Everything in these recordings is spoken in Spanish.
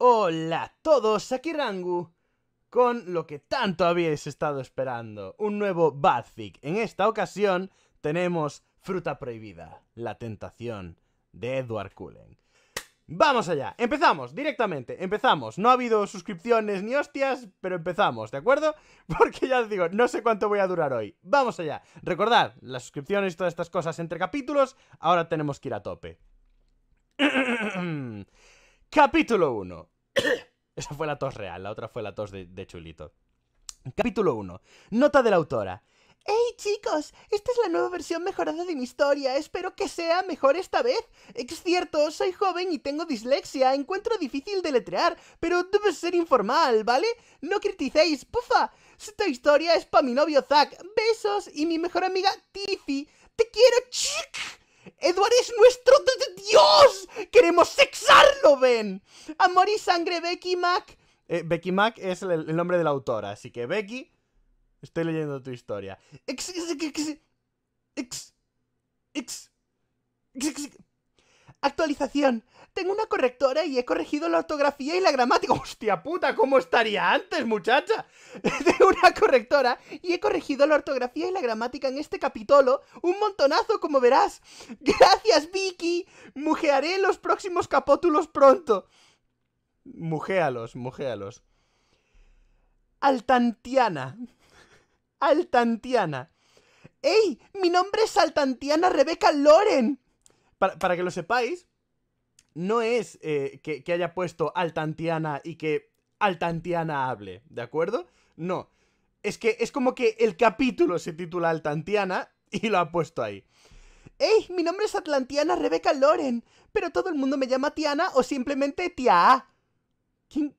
Hola a todos, aquí Rangu con lo que tanto habíais estado esperando, un nuevo Badfic. En esta ocasión tenemos Fruta Prohibida, la tentación de Edward Cullen. Vamos allá, empezamos directamente, empezamos. No ha habido suscripciones ni hostias, pero empezamos, ¿de acuerdo? Porque ya os digo, no sé cuánto voy a durar hoy. Vamos allá, recordad, las suscripciones y todas estas cosas entre capítulos, ahora tenemos que ir a tope. Capítulo 1. Esa fue la tos real, la otra fue la tos de, chulito. Capítulo 1. Nota de la autora. ¡Hey chicos! Esta es la nueva versión mejorada de mi historia. Espero que sea mejor esta vez. Es cierto, soy joven y tengo dislexia. Encuentro difícil deletrear, pero debes ser informal, ¿vale? No criticéis, pufa. Esta historia es para mi novio Zack. Besos y mi mejor amiga Tiffy. ¡Te quiero, chic! Edward es nuestro Dios. Queremos sexarlo, ven Amor y sangre, Becky Mac. Eh, Becky Mac es el, nombre de la autora, así que Becky, estoy leyendo tu historia. Actualización tengo una correctora y he corregido la ortografía y la gramática. Hostia puta, ¿cómo estaría antes, muchacha? tengo una correctora y he corregido la ortografía y la gramática en este capítulo Un montonazo, como verás. Gracias, Vicky. Mujearé los próximos capótulos pronto. Mujéalos, mujéalos. Altantiana. Altantiana. ¡Ey! Mi nombre es Altantiana Rebeca Loren. para, que lo sepáis, no es eh, que, haya puesto Altantiana y que Altantiana hable, ¿de acuerdo? No. Es que es como que el capítulo se titula Altantiana y lo ha puesto ahí. ¡Ey! Mi nombre es Atlantiana Rebeca Loren, pero todo el mundo me llama Tiana o simplemente Tia A. ¿Quién?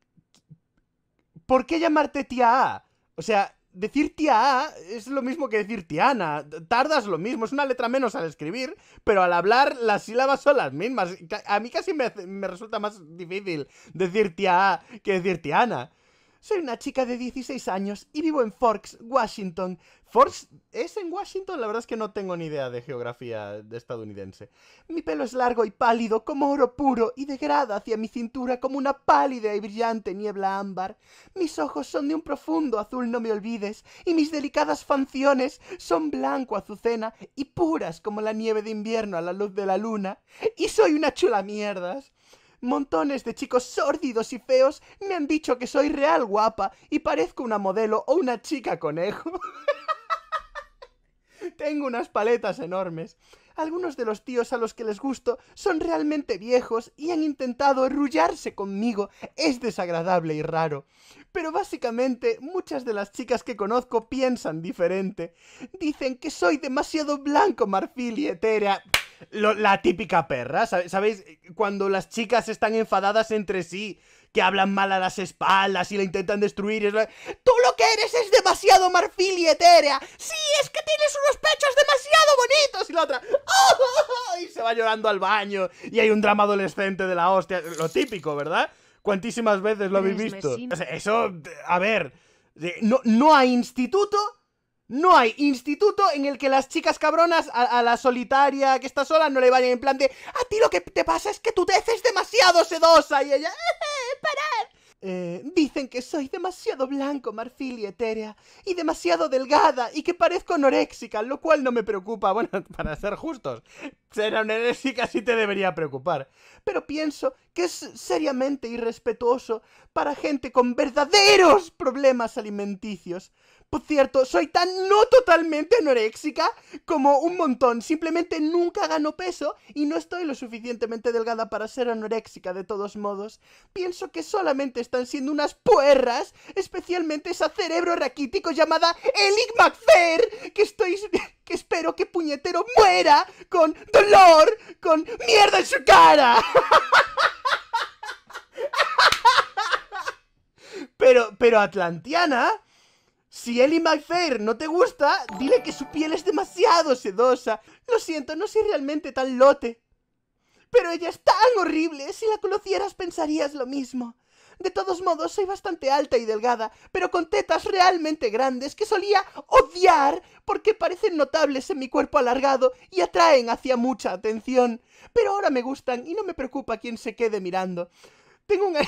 ¿Por qué llamarte Tia O sea, decir tía A es lo mismo que decir Tiana. Tardas lo mismo, es una letra menos al escribir, pero al hablar las sílabas son las mismas. A mí casi me, me resulta más difícil decir tía A que decir Tiana. Soy una chica de 16 años y vivo en Forks, Washington. ¿Forks es en Washington? La verdad es que no tengo ni idea de geografía estadounidense. Mi pelo es largo y pálido como oro puro y degrada hacia mi cintura como una pálida y brillante niebla ámbar. Mis ojos son de un profundo azul, no me olvides, y mis delicadas fanciones son blanco azucena y puras como la nieve de invierno a la luz de la luna. Y soy una chula mierdas. Montones de chicos sórdidos y feos me han dicho que soy real guapa y parezco una modelo o una chica conejo. Tengo unas paletas enormes. Algunos de los tíos a los que les gusto son realmente viejos y han intentado arrullarse conmigo. Es desagradable y raro. Pero básicamente muchas de las chicas que conozco piensan diferente. Dicen que soy demasiado blanco, marfil y etérea la típica perra, ¿sabéis? Cuando las chicas están enfadadas entre sí, que hablan mal a las espaldas y la intentan destruir. Tú lo que eres es demasiado marfil y etérea. Sí, es que tienes unos pechos demasiado bonitos. Y la otra, ¡Oh! y se va llorando al baño. Y hay un drama adolescente de la hostia. Lo típico, ¿verdad? Cuantísimas veces lo habéis visto. eso, a ver, no, no hay instituto no hay instituto en el que las chicas cabronas a, la solitaria que está sola no le vayan en plan de A ah, ti lo que te pasa es que tu tez es demasiado sedosa y ella... Eh, ¡Parad! Eh, dicen que soy demasiado blanco, marfil y etérea, y demasiado delgada, y que parezco anoréxica, lo cual no me preocupa. Bueno, para ser justos, ser anoréxica sí te debería preocupar. Pero pienso que es seriamente irrespetuoso para gente con verdaderos problemas alimenticios por cierto, soy tan no totalmente anoréxica como un montón. Simplemente nunca gano peso y no estoy lo suficientemente delgada para ser anoréxica de todos modos. Pienso que solamente están siendo unas puerras, especialmente esa cerebro raquítico llamada Elick que estoy... que espero que puñetero muera con dolor, con mierda en su cara. Pero, pero Atlantiana si Ellie McFair no te gusta, dile que su piel es demasiado sedosa. Lo siento, no soy realmente tan lote. Pero ella es tan horrible, si la conocieras pensarías lo mismo. De todos modos, soy bastante alta y delgada, pero con tetas realmente grandes que solía odiar porque parecen notables en mi cuerpo alargado y atraen hacia mucha atención. Pero ahora me gustan y no me preocupa quién se quede mirando. Tengo un...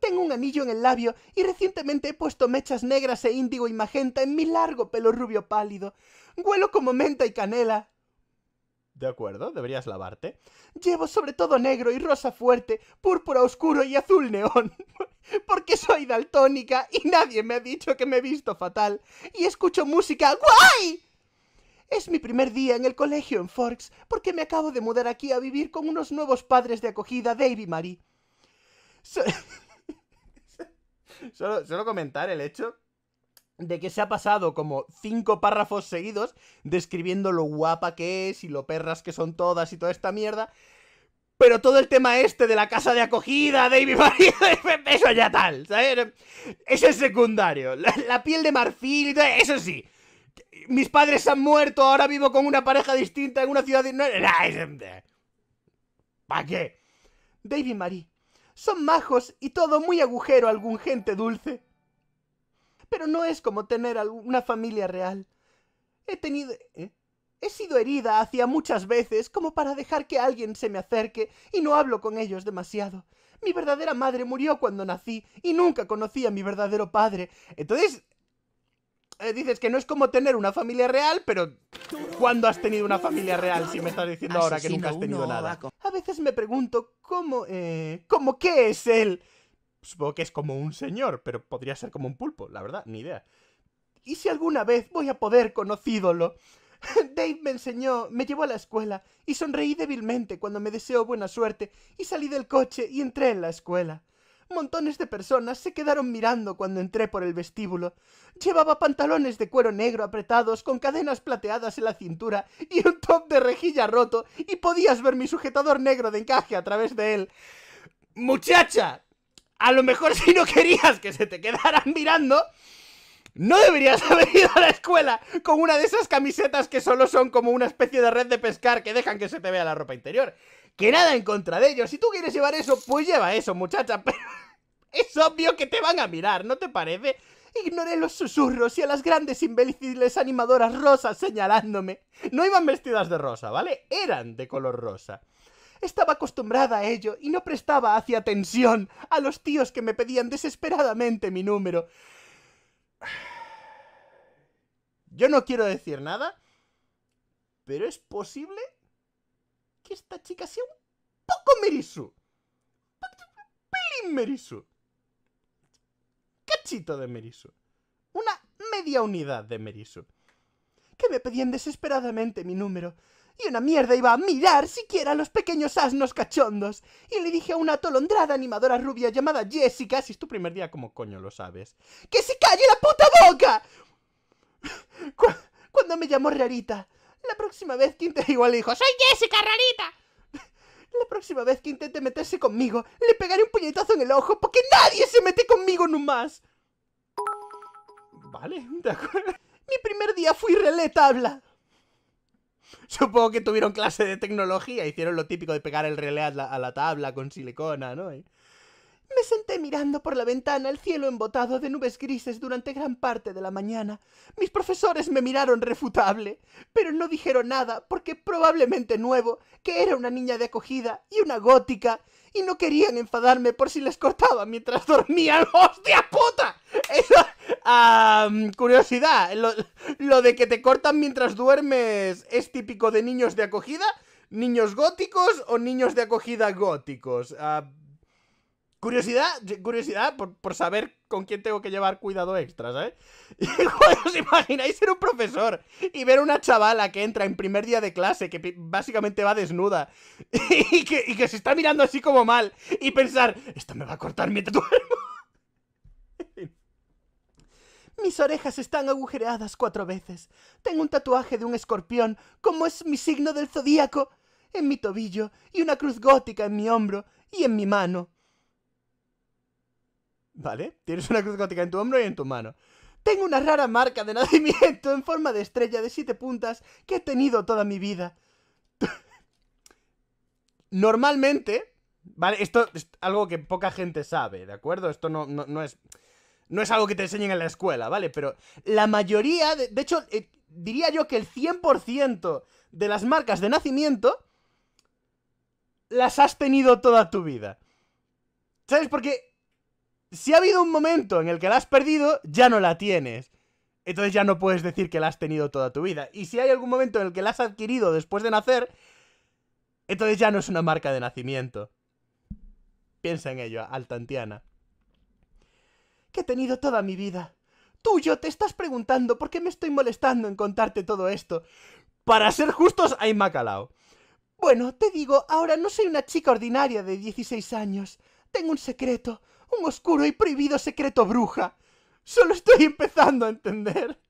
Tengo un anillo en el labio y recientemente he puesto mechas negras e índigo y magenta en mi largo pelo rubio pálido. Huelo como menta y canela. De acuerdo, deberías lavarte. Llevo sobre todo negro y rosa fuerte, púrpura oscuro y azul neón. Porque soy daltónica y nadie me ha dicho que me he visto fatal. Y escucho música guay. Es mi primer día en el colegio en Forks, porque me acabo de mudar aquí a vivir con unos nuevos padres de acogida, Dave y Marie. solo, comentar el hecho de que se ha pasado como cinco párrafos seguidos describiendo lo guapa que es y lo perras que son todas y toda esta mierda. Pero todo el tema este de la casa de acogida, David María, eso ya tal, ¿sabes? Eso es secundario. La, piel de marfil, y todo, eso sí. Mis padres han muerto, ahora vivo con una pareja distinta en una ciudad... ¿Para qué? David Marie son majos y todo muy agujero algún gente dulce. Pero no es como tener una familia real. He tenido... ¿eh? He sido herida hacia muchas veces como para dejar que alguien se me acerque y no hablo con ellos demasiado. Mi verdadera madre murió cuando nací y nunca conocí a mi verdadero padre. Entonces, eh, dices que no es como tener una familia real, pero ¿cuándo has tenido una familia real si me estás diciendo ahora que nunca has tenido nada? A veces me pregunto cómo, eh, cómo qué es él. Supongo que es como un señor, pero podría ser como un pulpo, la verdad, ni idea. ¿Y si alguna vez voy a poder conocídolo? Dave me enseñó, me llevó a la escuela y sonreí débilmente cuando me deseó buena suerte y salí del coche y entré en la escuela. Montones de personas se quedaron mirando cuando entré por el vestíbulo. Llevaba pantalones de cuero negro apretados con cadenas plateadas en la cintura y un top de rejilla roto y podías ver mi sujetador negro de encaje a través de él. Muchacha, a lo mejor si no querías que se te quedaran mirando, no deberías haber ido a la escuela con una de esas camisetas que solo son como una especie de red de pescar que dejan que se te vea la ropa interior. Que nada en contra de ellos. Si tú quieres llevar eso, pues lleva eso, muchacha. Pero es obvio que te van a mirar, ¿no te parece? Ignoré los susurros y a las grandes imbéciles animadoras rosas señalándome. No iban vestidas de rosa, ¿vale? Eran de color rosa. Estaba acostumbrada a ello y no prestaba hacia atención a los tíos que me pedían desesperadamente mi número. Yo no quiero decir nada, pero es posible que esta chica sea un poco merisú Un pelín merisu. Cachito de merisú Una media unidad de merisú Que me pedían desesperadamente mi número. Y una mierda iba a mirar siquiera a los pequeños asnos cachondos. Y le dije a una atolondrada animadora rubia llamada Jessica, si es tu primer día, como coño lo sabes, que se calle la puta boca. Cuando me llamó Rarita, la próxima vez que intente... Igual le dijo, ¡Soy Jessica, rarita! La próxima vez que intente meterse conmigo, le pegaré un puñetazo en el ojo porque nadie se mete conmigo nomás. Vale, de acuerdo. Mi primer día fui relé tabla. Supongo que tuvieron clase de tecnología, hicieron lo típico de pegar el relé a la, tabla con silicona, ¿no? Me senté mirando por la ventana el cielo embotado de nubes grises durante gran parte de la mañana. Mis profesores me miraron refutable, pero no dijeron nada porque probablemente nuevo, que era una niña de acogida y una gótica, y no querían enfadarme por si les cortaba mientras dormían. ¡Hostia puta! curiosidad, lo, de que te cortan mientras duermes es típico de niños de acogida, niños góticos o niños de acogida góticos. Ah, Curiosidad, curiosidad por, saber con quién tengo que llevar cuidado extra, ¿sabes? Y os imagináis ser un profesor y ver una chavala que entra en primer día de clase, que básicamente va desnuda y que, se está mirando así como mal y pensar, esto me va a cortar mi tatuaje. Mis orejas están agujereadas cuatro veces. Tengo un tatuaje de un escorpión, como es mi signo del zodíaco, en mi tobillo y una cruz gótica en mi hombro y en mi mano. ¿Vale? Tienes una cruz gótica en tu hombro y en tu mano. Tengo una rara marca de nacimiento en forma de estrella de siete puntas que he tenido toda mi vida. Normalmente, ¿vale? Esto es algo que poca gente sabe, ¿de acuerdo? Esto no, es... No es algo que te enseñen en la escuela, ¿vale? Pero la mayoría, de, hecho, eh, diría yo que el 100% de las marcas de nacimiento las has tenido toda tu vida. ¿Sabes? por qué? si ha habido un momento en el que la has perdido, ya no la tienes. Entonces ya no puedes decir que la has tenido toda tu vida. Y si hay algún momento en el que la has adquirido después de nacer, entonces ya no es una marca de nacimiento. Piensa en ello, Altantiana. Que he tenido toda mi vida. Tú, yo, te estás preguntando por qué me estoy molestando en contarte todo esto. Para ser justos, hay Macalao. Bueno, te digo, ahora no soy una chica ordinaria de 16 años. Tengo un secreto, un oscuro y prohibido secreto bruja. Solo estoy empezando a entender.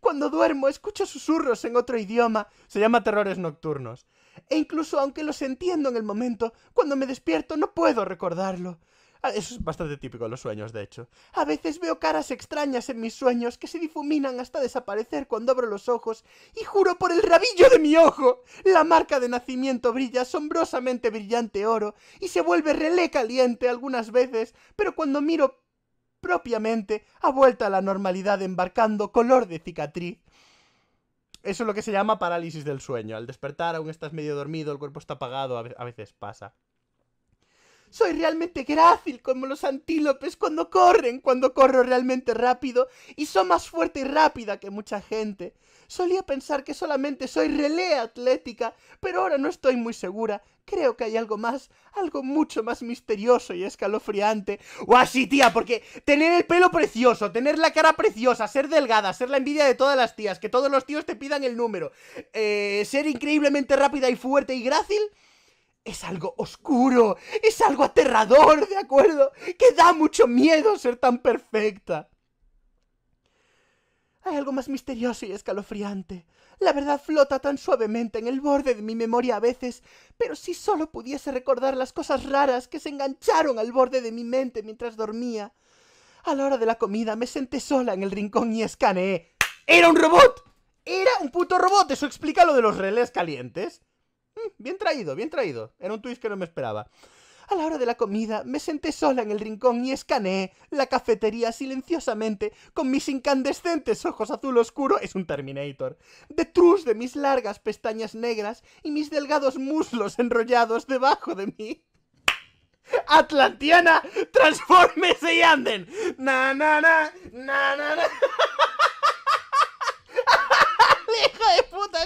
Cuando duermo escucho susurros en otro idioma, se llama terrores nocturnos. E incluso aunque los entiendo en el momento, cuando me despierto no puedo recordarlo. Ah, eso es bastante típico en los sueños, de hecho. A veces veo caras extrañas en mis sueños que se difuminan hasta desaparecer cuando abro los ojos y juro por el rabillo de mi ojo. La marca de nacimiento brilla asombrosamente brillante oro y se vuelve relé caliente algunas veces, pero cuando miro propiamente ha vuelto a la normalidad embarcando color de cicatriz. Eso es lo que se llama parálisis del sueño. Al despertar aún estás medio dormido, el cuerpo está apagado, a veces pasa. Soy realmente grácil como los antílopes cuando corren, cuando corro realmente rápido, y soy más fuerte y rápida que mucha gente. Solía pensar que solamente soy relé atlética, pero ahora no estoy muy segura. Creo que hay algo más, algo mucho más misterioso y escalofriante. O ¡Oh, así, tía, porque tener el pelo precioso, tener la cara preciosa, ser delgada, ser la envidia de todas las tías, que todos los tíos te pidan el número, eh, ser increíblemente rápida y fuerte y grácil es algo oscuro, es algo aterrador, ¿de acuerdo? Que da mucho miedo ser tan perfecta. Hay algo más misterioso y escalofriante. La verdad flota tan suavemente en el borde de mi memoria a veces, pero si solo pudiese recordar las cosas raras que se engancharon al borde de mi mente mientras dormía. A la hora de la comida me senté sola en el rincón y escaneé. ¡Era un robot! ¡Era un puto robot! Eso explica lo de los relés calientes. Mm, bien traído, bien traído. Era un twist que no me esperaba. A la hora de la comida me senté sola en el rincón y escaneé la cafetería silenciosamente con mis incandescentes ojos azul oscuro, es un Terminator, detrás de mis largas pestañas negras y mis delgados muslos enrollados debajo de mí. Atlantiana, Transformese y anden. Na na na, na na na. Hijo de puta,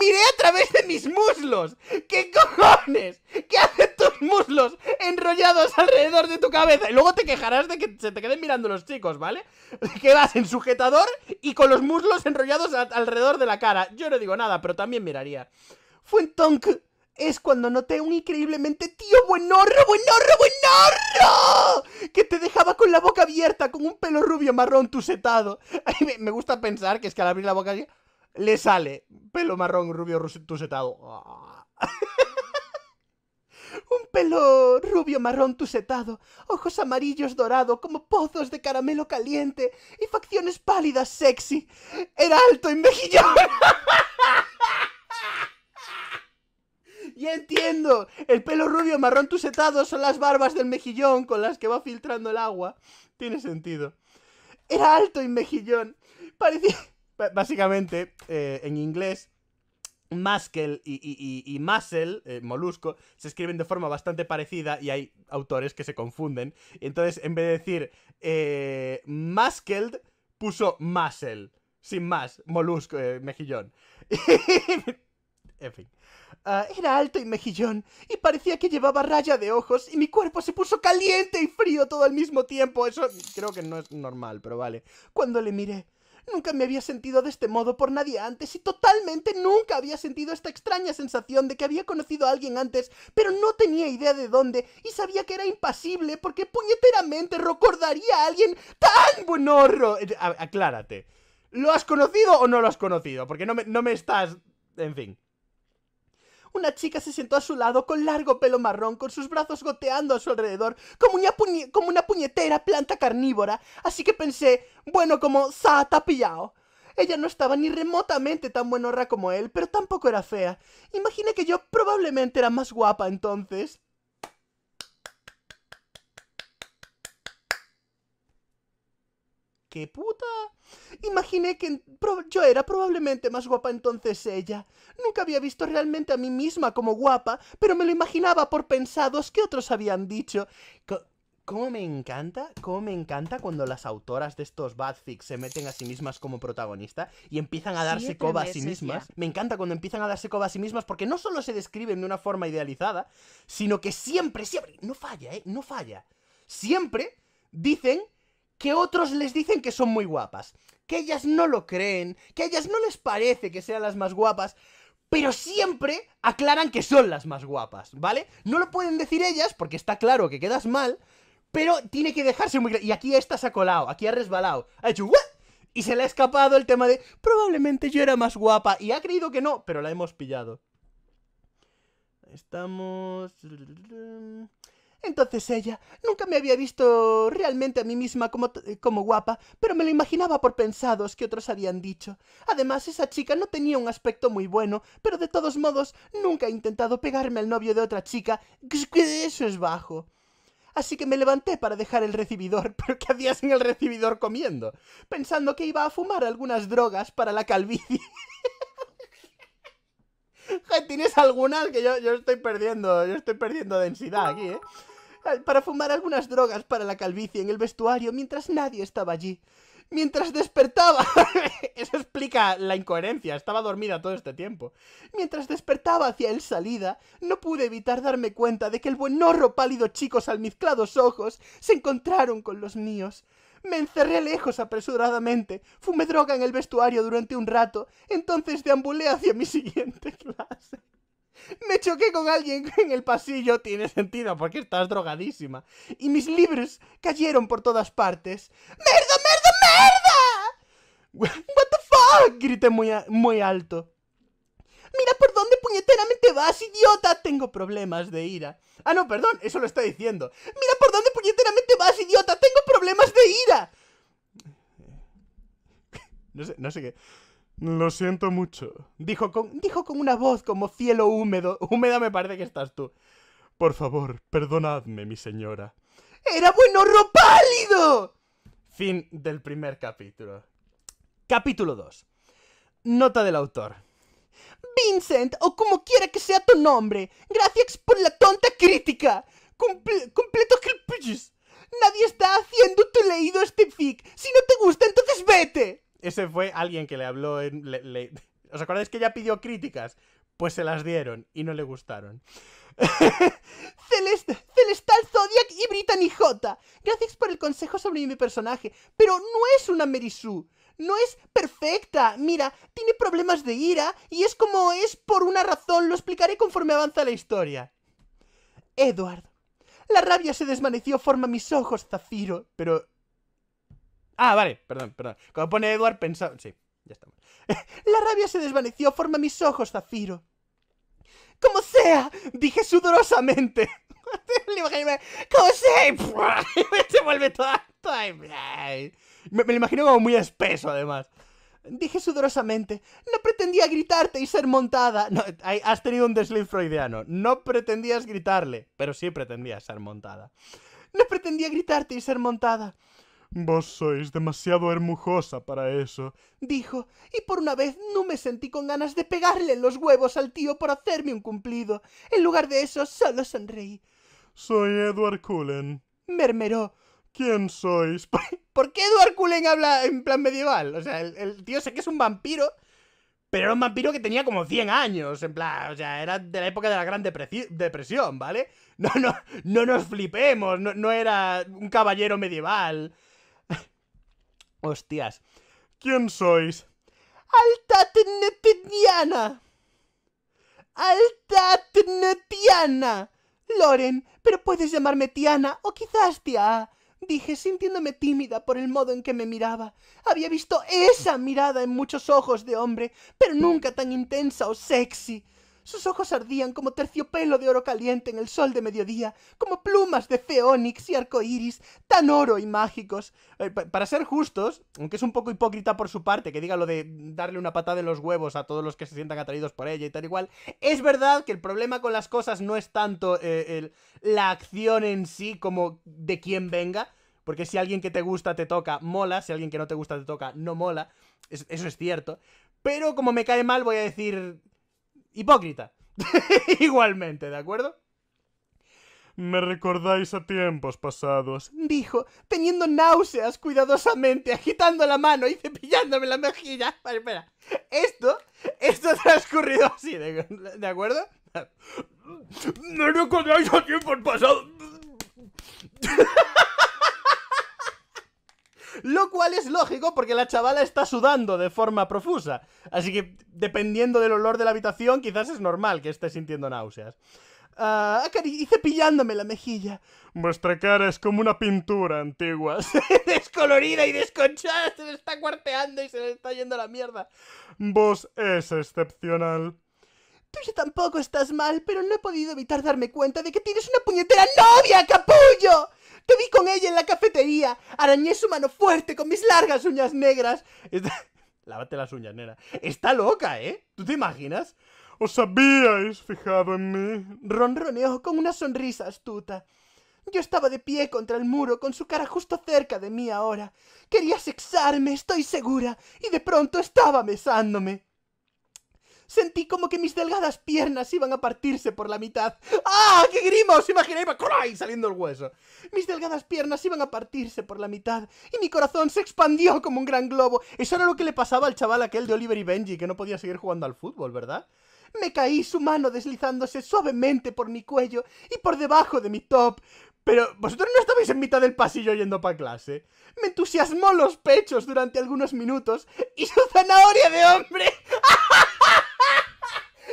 Miré a través de mis muslos. ¿Qué cojones? ¿Qué hacen tus muslos enrollados alrededor de tu cabeza? Y luego te quejarás de que se te queden mirando los chicos, ¿vale? Que vas en sujetador y con los muslos enrollados alrededor de la cara. Yo no digo nada, pero también miraría. Fue entonces Es cuando noté un increíblemente tío buenorro, buenorro, buenorro Que te dejaba con la boca abierta, con un pelo rubio marrón tusetado me, me gusta pensar que es que al abrir la boca... Así, le sale pelo marrón rubio tusetado. Ah. Un pelo rubio marrón tusetado, ojos amarillos dorado como pozos de caramelo caliente y facciones pálidas sexy. Era alto y mejillón. Ya entiendo, el pelo rubio marrón tusetado son las barbas del mejillón con las que va filtrando el agua. Tiene sentido. Era alto y mejillón. Parecía, básicamente, eh, en inglés, Maskell y, y, eh, molusco, se escriben de forma bastante parecida y hay autores que se confunden. Entonces, en vez de decir eh, puso Muscle. Sin más, molusco, eh, mejillón. en fin. Ah, era alto y mejillón, y parecía que llevaba raya de ojos, y mi cuerpo se puso caliente y frío todo al mismo tiempo. Eso creo que no es normal, pero vale. Cuando le miré, Nunca me había sentido de este modo por nadie antes y totalmente nunca había sentido esta extraña sensación de que había conocido a alguien antes, pero no tenía idea de dónde y sabía que era impasible porque puñeteramente recordaría a alguien tan buen eh, Aclárate. ¿Lo has conocido o no lo has conocido? Porque no me, no me estás... En fin. Una chica se sentó a su lado con largo pelo marrón, con sus brazos goteando a su alrededor, como una, como una puñetera planta carnívora, así que pensé, bueno, como Zata pillao. Ella no estaba ni remotamente tan buenorra como él, pero tampoco era fea. Imaginé que yo probablemente era más guapa entonces. qué puta. Imaginé que yo era probablemente más guapa entonces ella. Nunca había visto realmente a mí misma como guapa, pero me lo imaginaba por pensados que otros habían dicho. ¿Cómo me encanta? ¿Cómo me encanta cuando las autoras de estos badfics se meten a sí mismas como protagonista y empiezan a darse coba a sí mismas? Me encanta cuando empiezan a darse coba a sí mismas porque no solo se describen de una forma idealizada, sino que siempre, siempre, no falla, ¿eh? No falla. Siempre dicen que otros les dicen que son muy guapas, que ellas no lo creen, que a ellas no les parece que sean las más guapas, pero siempre aclaran que son las más guapas, ¿vale? No lo pueden decir ellas porque está claro que quedas mal, pero tiene que dejarse muy claro. Y aquí esta se ha colado, aquí ha resbalado, ha hecho ¿What? Y se le ha escapado el tema de probablemente yo era más guapa y ha creído que no, pero la hemos pillado. Estamos... Entonces ella nunca me había visto realmente a mí misma como, eh, como guapa, pero me lo imaginaba por pensados que otros habían dicho. Además, esa chica no tenía un aspecto muy bueno, pero de todos modos nunca he intentado pegarme al novio de otra chica. Eso es bajo así que me levanté para dejar el recibidor, pero ¿qué hacías en el recibidor comiendo? Pensando que iba a fumar algunas drogas para la calvicie. ¿Tienes algunas que yo, yo estoy perdiendo, yo estoy perdiendo densidad aquí, eh? para fumar algunas drogas para la calvicie en el vestuario mientras nadie estaba allí. Mientras despertaba. Eso explica la incoherencia, estaba dormida todo este tiempo. Mientras despertaba hacia el salida, no pude evitar darme cuenta de que el buen buenorro pálido chicos almizclados ojos se encontraron con los míos. Me encerré lejos apresuradamente, fumé droga en el vestuario durante un rato, entonces deambulé hacia mi siguiente clase. Me choqué con alguien en el pasillo, tiene sentido porque estás drogadísima. Y mis libros cayeron por todas partes. ¡Merda, merda, merda! ¿What the fuck? Grité muy, muy alto. Mira por dónde puñeteramente vas, idiota. Tengo problemas de ira. Ah, no, perdón, eso lo está diciendo. Mira por dónde puñeteramente vas, idiota. Tengo problemas de ira. no sé, no sé qué. Lo siento mucho, dijo con, dijo con una voz como cielo húmedo. Húmeda me parece que estás tú. Por favor, perdonadme, mi señora. ¡Era buen horror pálido! Fin del primer capítulo. Capítulo 2. Nota del autor. Vincent, o como quiera que sea tu nombre, gracias por la tonta crítica. Completo completo Nadie está haciendo tu leído este fic. Si no te gusta, entonces vete. Ese fue alguien que le habló en... ¿Os acordáis que ya pidió críticas? Pues se las dieron y no le gustaron. Celeste, Celestal Zodiac y Brittany J. Gracias por el consejo sobre mi personaje, pero no es una Merisú. No es perfecta. Mira, tiene problemas de ira y es como es por una razón. Lo explicaré conforme avanza la historia. Edward. La rabia se desvaneció forma mis ojos, Zafiro. Pero Ah, vale, perdón, perdón. Cuando pone Edward, pensaba... Sí, ya estamos. La rabia se desvaneció, forma mis ojos, Zafiro. ¡Como sea! Dije sudorosamente. ¡Como sea! se vuelve toda... Me, lo imagino como muy espeso, además. Dije sudorosamente, no pretendía gritarte y ser montada. No, has tenido un desliz freudiano. No pretendías gritarle, pero sí pretendías ser montada. No pretendía gritarte y ser montada. Vos sois demasiado hermujosa para eso, dijo, y por una vez no me sentí con ganas de pegarle los huevos al tío por hacerme un cumplido. En lugar de eso, solo sonreí. Soy Edward Cullen, mermeró. ¿Quién sois? ¿Por qué Edward Cullen habla en plan medieval? O sea, el, tío sé que es un vampiro, pero era un vampiro que tenía como 100 años, en plan, o sea, era de la época de la Gran Depresión, ¿vale? No, no, no nos flipemos, no era un caballero medieval Hostias. ¿Quién sois? ¡Alta Tiana ¡Alta Tiana Loren, pero puedes llamarme Tiana o quizás Tia. Dije sintiéndome tímida por el modo en que me miraba. Había visto esa mirada en muchos ojos de hombre, pero nunca tan intensa o sexy. Sus ojos ardían como terciopelo de oro caliente en el sol de mediodía, como plumas de feónix y arcoíris, tan oro y mágicos. Eh, para ser justos, aunque es un poco hipócrita por su parte que diga lo de darle una patada en los huevos a todos los que se sientan atraídos por ella y tal igual, es verdad que el problema con las cosas no es tanto eh, la acción en sí como de quién venga, porque si alguien que te gusta te toca, mola, si alguien que no te gusta te toca, no mola, eso es cierto. Pero como me cae mal, voy a decir hipócrita. Igualmente, ¿de acuerdo? Me recordáis a tiempos pasados, dijo, teniendo náuseas cuidadosamente, agitando la mano y cepillándome la mejilla. Vale, espera. Esto, esto ha transcurrido así, ¿de, acuerdo? Me recordáis a tiempos pasados. Lo cual es lógico porque la chavala está sudando de forma profusa. Así que dependiendo del olor de la habitación, quizás es normal que esté sintiendo náuseas. Uh, y cepillándome la mejilla. Vuestra cara es como una pintura antigua. Descolorida y desconchada, se le está cuarteando y se le está yendo la mierda. Vos es excepcional. Tú ya tampoco estás mal, pero no he podido evitar darme cuenta de que tienes una puñetera novia, capullo. Te vi con ella en la cafetería. Arañé su mano fuerte con mis largas uñas negras. Lávate las uñas, nena. Está loca, ¿eh? ¿Tú te imaginas? ¿Os habíais fijado en mí? Ronroneó con una sonrisa astuta. Yo estaba de pie contra el muro, con su cara justo cerca de mí ahora. Quería sexarme, estoy segura, y de pronto estaba besándome. Sentí como que mis delgadas piernas iban a partirse por la mitad. ¡Ah! ¡Qué grima! Os imagináis saliendo el hueso. Mis delgadas piernas iban a partirse por la mitad y mi corazón se expandió como un gran globo. Eso era lo que le pasaba al chaval aquel de Oliver y Benji, que no podía seguir jugando al fútbol, ¿verdad? Me caí su mano deslizándose suavemente por mi cuello y por debajo de mi top. Pero vosotros no estabais en mitad del pasillo yendo para clase. Me entusiasmó los pechos durante algunos minutos y su zanahoria de hombre.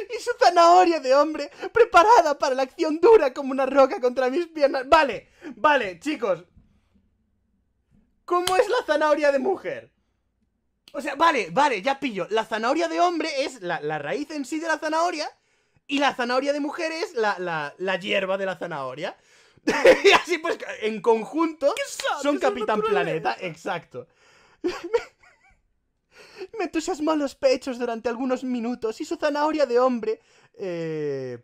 y su zanahoria de hombre preparada para la acción dura como una roca contra mis piernas. Vale, vale, chicos. ¿Cómo es la zanahoria de mujer? O sea, vale, vale, ya pillo. La zanahoria de hombre es la, raíz en sí de la zanahoria y la zanahoria de mujer es la, hierba de la zanahoria. y así pues, en conjunto, son Capitán Planeta. Planeta, exacto. Me entusiasmó los pechos durante algunos minutos y su zanahoria de hombre... Eh,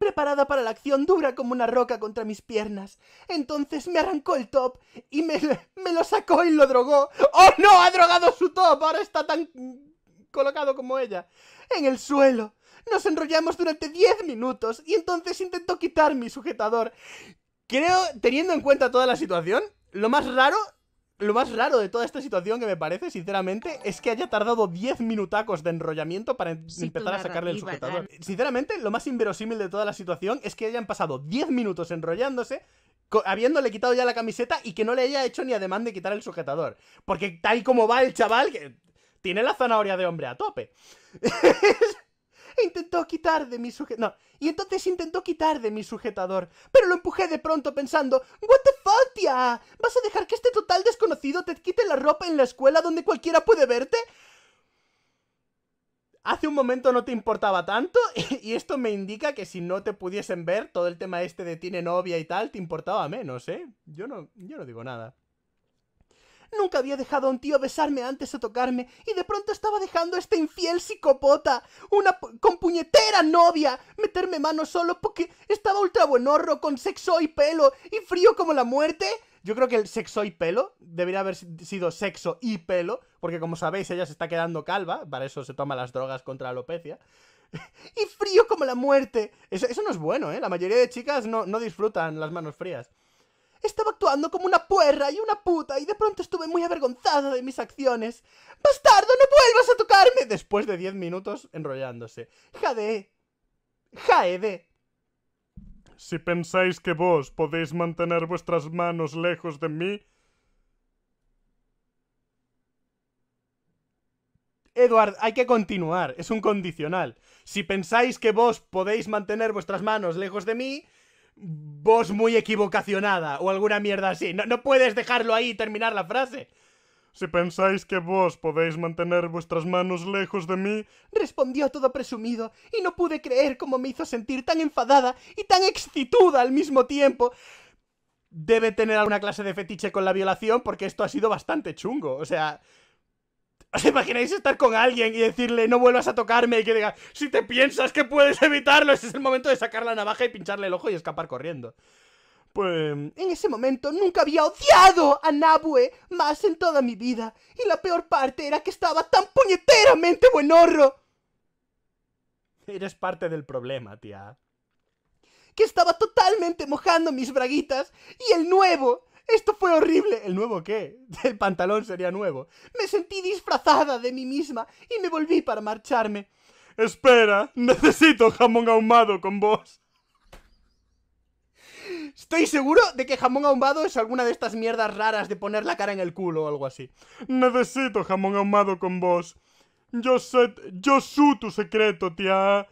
preparada para la acción dura como una roca contra mis piernas. Entonces me arrancó el top y me, me, lo sacó y lo drogó. ¡Oh no! Ha drogado su top. Ahora está tan colocado como ella. En el suelo. Nos enrollamos durante 10 minutos y entonces intentó quitar mi sujetador. Creo, teniendo en cuenta toda la situación, lo más raro lo más raro de toda esta situación que me parece, sinceramente, es que haya tardado 10 minutacos de enrollamiento para em-, empezar a sacarle el sujetador. Sinceramente, lo más inverosímil de toda la situación es que hayan pasado 10 minutos enrollándose habiéndole quitado ya la camiseta y que no le haya hecho ni ademán de quitar el sujetador. Porque tal como va el chaval, que tiene la zanahoria de hombre a tope. Intentó quitar de mi sujetador. No. Y entonces intentó quitar de mi sujetador. Pero lo empujé de pronto pensando, ¿What the fuck, tía? ¿Vas a dejar que este total desconocido te quite la ropa en la escuela donde cualquiera puede verte? Hace un momento no te importaba tanto y esto me indica que si no te pudiesen ver, todo el tema este de tiene novia y tal, te importaba menos, ¿eh? Yo no, yo no digo nada. Nunca había dejado a un tío besarme antes o tocarme, y de pronto estaba dejando a este infiel psicopota, una con puñetera novia, meterme mano solo porque estaba ultra buenorro, con sexo y pelo, y frío como la muerte. Yo creo que el sexo y pelo debería haber sido sexo y pelo, porque como sabéis, ella se está quedando calva, para eso se toma las drogas contra la alopecia. y frío como la muerte. Eso, no es bueno, ¿eh? La mayoría de chicas no disfrutan las manos frías. Estaba actuando como una puerra y una puta y de pronto estuve muy avergonzada de mis acciones. ¡Bastardo, no vuelvas a tocarme! Después de diez minutos enrollándose. Jade. Jaede. Si pensáis que vos podéis mantener vuestras manos lejos de mí... Edward, hay que continuar, es un condicional. Si pensáis que vos podéis mantener vuestras manos lejos de mí, Vos muy equivocacionada o alguna mierda así. No, no puedes dejarlo ahí y terminar la frase. Si pensáis que vos podéis mantener vuestras manos lejos de mí, respondió todo presumido, y no pude creer cómo me hizo sentir tan enfadada y tan excituda al mismo tiempo. Debe tener alguna clase de fetiche con la violación, porque esto ha sido bastante chungo. O sea, ¿Os imagináis estar con alguien y decirle no vuelvas a tocarme y que diga, si te piensas que puedes evitarlo, ese es el momento de sacar la navaja y pincharle el ojo y escapar corriendo? Pues en ese momento nunca había odiado a Nabue más en toda mi vida. Y la peor parte era que estaba tan puñeteramente buenorro. Eres parte del problema, tía. Que estaba totalmente mojando mis braguitas y el nuevo esto fue horrible. ¿El nuevo qué? El pantalón sería nuevo. Me sentí disfrazada de mí misma y me volví para marcharme. Espera, necesito jamón ahumado con vos. Estoy seguro de que jamón ahumado es alguna de estas mierdas raras de poner la cara en el culo o algo así. Necesito jamón ahumado con vos. Yo sé, yo su tu secreto, tía.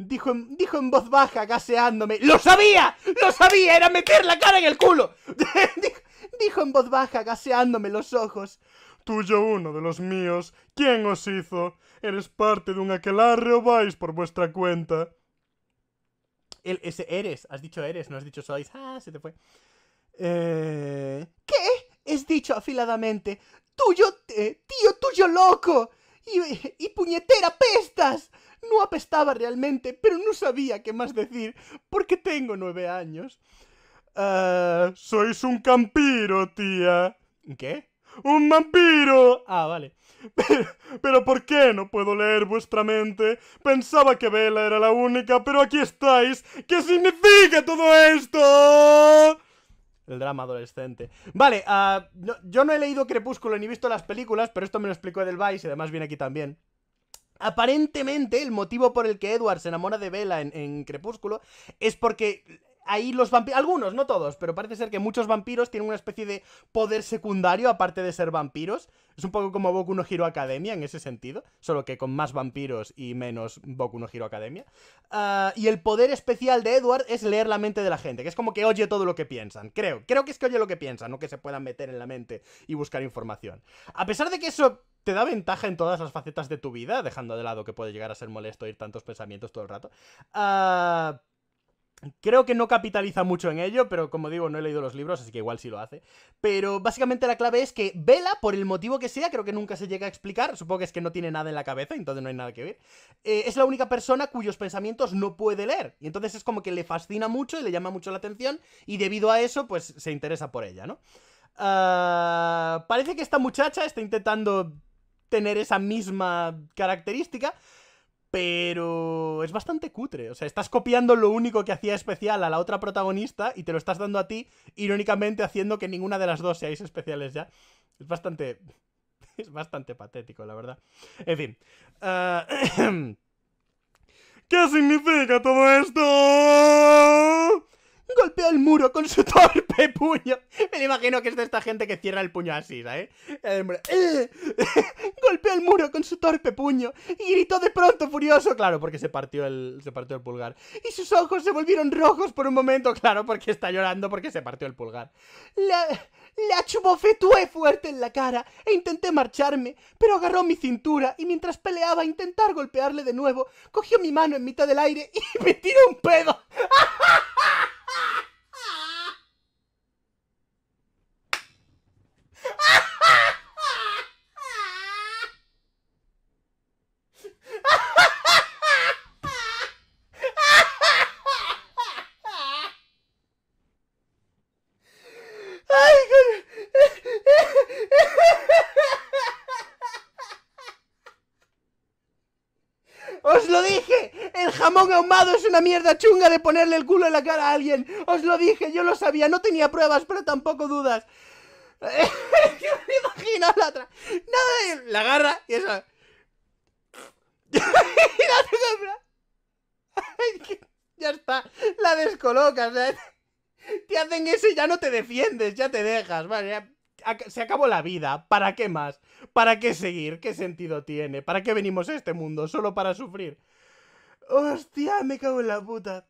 Dijo en, voz baja, gaseándome. ¡Lo sabía! ¡Lo sabía! ¡Era meter la cara en el culo! dijo, en voz baja, gaseándome los ojos. Tuyo uno de los míos. ¿Quién os hizo? ¿Eres parte de un aquelarre o vais por vuestra cuenta? El, ese eres, has dicho eres, no has dicho sois. Ah, se te fue. Eh, ¿Qué? Es dicho afiladamente. Tuyo, eh, tío, tuyo loco. Y, y puñetera pestas. No apestaba realmente, pero no sabía qué más decir, porque tengo nueve años. Eh, sois un campiro, tía. ¿Qué? ¡Un vampiro! Ah, vale. Pero, ¿por qué no puedo leer vuestra mente? Pensaba que Vela era la única, pero aquí estáis. ¿Qué significa todo esto? El drama adolescente. Vale, ah, yo no he leído Crepúsculo ni visto las películas, pero esto me lo explicó Edelweiss y además viene aquí también. Aparentemente, el motivo por el que Edward se enamora de Bella en, Crepúsculo es porque ahí los vampiros, algunos, no todos, pero parece ser que muchos vampiros tienen una especie de poder secundario aparte de ser vampiros. Es un poco como Boku no Hero Academia en ese sentido, solo que con más vampiros y menos Boku no Academia. Ah, y el poder especial de Edward es leer la mente de la gente, que es como que oye todo lo que piensan, creo. Creo que es que oye lo que piensan, no que se puedan meter en la mente y buscar información. A pesar de que eso te da ventaja en todas las facetas de tu vida, dejando de lado que puede llegar a ser molesto ir tantos pensamientos todo el rato. Ah, Creo que no capitaliza mucho en ello, pero como digo, no he leído los libros, así que igual sí lo hace. Pero básicamente la clave es que Vela, por el motivo que sea, creo que nunca se llega a explicar, supongo que es que no tiene nada en la cabeza, entonces no hay nada que ver, eh, es la única persona cuyos pensamientos no puede leer. Y entonces es como que le fascina mucho y le llama mucho la atención, y debido a eso, pues se interesa por ella, ¿no? Ah, parece que esta muchacha está intentando tener esa misma característica, pero es bastante cutre. O sea, estás copiando lo único que hacía especial a la otra protagonista y te lo estás dando a ti, irónicamente haciendo que ninguna de las dos seáis especiales ya. Es bastante. Es bastante patético, la verdad. En fin. Eh, ¿Qué significa todo esto? Golpeó el muro con su torpe puño. Me imagino que es de esta gente que cierra el puño así, ¿sabes? Eh, golpeó el muro con su torpe puño y gritó de pronto furioso, claro, porque se partió, el, se partió el pulgar. Y sus ojos se volvieron rojos por un momento, claro, porque está llorando porque se partió el pulgar. La, la tué fuerte en la cara e intenté marcharme, pero agarró mi cintura y mientras peleaba a intentar golpearle de nuevo, cogió mi mano en mitad del aire y me tiró un pedo. jamón ahumado es una mierda chunga de ponerle el culo en la cara a alguien. Os lo dije, yo lo sabía, no tenía pruebas, pero tampoco dudas. me imagino la otra. Nada de... La agarra y eso. ya está. La descolocas. ¿eh? Te hacen eso y ya no te defiendes, ya te dejas. Vale, se acabó la vida, ¿para qué más? ¿Para qué seguir? ¿Qué sentido tiene? ¿Para qué venimos a este mundo? ¿Solo para sufrir? ¡Hostia! Me cago en la puta.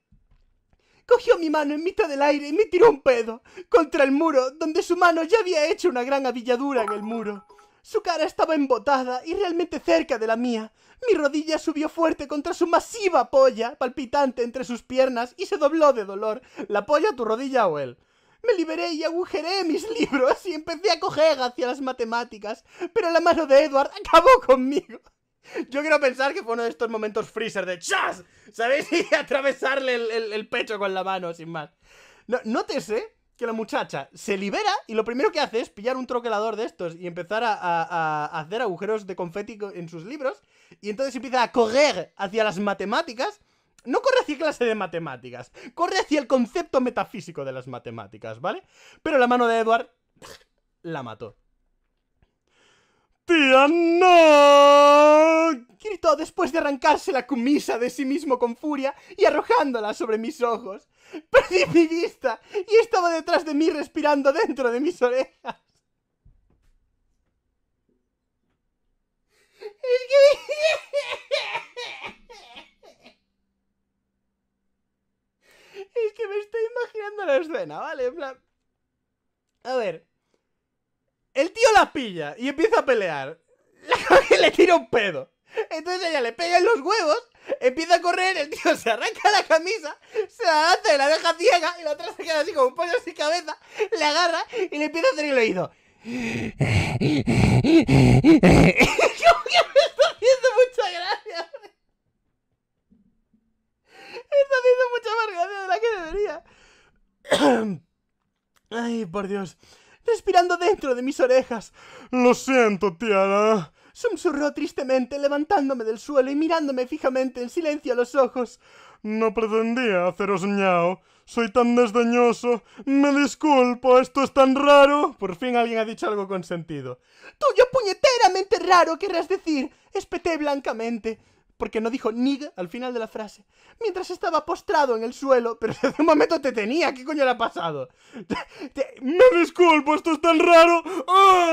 Cogió mi mano en mitad del aire y me tiró un pedo contra el muro, donde su mano ya había hecho una gran avilladura en el muro. Su cara estaba embotada y realmente cerca de la mía. Mi rodilla subió fuerte contra su masiva polla, palpitante entre sus piernas, y se dobló de dolor. ¿La polla, tu rodilla o él? Me liberé y agujeré mis libros y empecé a coger hacia las matemáticas, pero la mano de Edward acabó conmigo. Yo quiero pensar que fue uno de estos momentos freezer de ¡Chas! ¿Sabéis? Y atravesarle el, pecho con la mano, sin más. nótese que la muchacha se libera y lo primero que hace es pillar un troquelador de estos y empezar a, a, hacer agujeros de confeti en sus libros. Y entonces empieza a correr hacia las matemáticas. No corre hacia clase de matemáticas, corre hacia el concepto metafísico de las matemáticas, ¿vale? Pero la mano de Edward la mató no! gritó después de arrancarse la camisa de sí mismo con furia y arrojándola sobre mis ojos. Perdí mi vista y estaba detrás de mí respirando dentro de mis orejas. Es que... Es que me estoy imaginando la escena, ¿vale? En plan... A ver... El tío la pilla y empieza a pelear. La le tira un pedo. Entonces ella le pega en los huevos, empieza a correr, el tío se arranca la camisa, se la hace, y la deja ciega, y la otra se queda así como un pollo sin cabeza, le agarra y le empieza a hacer el oído. Como que me está haciendo mucha gracia. Me está haciendo mucha más gracia de la que debería. Ay, por Dios respirando dentro de mis orejas. Lo siento, tiara. Sumsurró tristemente, levantándome del suelo y mirándome fijamente en silencio a los ojos. No pretendía haceros ñao. Soy tan desdeñoso. Me disculpo, esto es tan raro. Por fin alguien ha dicho algo con sentido. Tuyo puñeteramente raro, querrás decir. Espeté blancamente porque no dijo nig al final de la frase, mientras estaba postrado en el suelo, pero hace un momento te tenía, ¿qué coño le ha pasado? me disculpo, esto es tan raro.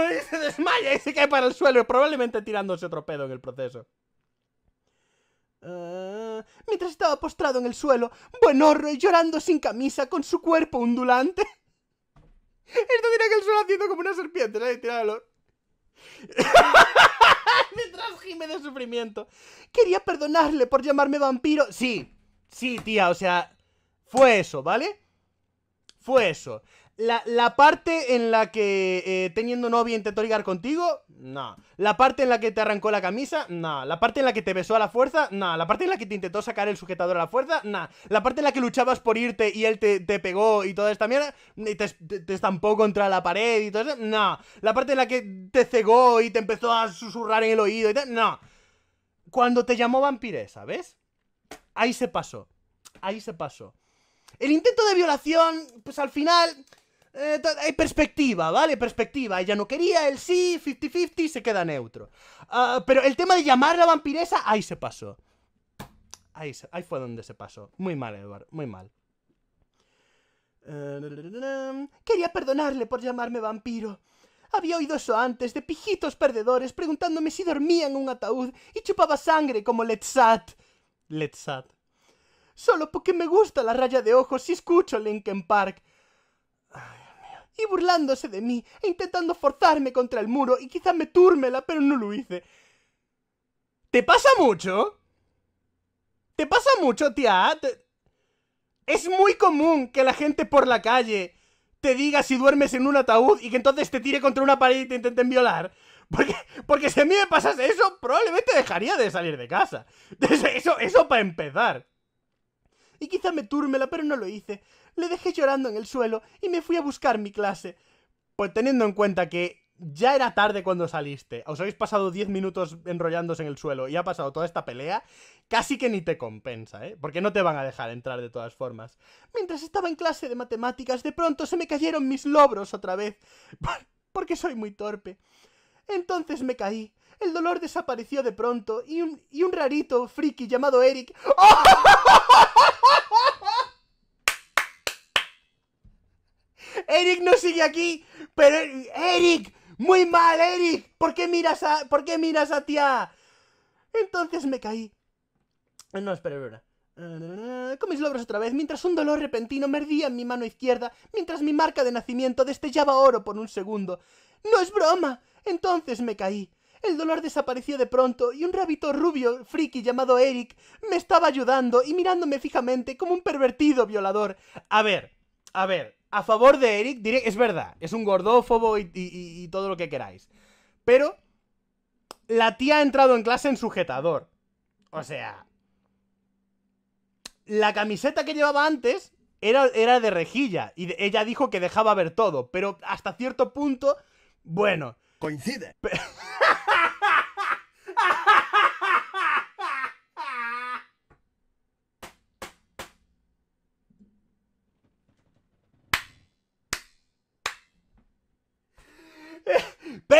Y se desmaya y se cae para el suelo, probablemente tirándose otro pedo en el proceso. Ah, mientras estaba postrado en el suelo, Buenorro llorando sin camisa, con su cuerpo ondulante. Esto diría que el suelo haciendo como una serpiente, Tirado. Me gime de sufrimiento. Quería perdonarle por llamarme vampiro. Sí, sí, tía, o sea, fue eso, ¿vale? Fue eso. La, parte en la que eh, teniendo novia intentó ligar contigo, no. La parte en la que te arrancó la camisa, no. La parte en la que te besó a la fuerza, no. La parte en la que te intentó sacar el sujetador a la fuerza, no. La parte en la que luchabas por irte y él te, pegó y toda esta mierda, y te, te, estampó contra la pared y todo eso, no. La parte en la que te cegó y te empezó a susurrar en el oído y tal, no. Cuando te llamó vampire, ¿sabes? Ahí se pasó. Ahí se pasó. El intento de violación, pues al final eh, hay perspectiva, ¿vale? Perspectiva. Ella no quería, el sí, 50-50, se queda neutro. Ah, pero el tema de llamarla vampiresa, ahí se pasó. Ahí, ahí fue donde se pasó. Muy mal, Edward, muy mal. Eh, quería perdonarle por llamarme vampiro. Había oído eso antes, de pijitos perdedores, preguntándome si dormía en un ataúd y chupaba sangre como Letzat. Letzat. Solo porque me gusta la raya de ojos y escucho Linkin Park. Ay y burlándose de mí e intentando forzarme contra el muro y quizás me túrmela, pero no lo hice. ¿Te pasa mucho? ¿Te pasa mucho, tía? Es muy común que la gente por la calle te diga si duermes en un ataúd y que entonces te tire contra una pared y te intenten violar. Porque, porque si a mí me pasase eso, probablemente dejaría de salir de casa. Eso, eso, eso para empezar. Y quizás me turmela, pero no lo hice le dejé llorando en el suelo y me fui a buscar mi clase. Pues teniendo en cuenta que ya era tarde cuando saliste, os habéis pasado 10 minutos enrollándose en el suelo y ha pasado toda esta pelea, casi que ni te compensa, ¿eh? Porque no te van a dejar entrar de todas formas. Mientras estaba en clase de matemáticas, de pronto se me cayeron mis logros otra vez, porque soy muy torpe. Entonces me caí. El dolor desapareció de pronto y un, rarito friki llamado Eric... ¡Oh! Eric no sigue aquí, pero Eric, muy mal, Eric. ¿Por qué miras a, por qué miras a tía? Entonces me caí. No, espera, espera. Ah, con mis logros otra vez, mientras un dolor repentino me ardía en mi mano izquierda, mientras mi marca de nacimiento destellaba oro por un segundo. ¡No es broma! Entonces me caí. El dolor desapareció de pronto y un rabito rubio friki llamado Eric me estaba ayudando y mirándome fijamente como un pervertido violador. A ver, a ver, a favor de Eric, diré, es verdad, es un gordófobo y, todo lo que queráis. Pero la tía ha entrado en clase en sujetador. O sea, la camiseta que llevaba antes era, era de rejilla y ella dijo que dejaba ver todo, pero hasta cierto punto, bueno. Coincide.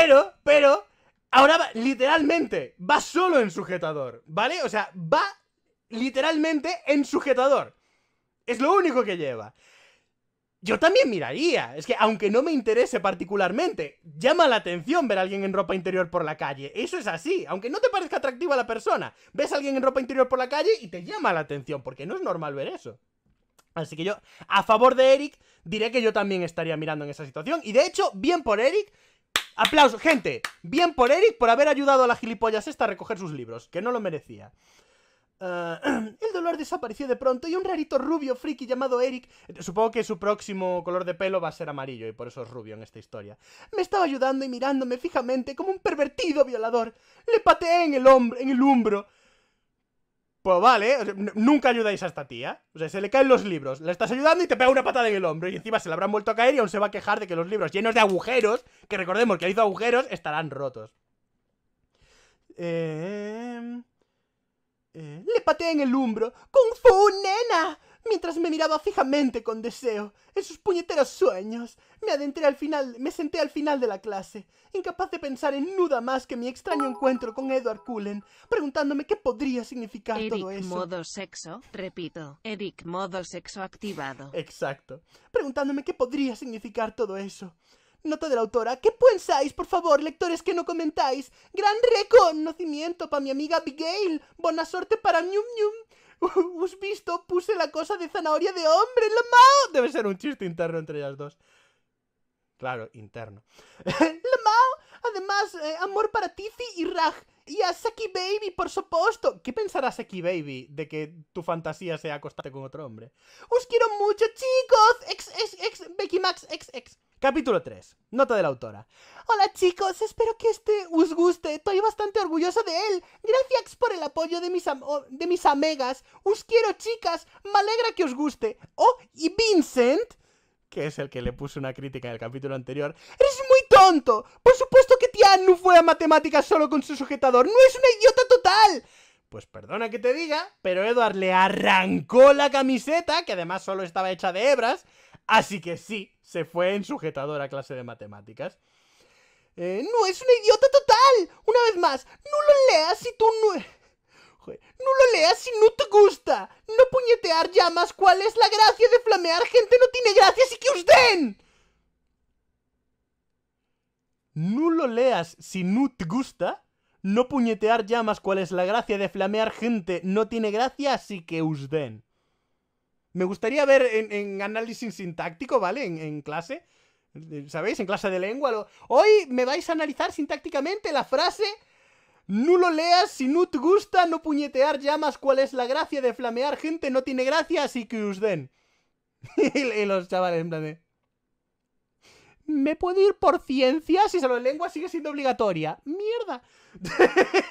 Pero, pero, ahora va, literalmente va solo en sujetador, ¿vale? O sea, va literalmente en sujetador. Es lo único que lleva. Yo también miraría. Es que aunque no me interese particularmente, llama la atención ver a alguien en ropa interior por la calle. Eso es así. Aunque no te parezca atractiva la persona, ves a alguien en ropa interior por la calle y te llama la atención, porque no es normal ver eso. Así que yo, a favor de Eric, diré que yo también estaría mirando en esa situación. Y de hecho, bien por Eric, Aplausos, gente. Bien por Eric por haber ayudado a la gilipollas esta a recoger sus libros, que no lo merecía. Eh, el dolor desapareció de pronto y un rarito rubio friki llamado Eric, supongo que su próximo color de pelo va a ser amarillo y por eso es rubio en esta historia, me estaba ayudando y mirándome fijamente como un pervertido violador. Le pateé en el hombre, en el hombro pues vale, nunca ayudáis a esta tía. O sea, se le caen los libros, la estás ayudando y te pega una patada en el hombro. Y encima se le habrán vuelto a caer y aún se va a quejar de que los libros llenos de agujeros, que recordemos que ha ido agujeros, estarán rotos. Eh... Eh, le patea en el hombro. con Fu, nena! mientras me miraba fijamente con deseo, en sus puñeteros sueños. Me adentré al final, me senté al final de la clase, incapaz de pensar en nada más que mi extraño encuentro con Edward Cullen, preguntándome qué podría significar todo eso. modo sexo, repito, Eric modo sexo activado. Exacto. Preguntándome qué podría significar todo eso. Nota de la autora. ¿Qué pensáis, por favor, lectores que no comentáis? Gran reconocimiento para mi amiga Abigail. Buena suerte para Ñum Ñum. ¿Has visto? Puse la cosa de zanahoria de hombre en Debe ser un chiste interno entre las dos. Claro, interno. Lamao, además, eh, amor para Tiffy y Raj. Y a Saki Baby, por supuesto. ¿Qué pensará Saki Baby de que tu fantasía sea acostarte con otro hombre? Os quiero mucho, chicos. Ex, ex, ex, Becky Max, ex, ex. Capítulo 3. Nota de la autora. Hola chicos, espero que este os guste. Estoy bastante orgulloso de él. Gracias por el apoyo de mis, de mis amigas. Os quiero chicas. Me alegra que os guste. Oh, y Vincent, que es el que le puso una crítica en el capítulo anterior. Eres muy tonto. Por supuesto que Tian no fue a matemáticas solo con su sujetador. No es una idiota total. Pues perdona que te diga, pero Edward le arrancó la camiseta, que además solo estaba hecha de hebras Así que sí, se fue en sujetador a clase de matemáticas. Eh, no es una idiota total. Una vez más, no lo leas si tú no... E-, no lo leas si no te gusta. No puñetear llamas. ¿Cuál es la gracia de flamear? Gente no tiene gracia, así que os den. No lo leas si no te gusta. No puñetear llamas. ¿Cuál es la gracia de flamear? Gente no tiene gracia, así que os den. Me gustaría ver en, análisis sintáctico, ¿vale? En, clase. Eh, ¿Sabéis? En clase de lengua. Hoy me vais a analizar sintácticamente la frase. No lo leas si no te gusta, no puñetear llamas. ¿Cuál es la gracia de flamear gente? No tiene gracia, así que os den. y los chavales, en plan de. ¿Me puedo ir por ciencia si solo lengua sigue siendo obligatoria? ¡Mierda!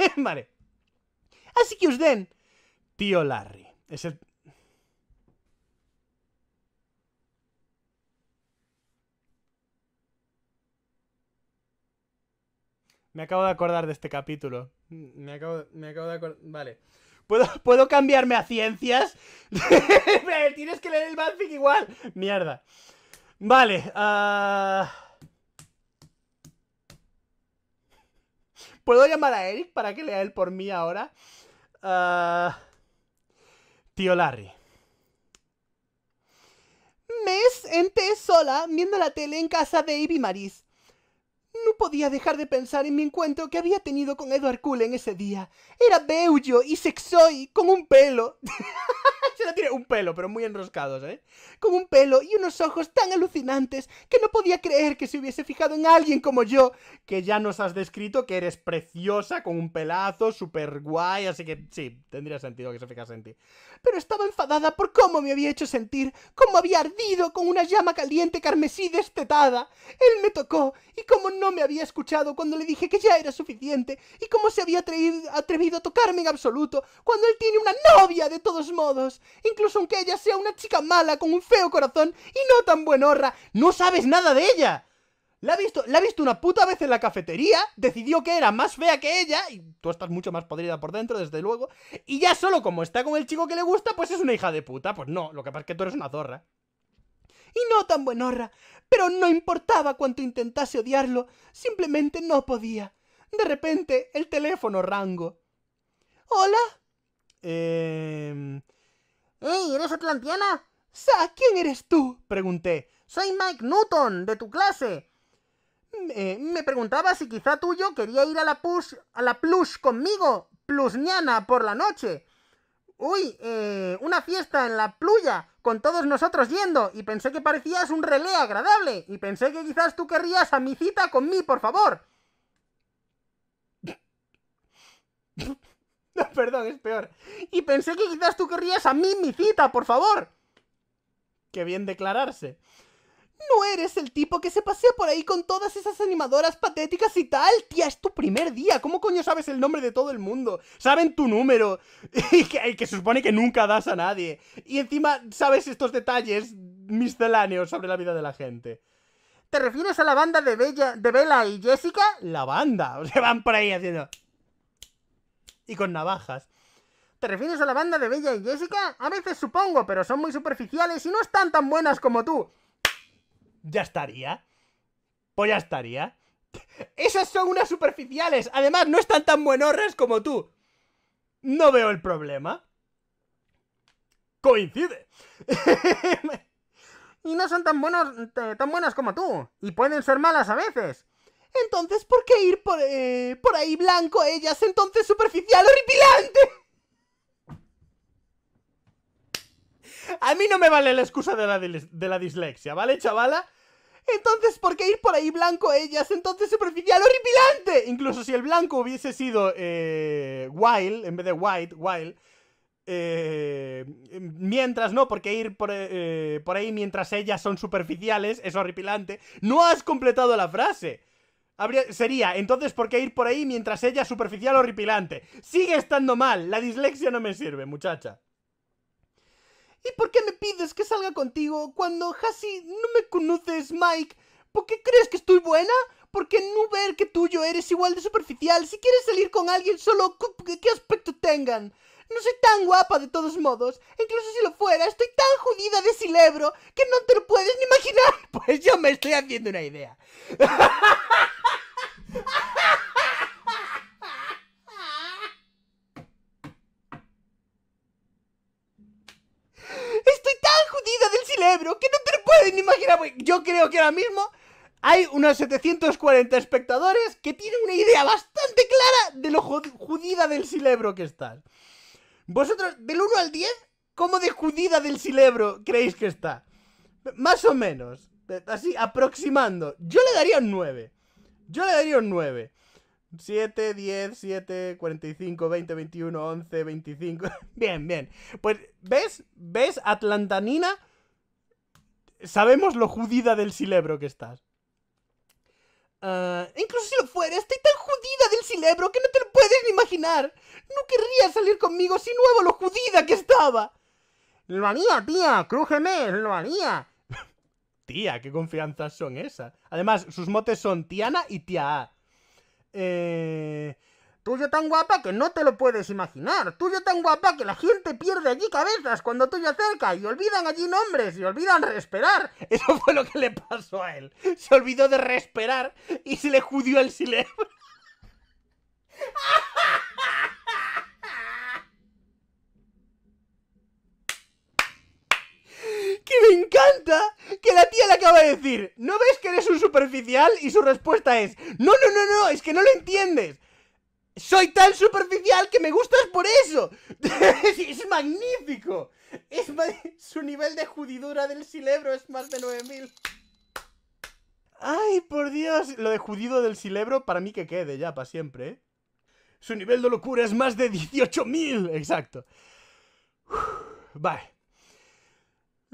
vale. Así que os den. Tío Larry. Es el, Me acabo de acordar de este capítulo. Me acabo, me acabo de acordar. Vale. ¿Puedo, ¿Puedo cambiarme a ciencias? Tienes que leer el fanfic igual. Mierda. Vale. Ah. ¿Puedo llamar a Eric para que lea él por mí ahora? Ah. Tío Larry. Mes entré sola viendo la tele en casa de Ivy Maris. No podía dejar de pensar en mi encuentro que había tenido con Edward en ese día. Era bello y sexoy, con un pelo. tiene un pelo, pero muy enroscados, ¿eh? Con un pelo y unos ojos tan alucinantes que no podía creer que se hubiese fijado en alguien como yo, que ya nos has descrito que eres preciosa, con un pelazo, super guay, así que sí, tendría sentido que se fijase en ti. Pero estaba enfadada por cómo me había hecho sentir, cómo había ardido con una llama caliente carmesí destetada. Él me tocó y cómo no me había escuchado cuando le dije que ya era suficiente y cómo se había atrevido a tocarme en absoluto cuando él tiene una novia de todos modos incluso aunque ella sea una chica mala con un feo corazón y no tan buenorra, no sabes nada de ella. La ha visto, la ha visto una puta vez en la cafetería, decidió que era más fea que ella, y tú estás mucho más podrida por dentro, desde luego, y ya solo como está con el chico que le gusta, pues es una hija de puta. Pues no, lo que pasa es que tú eres una zorra. Y no tan buenorra, pero no importaba cuánto intentase odiarlo, simplemente no podía. De repente, el teléfono rango. ¿Hola? Eh... ¡Ey, eres atlantiana! Sa, ¿quién eres tú? Pregunté. Soy Mike Newton, de tu clase. Mm, eh, me preguntaba si quizá tú quería ir a la, push, a la plush conmigo, plusñana, por la noche. Uy, eh, una fiesta en la pluya, con todos nosotros yendo, y pensé que parecías un relé agradable, y pensé que quizás tú querrías a mi cita con mí, por favor. perdón, es peor. Y pensé que quizás tú querrías a mí mi cita, por favor. Qué bien declararse. No eres el tipo que se pasea por ahí con todas esas animadoras patéticas y tal. Tía, es tu primer día. ¿Cómo coño sabes el nombre de todo el mundo? Saben tu número. Y que, se supone que nunca das a nadie. Y encima sabes estos detalles misceláneos sobre la vida de la gente. ¿Te refieres a la banda de Bella, de Bella y Jessica? La banda. O sea, van por ahí haciendo y con navajas. ¿Te refieres a la banda de Bella y Jessica? A veces supongo, pero son muy superficiales y no están tan buenas como tú. Ya estaría. Pues ya estaría. Esas son unas superficiales. Además, no están tan buenorras como tú. No veo el problema. Coincide. y no son tan, eh, tan buenas como tú. Y pueden ser malas a veces. Entonces, ¿por qué ir por, eh, ahí blanco ellas? Entonces, superficial, horripilante. A mí no me vale la excusa de la, dislexia, ¿vale, chavala? Entonces, ¿por qué ir por ahí blanco ellas? Entonces, superficial, horripilante. Incluso si el blanco hubiese sido eh, wild, en vez de white, wild. Eh, mientras no, ¿Por qué ir por, por, ahí mientras ellas son superficiales es horripilante. No has completado la frase sería, entonces, ¿por qué ir por ahí mientras ella es superficial horripilante? Sigue estando mal, la dislexia no me sirve, muchacha. ¿Y por qué me pides que salga contigo cuando Hasi no me conoces, Mike? ¿Por qué crees que estoy buena? Porque no ver que tuyo eres igual de superficial? Si quieres salir con alguien, solo qué aspecto tengan. No soy tan guapa de todos modos. Incluso si lo fuera, estoy tan judida de silebro que no te lo puedes ni imaginar. Pues yo me estoy haciendo una idea. Estoy tan judida del silebro que no te lo puedes ni imaginar. Yo creo que ahora mismo hay unos 740 espectadores que tienen una idea bastante clara de lo judida del silebro que estás. Vosotros, del 1 al 10, ¿cómo de judida del cilebro creéis que está? Más o menos. Así, aproximando. Yo le daría un 9. Yo le daría un 9. 7, 10, 7, 45, 20, 21, 11, 25. bien, bien. Pues, ¿ves? ¿Ves, Atlantanina? Sabemos lo judida del cilebro que estás. Ah, incluso si lo fuera, estoy tan judida del cilebro que no te lo puedes ni imaginar. No querría salir conmigo si nuevo lo judida que estaba. Lo haría, tía, crújeme, lo haría. tía, qué confianzas son esas. Además, sus motes son Tiana y Tía A. Eh... Tuyo tan guapa que no te lo puedes imaginar. Tuyo tan guapa que la gente pierde allí cabezas cuando tú tuyo acerca y olvidan allí nombres y olvidan respirar. Eso fue lo que le pasó a él. Se olvidó de respirar y se le judió el silencio. que me encanta que la tía le acaba de decir, ¿no ves que eres un superficial? Y su respuesta es, no, no, no, no, es que no lo entiendes. Soy tan superficial que me gustas por eso. es, magnífico. Es su nivel de judidura del Cilebro es más de 9000. Ay, por Dios. Lo de judido del Cilebro, para mí que quede ya, para siempre. ¿eh? Su nivel de locura es más de 18.000. Exacto. vale.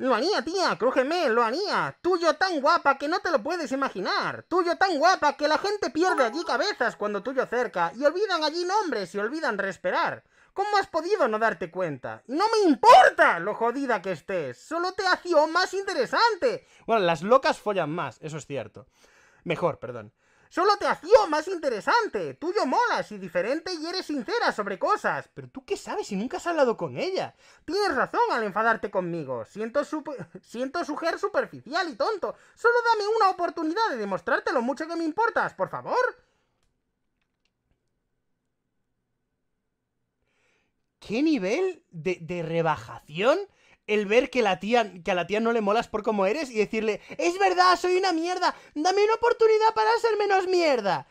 Lo anía, tía, crujeme, lo anía. Tuyo tan guapa que no te lo puedes imaginar. Tuyo tan guapa que la gente pierde allí cabezas cuando tuyo cerca y olvidan allí nombres y olvidan respirar. ¿Cómo has podido no darte cuenta? Y no me importa lo jodida que estés, solo te hacía más interesante. Bueno, las locas follan más, eso es cierto. Mejor, perdón. Solo te hacía más interesante. ¡Tuyo mola, molas y diferente y eres sincera sobre cosas. Pero tú qué sabes si nunca has hablado con ella. Tienes razón al enfadarte conmigo. Siento, su Siento superficial y tonto. Solo dame una oportunidad de demostrarte lo mucho que me importas, por favor. ¿Qué nivel de, de rebajación? el ver que, a la tía no le molas por cómo eres y decirle, es verdad, soy una mierda, dame una oportunidad para ser menos mierda.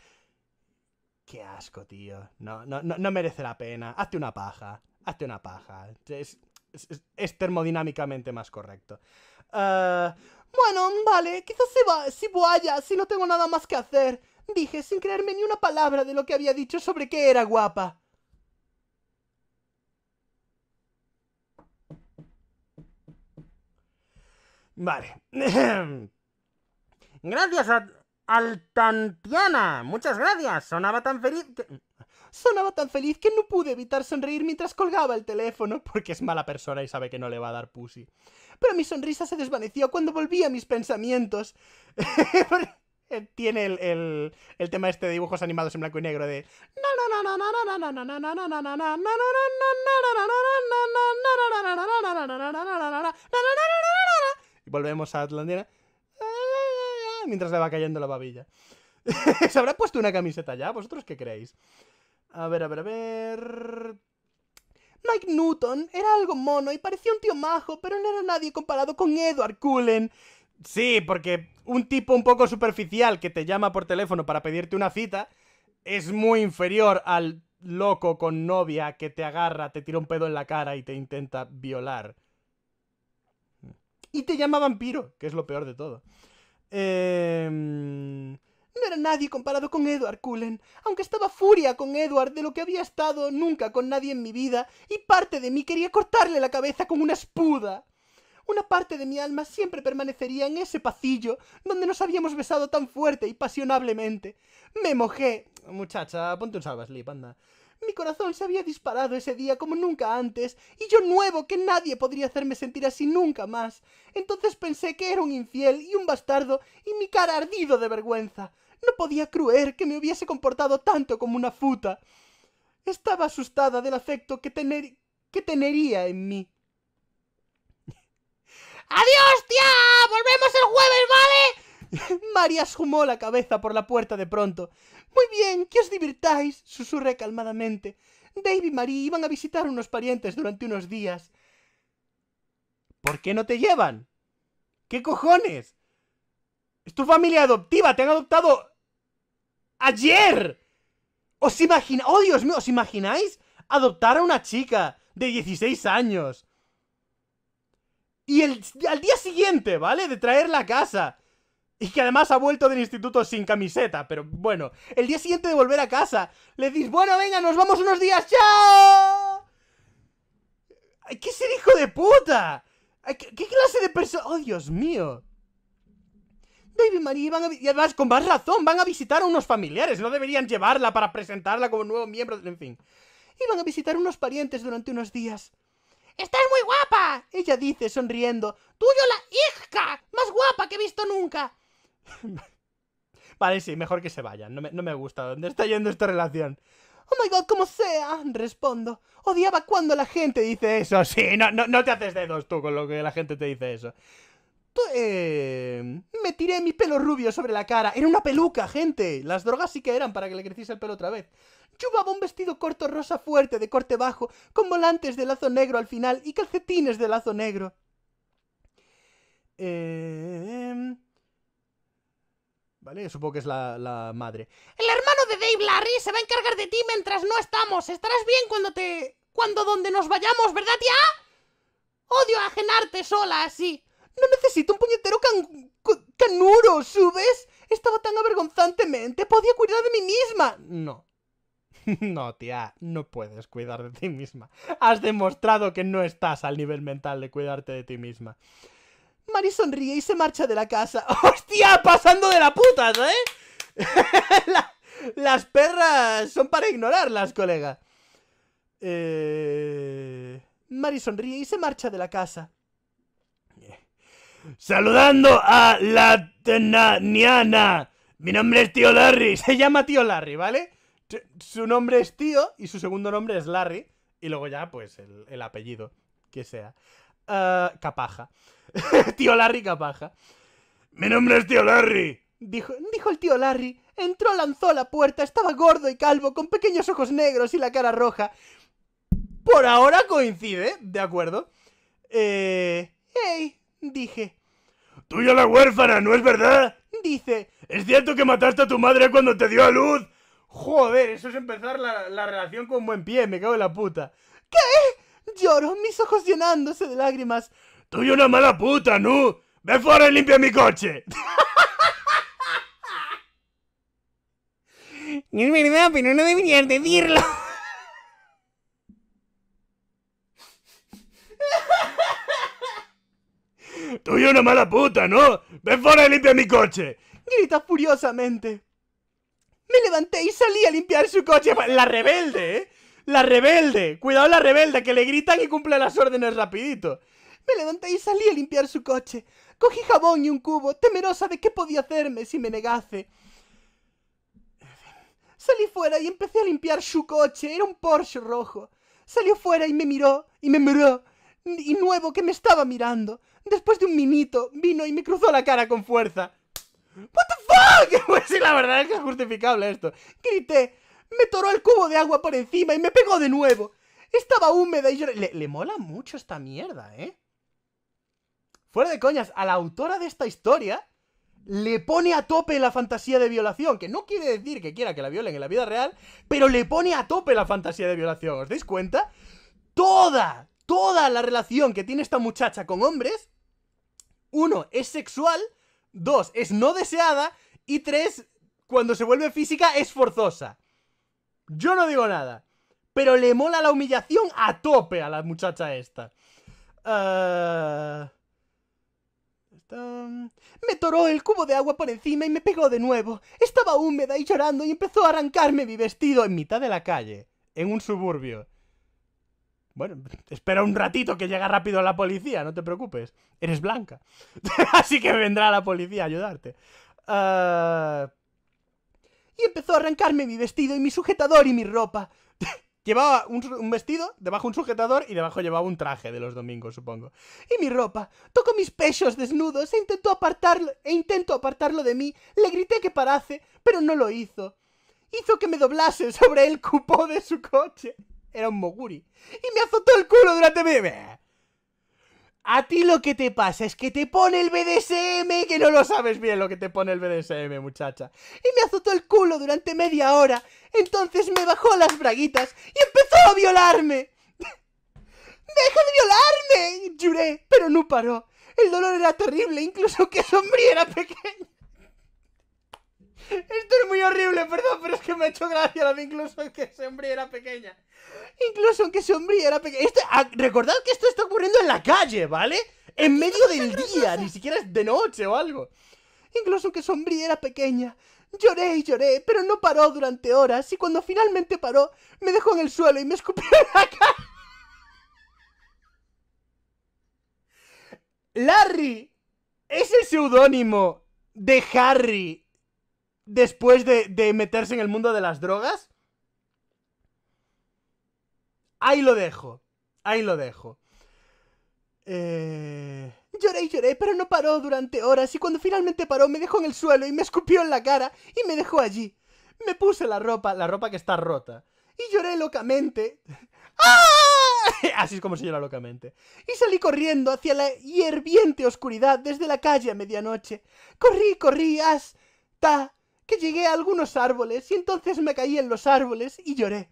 Qué asco, tío. No, no, no, merece la pena. Hazte una paja. Hazte una paja. Es, es, es termodinámicamente más correcto. Eh, bueno, vale, quizás se va, si vaya, si no tengo nada más que hacer. Dije sin creerme ni una palabra de lo que había dicho sobre que era guapa. Vale. Gracias a Altantiana. Muchas gracias. Sonaba tan feliz que... Sonaba tan feliz que no pude evitar sonreír mientras colgaba el teléfono, porque es mala persona y sabe que no le va a dar pussy. Pero mi sonrisa se desvaneció cuando volví a mis pensamientos. Tiene el, el, tema este de dibujos animados en blanco y negro de volvemos a Atlantina. Ah, mientras le va cayendo la babilla. ¿Se habrá puesto una camiseta ya? ¿Vosotros qué creéis? A ver, a ver, a ver. Mike Newton era algo mono y parecía un tío majo, pero no era nadie comparado con Edward Cullen. Sí, porque un tipo un poco superficial que te llama por teléfono para pedirte una cita es muy inferior al loco con novia que te agarra, te tira un pedo en la cara y te intenta violar y te llama vampiro, que es lo peor de todo. Eh... No era nadie comparado con Edward Cullen, aunque estaba furia con Edward de lo que había estado nunca con nadie en mi vida, y parte de mí quería cortarle la cabeza con una espuda. Una parte de mi alma siempre permanecería en ese pasillo donde nos habíamos besado tan fuerte y pasionablemente. Me mojé. Muchacha, ponte un salvaslip, anda. Mi corazón se había disparado ese día como nunca antes, y yo nuevo que nadie podría hacerme sentir así nunca más. Entonces pensé que era un infiel y un bastardo, y mi cara ardido de vergüenza. No podía creer que me hubiese comportado tanto como una futa. Estaba asustada del afecto que, tener... tenería en mí. ¡Adiós, tía! ¡Volvemos el jueves, ¿vale? María asumó la cabeza por la puerta de pronto. Muy bien, que os divirtáis, susurré calmadamente. Dave y Marie iban a visitar a unos parientes durante unos días. ¿Por qué no te llevan? ¿Qué cojones? Es tu familia adoptiva, te han adoptado ayer. ¿Os imagináis? ¡Oh, Dios mío! ¿Os imagináis adoptar a una chica de 16 años? Y el, al día siguiente, ¿vale? De traerla a casa. Y que además ha vuelto del instituto sin camiseta, pero bueno, el día siguiente de volver a casa, le dices bueno, venga, nos vamos unos días, chao. ¿Qué es el hijo de puta. ¿Qué, clase de persona? Oh, Dios mío. David María van a... Y además, con más razón, van a visitar a unos familiares, no deberían llevarla para presentarla como nuevo miembro, en fin. Iban a visitar a unos parientes durante unos días. ¡Estás muy guapa! Ella dice, sonriendo. ¡Tuyo la hija! ¡Más guapa que he visto nunca! vale, sí, mejor que se vayan. No me, gusta dónde está yendo esta relación. Oh my god, como sea, respondo. Odiaba cuando la gente dice eso. Sí, no, no, no te haces dedos tú con lo que la gente te dice eso. Eh, me tiré mi pelo rubio sobre la cara. Era una peluca, gente. Las drogas sí que eran para que le creciese el pelo otra vez. Llevaba un vestido corto rosa fuerte de corte bajo, con volantes de lazo negro al final y calcetines de lazo negro. Eh... ¿Vale? Supongo que es la, madre. El hermano de Dave Larry se va a encargar de ti mientras no estamos. Estarás bien cuando te... cuando donde nos vayamos, ¿verdad, tía? Odio ajenarte sola así. No necesito un puñetero can... canuro, ¿subes? Estaba tan avergonzantemente. Podía cuidar de mí misma. No. No, tía, no puedes cuidar de ti misma. Has demostrado que no estás al nivel mental de cuidarte de ti misma. Mari sonríe y se marcha de la casa. ¡Hostia! Pasando de la puta, ¿eh? las perras son para ignorarlas, colega. Eh... Mari sonríe y se marcha de la casa. Saludando a la tenaniana. Mi nombre es tío Larry. Se llama tío Larry, ¿vale? Su nombre es tío y su segundo nombre es Larry. Y luego ya, pues, el apellido que sea. Ah, Capaja. tío Larry Capaja. Mi nombre es tío Larry. Dijo, dijo el tío Larry. Entró, lanzó la puerta, estaba gordo y calvo, con pequeños ojos negros y la cara roja. Por ahora coincide, ¿de acuerdo? Eh... Hey, dije. Tuya la huérfana, ¿no es verdad? Dice. ¿Es cierto que mataste a tu madre cuando te dio a luz? Joder, eso es empezar la, la relación con buen pie, me cago en la puta. ¿Qué? Lloro, mis ojos llenándose de lágrimas. Tú y una mala puta, ¿no? Ve fuera y limpia mi coche. Es verdad, pero no debería decirlo. Tú y una mala puta, ¿no? ¡Ve fuera y limpia mi coche. Grita furiosamente. Me levanté y salí a limpiar su coche. La rebelde, ¿eh? La rebelde. Cuidado la rebelde, que le gritan y cumple las órdenes rapidito. Me levanté y salí a limpiar su coche. Cogí jabón y un cubo, temerosa de qué podía hacerme si me negase. Salí fuera y empecé a limpiar su coche. Era un Porsche rojo. Salió fuera y me miró, y me miró, y nuevo que me estaba mirando. Después de un minuto, vino y me cruzó la cara con fuerza. ¿What the fuck? Pues sí, la verdad es que es justificable esto. Grité, me toró el cubo de agua por encima y me pegó de nuevo. Estaba húmeda y Le, le mola mucho esta mierda, ¿eh? Fuera de coñas, a la autora de esta historia le pone a tope la fantasía de violación, que no quiere decir que quiera que la violen en la vida real, pero le pone a tope la fantasía de violación, ¿os dais cuenta? Toda, toda la relación que tiene esta muchacha con hombres, uno, es sexual, dos, es no deseada, y tres, cuando se vuelve física, es forzosa. Yo no digo nada. Pero le mola la humillación a tope a la muchacha esta. Eh, mm, me toró el cubo de agua por encima y me pegó de nuevo. Estaba húmeda y llorando y empezó a arrancarme mi vestido en mitad de la calle, en un suburbio. Bueno, espera un ratito que llega rápido la policía, no te preocupes. Eres blanca. Así que vendrá la policía a ayudarte. Uh, y empezó a arrancarme mi vestido y mi sujetador y mi ropa. llevaba un, vestido, debajo un sujetador y debajo llevaba un traje de los domingos, supongo. Y mi ropa. Tocó mis pechos desnudos e intentó apartarlo, e intentó apartarlo de mí. Le grité que parase, pero no lo hizo. Hizo que me doblase sobre el cupo de su coche. Era un moguri. Y me azotó el culo durante mi... A ti lo que te pasa es que te pone el BDSM que no lo sabes bien lo que te pone el BDSM, muchacha. Y me azotó el culo durante media hora. Entonces me bajó las braguitas y empezó a violarme. ¡Deja de violarme! Lloré, pero no paró. El dolor era terrible, incluso que sombría era pequeño. Esto es muy horrible, perdón, pero es que me ha hecho gracia la incluso que sombría era pequeña. Incluso que sombría era pequeña. Este, ah, recordad que esto está ocurriendo en la calle, ¿vale? En medio del día, ni siquiera es de noche o algo. Incluso que sombría era pequeña, lloré y lloré, pero no paró durante horas y cuando finalmente paró, me dejó en el suelo y me escupió en la cara. Larry es el seudónimo de Harry después de, de meterse en el mundo de las drogas? Ahí lo dejo. Ahí lo dejo. Eh... Lloré y lloré, pero no paró durante horas y cuando finalmente paró me dejó en el suelo y me escupió en la cara y me dejó allí. Me puse la ropa, la ropa que está rota, y lloré locamente. ¡Ah! Así es como se llora locamente. Y salí corriendo hacia la hierviente oscuridad desde la calle a medianoche. Corrí, corrí hasta que llegué a algunos árboles y entonces me caí en los árboles y lloré.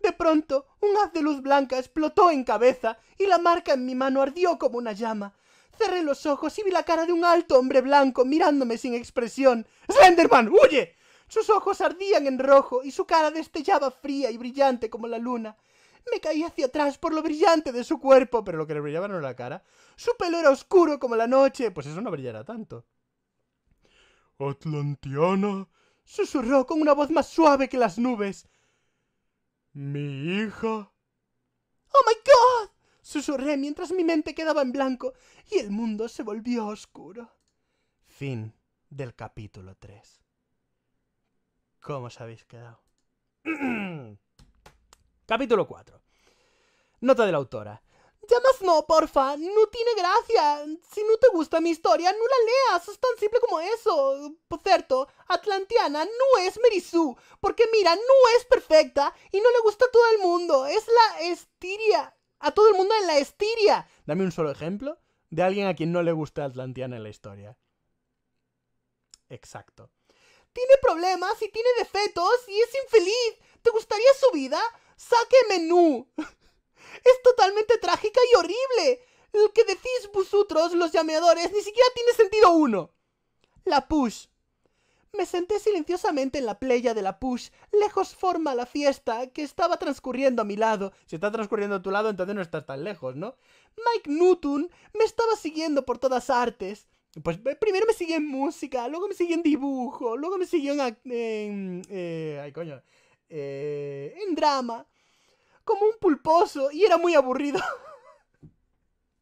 De pronto, un haz de luz blanca explotó en cabeza y la marca en mi mano ardió como una llama. Cerré los ojos y vi la cara de un alto hombre blanco mirándome sin expresión. ¡Slenderman, huye! Sus ojos ardían en rojo y su cara destellaba fría y brillante como la luna. Me caí hacia atrás por lo brillante de su cuerpo, pero lo que le brillaba no era la cara. Su pelo era oscuro como la noche, pues eso no brillará tanto. Atlantiana, susurró con una voz más suave que las nubes. Mi hija. ¡Oh, my God! Susurré mientras mi mente quedaba en blanco y el mundo se volvió oscuro. Fin del capítulo 3. ¿Cómo os habéis quedado? capítulo 4. Nota de la autora. Ya más no, porfa. No tiene gracia. Si no te gusta mi historia, no la leas. Es tan simple como eso. Por cierto, Atlantiana no es Merisú. Porque mira, no es perfecta y no le gusta a todo el mundo. Es la estiria. A todo el mundo en la estiria. Dame un solo ejemplo de alguien a quien no le gusta Atlantiana en la historia. Exacto. Tiene problemas y tiene defectos y es infeliz. ¿Te gustaría su vida? ¡Sáqueme menú. Es totalmente trágica y horrible. Lo que decís vosotros, los llameadores, ni siquiera tiene sentido uno. La push. Me senté silenciosamente en la playa de la push, lejos forma la fiesta que estaba transcurriendo a mi lado. Si está transcurriendo a tu lado, entonces no estás tan lejos, ¿no? Mike Newton me estaba siguiendo por todas artes. Pues eh, primero me siguió en música, luego me siguió en dibujo, luego me siguió en... en eh, ay, coño. Eh, en drama como un pulposo y era muy aburrido.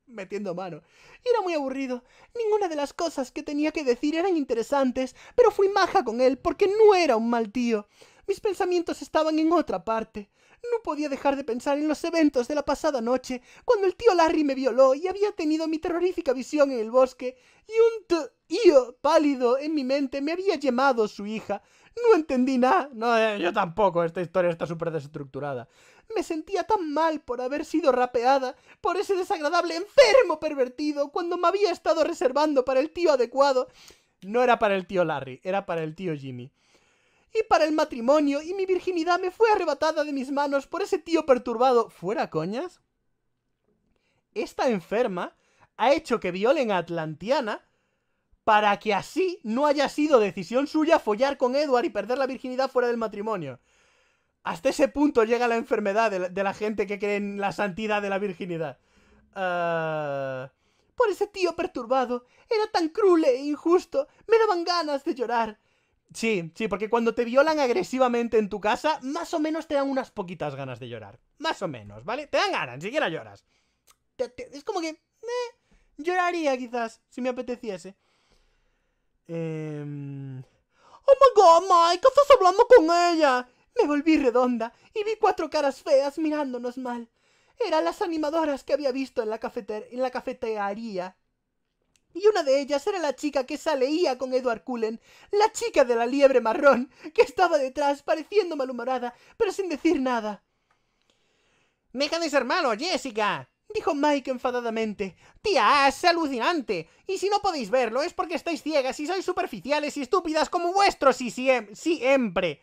Metiendo mano. era muy aburrido. Ninguna de las cosas que tenía que decir eran interesantes, pero fui maja con él porque no era un mal tío. Mis pensamientos estaban en otra parte. No podía dejar de pensar en los eventos de la pasada noche, cuando el tío Larry me violó y había tenido mi terrorífica visión en el bosque, y un tío pálido en mi mente me había llamado su hija. No entendí nada. No, eh, yo tampoco. Esta historia está súper desestructurada. Me sentía tan mal por haber sido rapeada por ese desagradable enfermo pervertido cuando me había estado reservando para el tío adecuado. No era para el tío Larry, era para el tío Jimmy. Y para el matrimonio y mi virginidad me fue arrebatada de mis manos por ese tío perturbado. ¿Fuera coñas? Esta enferma ha hecho que violen a Atlantiana para que así no haya sido decisión suya follar con Edward y perder la virginidad fuera del matrimonio. Hasta ese punto llega la enfermedad de la, gente que cree en la santidad de la virginidad. Ah, por ese tío perturbado, era tan cruel e injusto, me daban ganas de llorar. Sí, sí, porque cuando te violan agresivamente en tu casa, más o menos te dan unas poquitas ganas de llorar. Más o menos, ¿vale? Te dan ganas, ni siquiera lloras. es como que... Eh, lloraría quizás, si me apeteciese. Em, oh my god, Mike, ¿qué estás hablando con ella? Me volví redonda y vi cuatro caras feas mirándonos mal. Eran las animadoras que había visto en la, en la cafetería. Y una de ellas era la chica que saleía con Edward Cullen, la chica de la liebre marrón, que estaba detrás, pareciendo malhumorada, pero sin decir nada. Deja de ser malo, Jessica, dijo Mike enfadadamente. Tía, es alucinante. Y si no podéis verlo es porque estáis ciegas y sois superficiales y estúpidas como vuestros y siempre.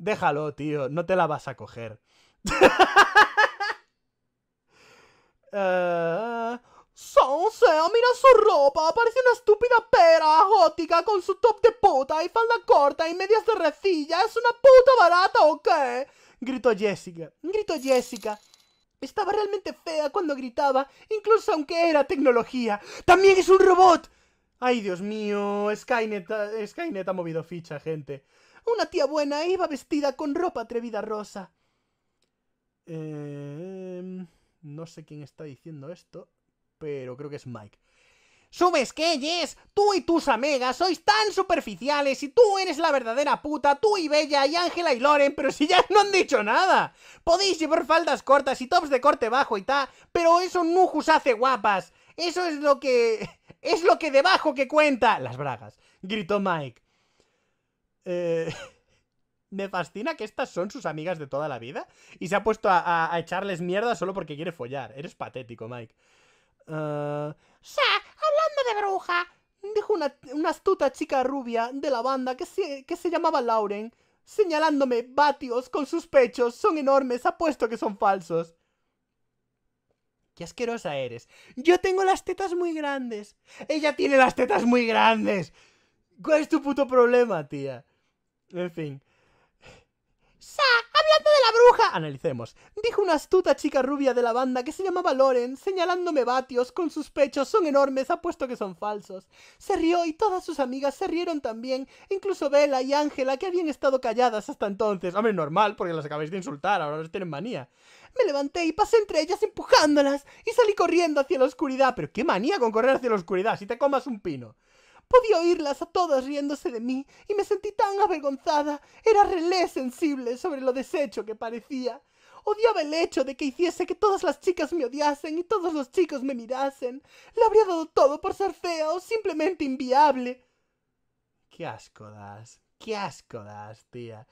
Déjalo, tío, no te la vas a coger. Son eh, mira su ropa, parece una estúpida pera gótica con su top de puta y falda corta y medias de recilla. ¿Es una puta barata o qué? Gritó Jessica. Gritó Jessica. Estaba realmente fea cuando gritaba, incluso aunque era tecnología. ¡También es un robot! Ay, Dios mío, Skynet, Skynet ha movido ficha, gente. Una tía buena iba vestida con ropa atrevida rosa. Eh, no sé quién está diciendo esto, pero creo que es Mike. ¿Subes que, Jess? Tú y tus amigas sois tan superficiales y tú eres la verdadera puta, tú y Bella y Ángela y Loren, pero si ya no han dicho nada. Podéis llevar faldas cortas y tops de corte bajo y tal, pero eso no hace guapas. Eso es lo que... es lo que debajo que cuenta. Las bragas, gritó Mike. Eh, me fascina que estas son sus amigas de toda la vida y se ha puesto a, echarles mierda solo porque quiere follar. Eres patético, Mike. Eh, hablando de bruja, dijo una, astuta chica rubia de la banda que se, que se llamaba Lauren, señalándome vatios con sus pechos, son enormes, apuesto que son falsos. ¡Qué asquerosa eres! Yo tengo las tetas muy grandes. Ella tiene las tetas muy grandes. ¿Cuál es tu puto problema, tía? En fin. ¡Sa! ¡Hablando de la bruja! Analicemos. Dijo una astuta chica rubia de la banda que se llamaba Loren, señalándome vatios con sus pechos, son enormes, apuesto que son falsos. Se rió y todas sus amigas se rieron también, incluso Bella y Ángela, que habían estado calladas hasta entonces. Hombre, normal, porque las acabáis de insultar, ahora les tienen manía. Me levanté y pasé entre ellas empujándolas y salí corriendo hacia la oscuridad. Pero qué manía con correr hacia la oscuridad, si te comas un pino. Podía oírlas a todas riéndose de mí y me sentí tan avergonzada. Era relé sensible sobre lo deshecho que parecía. Odiaba el hecho de que hiciese que todas las chicas me odiasen y todos los chicos me mirasen. Le habría dado todo por ser fea o simplemente inviable. Qué asco qué asco tía.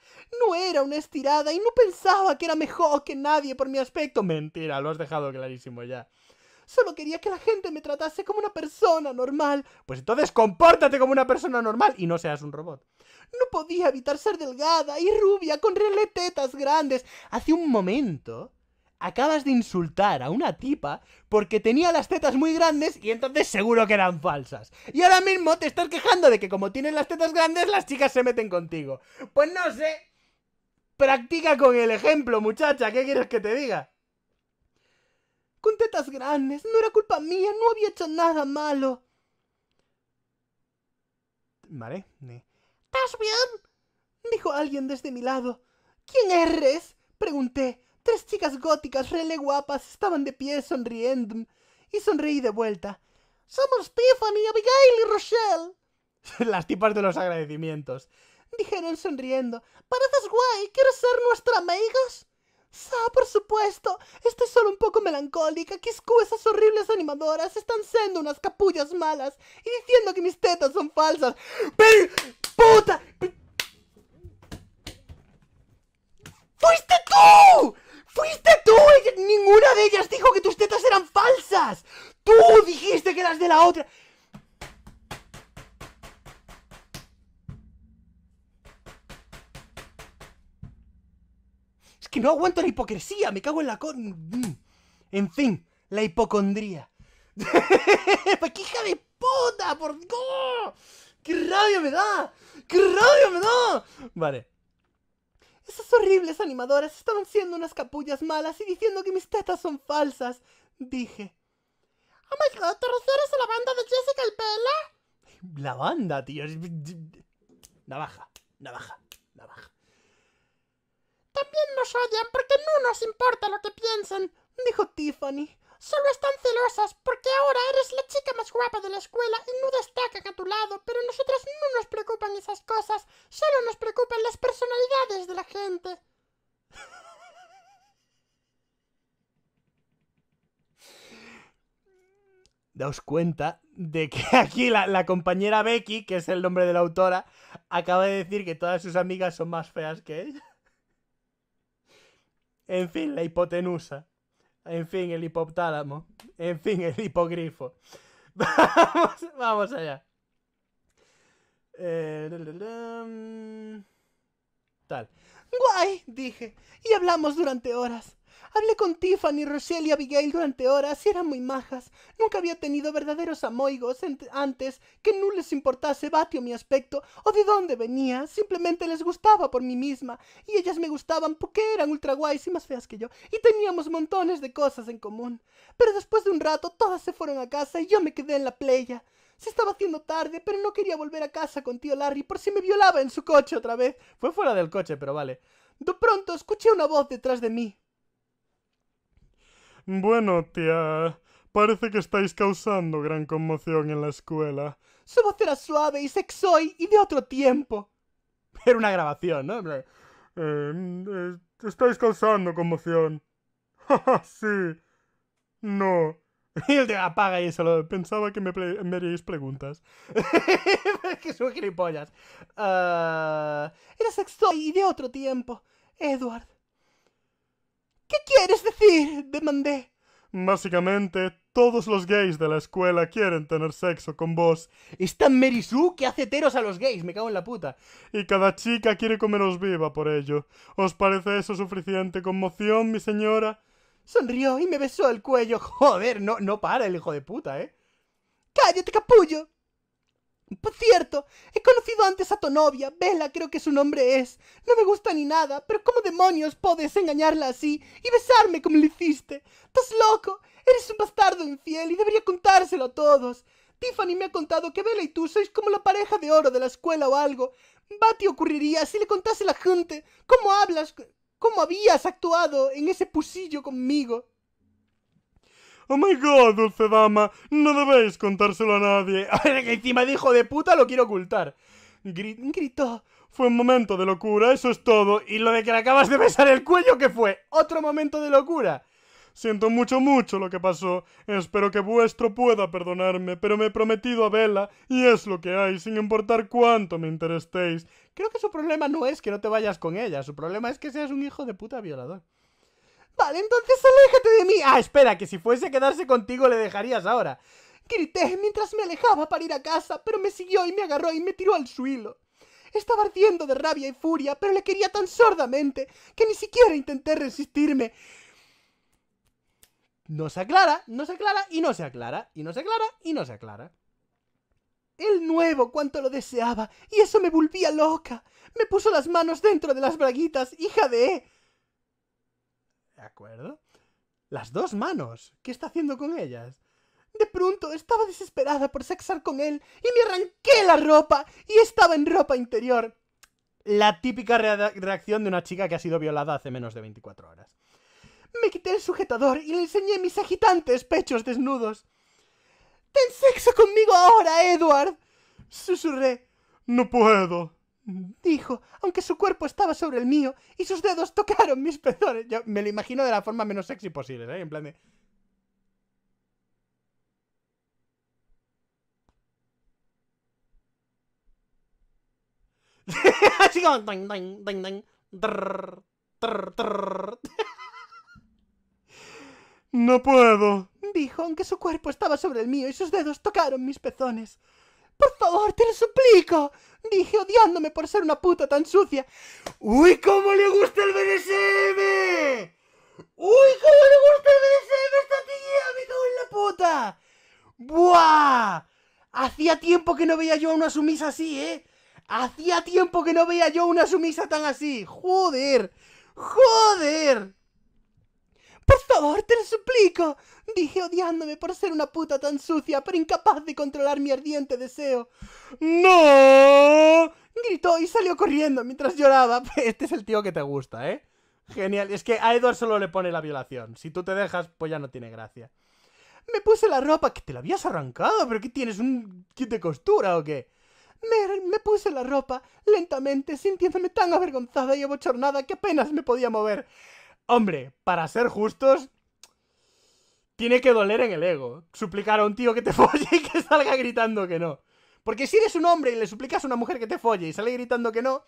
No era una estirada y no pensaba que era mejor que nadie por mi aspecto. Mentira, lo has dejado clarísimo ya. Solo quería que la gente me tratase como una persona normal. Pues entonces compórtate como una persona normal y no seas un robot. No podía evitar ser delgada y rubia con tetas grandes. Hace un momento acabas de insultar a una tipa porque tenía las tetas muy grandes y entonces seguro que eran falsas. Y ahora mismo te estás quejando de que como tienen las tetas grandes, las chicas se meten contigo. Pues no sé. Practica con el ejemplo, muchacha. ¿Qué quieres que te diga? con tetas grandes. No era culpa mía, no había hecho nada malo. Vale. ¿Estás bien? Dijo alguien desde mi lado. ¿Quién eres? Pregunté. Tres chicas góticas, rele guapas, estaban de pie sonriendo. Y sonreí de vuelta. Somos Tiffany, Abigail y Rochelle. Las tipas de los agradecimientos. Dijeron sonriendo. Pareces guay, ¿quieres ser nuestra amigas? Ah, por supuesto. Estoy solo un poco melancólica. Kisku, esas horribles animadoras están siendo unas capullas malas y diciendo que mis tetas son falsas. ¡Pero! ¡Puta! ¡Fuiste tú! ¡Fuiste tú! Ninguna de ellas dijo que tus tetas eran falsas. Tú dijiste que las de la otra. que no aguanto la hipocresía, me cago en la con. Mm. En fin, la hipocondría. ¡Qué hija de puta! ¡Por ¡Qué rabia me da! ¡Qué rabia me da! Vale. Esas horribles animadoras estaban siendo unas capullas malas y diciendo que mis tetas son falsas. Dije. Oh my god, ¿te refieres a la banda de Jessica el Pela? La banda, tío. Navaja, navaja. También nos odian porque no nos importa lo que piensen, dijo Tiffany. Solo están celosas porque ahora eres la chica más guapa de la escuela y no destacan a tu lado, pero nosotras no nos preocupan esas cosas, solo nos preocupan las personalidades de la gente. daos cuenta de que aquí la, compañera Becky, que es el nombre de la autora, acaba de decir que todas sus amigas son más feas que ella. En fin, la hipotenusa. En fin, el hipoptálamo. En fin, el hipogrifo. vamos, allá. Eh, tal. Guay, dije. Y hablamos durante horas. Hablé con Tiffany, Rochelle y Abigail durante horas y eran muy majas. Nunca había tenido verdaderos amoigos antes que no les importase Batio mi aspecto o de dónde venía. Simplemente les gustaba por mí misma y ellas me gustaban porque eran ultra guays y más feas que yo y teníamos montones de cosas en común. Pero después de un rato todas se fueron a casa y yo me quedé en la playa. Se estaba haciendo tarde, pero no quería volver a casa con tío Larry por si me violaba en su coche otra vez. Fue fuera del coche, pero vale. De pronto escuché una voz detrás de mí. Bueno, tía, parece que estáis causando gran conmoción en la escuela. Su voz era suave y sexoy y de otro tiempo. Era una grabación, ¿no? Eh, eh, estáis causando conmoción. sí. No. Y el de apaga y solo pensaba que me, haríais preguntas. que son gilipollas. Ah, era sexoy y de otro tiempo. Edward. ¿Qué quieres decir? demandé. Básicamente, todos los gays de la escuela quieren tener sexo con vos. Es tan que hace teros a los gays, me cago en la puta. Y cada chica quiere comeros viva por ello. ¿Os parece eso suficiente conmoción, mi señora? Sonrió y me besó el cuello. Joder, no, no para el hijo de puta, ¿eh? ¡Cállate, capullo! Por cierto, he conocido antes a tu novia, Bella creo que su nombre es. No me gusta ni nada, pero ¿cómo demonios puedes engañarla así y besarme como le hiciste? ¡Estás loco! Eres un bastardo infiel y debería contárselo a todos. Tiffany me ha contado que Bella y tú sois como la pareja de oro de la escuela o algo. Bati ocurriría si le contase a la gente cómo hablas, cómo habías actuado en ese pusillo conmigo. Oh my god, dulce dama, no debéis contárselo a nadie. que encima de hijo de puta lo quiero ocultar. gritó. Fue un momento de locura, eso es todo. Y lo de que le acabas de besar el cuello, que fue? Otro momento de locura. Siento mucho, mucho lo que pasó. Espero que vuestro pueda perdonarme, pero me he prometido a Vela y es lo que hay, sin importar cuánto me intereséis. Creo que su problema no es que no te vayas con ella, su problema es que seas un hijo de puta violador. Vale, entonces aléjate de mí. Ah, espera, que si fuese a quedarse contigo le dejarías ahora. Grité mientras me alejaba para ir a casa, pero me siguió y me agarró y me tiró al suelo. Estaba ardiendo de rabia y furia, pero le quería tan sordamente que ni siquiera intenté resistirme. No se aclara, no se aclara y no se aclara, y no se aclara y no se aclara. El nuevo cuanto lo deseaba, y eso me volvía loca. Me puso las manos dentro de las braguitas hija de... ¿De acuerdo? Las dos manos. ¿Qué está haciendo con ellas? De pronto estaba desesperada por sexar con él y me arranqué la ropa y estaba en ropa interior. La típica reacción de una chica que ha sido violada hace menos de 24 horas. Me quité el sujetador y le enseñé mis agitantes pechos desnudos. Ten sexo conmigo ahora, Edward. Susurré. No puedo dijo, aunque su cuerpo estaba sobre el mío y sus dedos tocaron mis pezones. Yo me lo imagino de la forma menos sexy posible, ¿eh? En plan de... No puedo. Dijo, aunque su cuerpo estaba sobre el mío y sus dedos tocaron mis pezones. Por favor, te lo suplico. Dije odiándome por ser una puta tan sucia. ¡Uy, cómo le gusta el BDSM! ¡Uy, cómo le gusta el BDSM esta tía! ¡Me cago en la puta! ¡Buah! Hacía tiempo que no veía yo una sumisa así, ¿eh? Hacía tiempo que no veía yo una sumisa tan así. ¡Joder! ¡Joder! Por favor, te lo suplico. Dije odiándome por ser una puta tan sucia, pero incapaz de controlar mi ardiente deseo. ¡No! Gritó y salió corriendo mientras lloraba. Este es el tío que te gusta, ¿eh? Genial. Es que a Edward solo le pone la violación. Si tú te dejas, pues ya no tiene gracia. Me puse la ropa que te la habías arrancado, pero ¿qué tienes un kit de costura o qué. Me, me, puse la ropa lentamente, sintiéndome tan avergonzada y abochornada que apenas me podía mover. Hombre, para ser justos, tiene que doler en el ego. Suplicar a un tío que te folle y que salga gritando que no. Porque si eres un hombre y le suplicas a una mujer que te folle y sale gritando que no,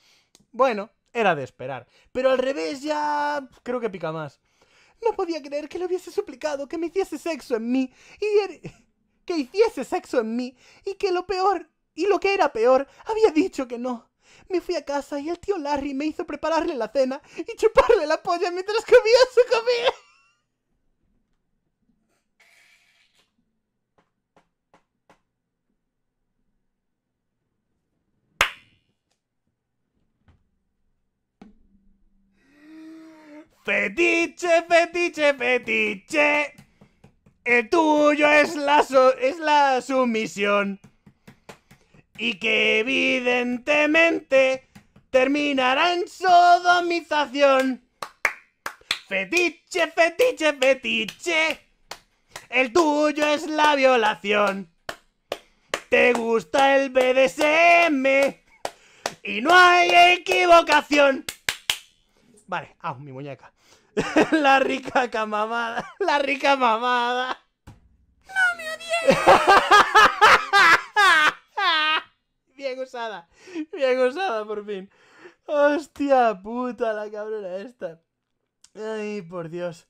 bueno, era de esperar. Pero al revés ya creo que pica más. No podía creer que le hubiese suplicado que me hiciese sexo en mí y er-, que hiciese sexo en mí y que lo peor y lo que era peor había dicho que no. Me fui a casa y el tío Larry me hizo prepararle la cena y chuparle la polla mientras comía su comida. Fetiche, fetiche, fetiche. El tuyo es la, es la sumisión y que evidentemente terminará en sodomización. Fetiche, fetiche, fetiche. El tuyo es la violación. Te gusta el BDSM y no hay equivocación. Vale, ah, mi muñeca. la rica camamada La rica mamada. ¡No me odies! Bien usada. Bien usada, por fin. Hostia puta la cabrona esta. Ay, por Dios.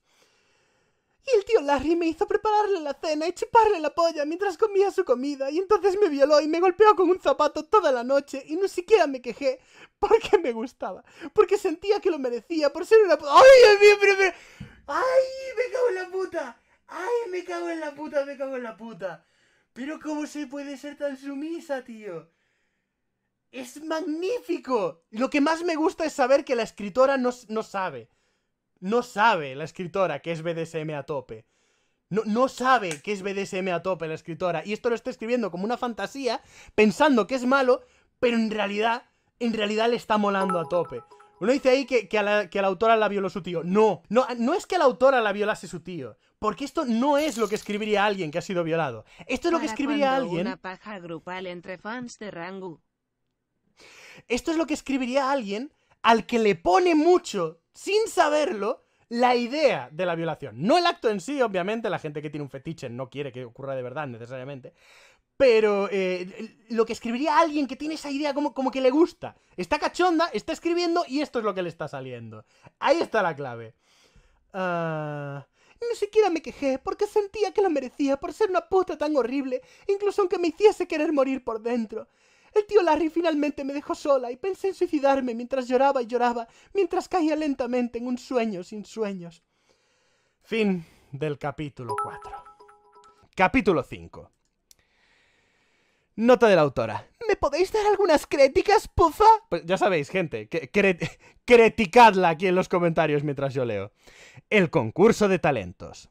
Y el tío Larry me hizo prepararle la cena y chuparle la polla mientras comía su comida, y entonces me violó y me golpeó con un zapato toda la noche, y no siquiera me quejé porque me gustaba, porque sentía que lo merecía por ser una puta. ¡Ay, ¡Ay, me cago en la puta! ¡Ay, me cago en la puta, me cago en la puta! Pero, ¿cómo se puede ser tan sumisa, tío? Es magnífico. Lo que más me gusta es saber que la escritora no, sabe. No sabe la escritora que es BDSM a tope. No, sabe que es BDSM a tope la escritora. Y esto lo está escribiendo como una fantasía, pensando que es malo, pero en realidad, en realidad le está molando a tope. Uno dice ahí que, que, a la, autora la violó su tío. No, no, no es que a la autora la violase su tío. Porque esto no es lo que escribiría alguien que ha sido violado. Esto es lo que escribiría alguien. Una paja grupal entre fans de Rangu. Esto es lo que escribiría alguien al que le pone mucho, sin saberlo, la idea de la violación. No el acto en sí, obviamente, la gente que tiene un fetiche no quiere que ocurra de verdad necesariamente. Pero eh, lo que escribiría alguien que tiene esa idea como, que le gusta. Está cachonda, está escribiendo y esto es lo que le está saliendo. Ahí está la clave. No ah, Ni siquiera me quejé porque sentía que lo merecía por ser una puta tan horrible, incluso aunque me hiciese querer morir por dentro. El tío Larry finalmente me dejó sola y pensé en suicidarme mientras lloraba y lloraba, mientras caía lentamente en un sueño sin sueños. Fin del capítulo 4. Capítulo 5. Nota de la autora. ¿Me podéis dar algunas críticas, pufa? Pues ya sabéis, gente, que criticadla aquí en los comentarios mientras yo leo. El concurso de talentos.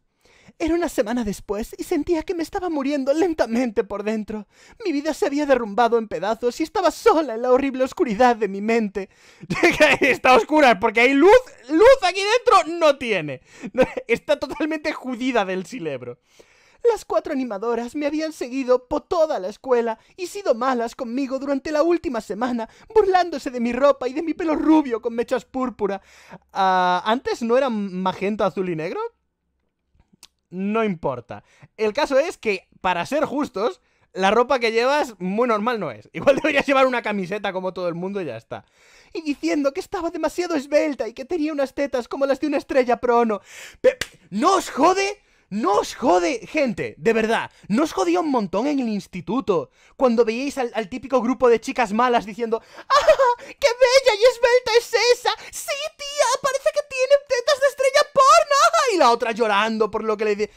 Era una semana después y sentía que me estaba muriendo lentamente por dentro. Mi vida se había derrumbado en pedazos y estaba sola en la horrible oscuridad de mi mente. Está oscura porque hay luz, luz aquí dentro no tiene. Está totalmente judida del cerebro Las cuatro animadoras me habían seguido por toda la escuela y sido malas conmigo durante la última semana, burlándose de mi ropa y de mi pelo rubio con mechas púrpura. Ah, ¿Antes no eran magenta, azul y negro? no importa. El caso es que, para ser justos, la ropa que llevas muy normal no es. Igual deberías llevar una camiseta como todo el mundo y ya está. Y diciendo que estaba demasiado esbelta y que tenía unas tetas como las de una estrella Pero, ¿No os jode? ¡No os jode, gente! De verdad, ¿no os jodía un montón en el instituto? Cuando veíais al, al típico grupo de chicas malas diciendo ¡Ah! ¡Qué bella y esbelta es esa! ¡Sí, tía! ¡Parece que tiene tetas de estrella por nada, Y la otra llorando por lo que le dije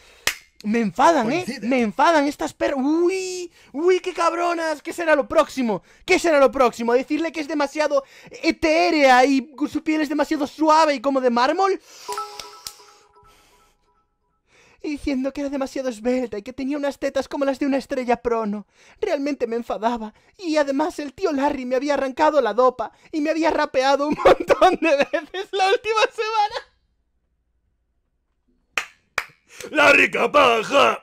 Me enfadan, ¿eh? Me enfadan estas perras. ¡Uy! ¡Uy, qué cabronas! ¿Qué será lo próximo? ¿Qué será lo próximo? ¿Decirle que es demasiado etérea y su piel es demasiado suave y como de mármol? diciendo que era demasiado esbelta y que tenía unas tetas como las de una estrella prono. Realmente me enfadaba. Y además el tío Larry me había arrancado la dopa y me había rapeado un montón de veces la última semana rica paja,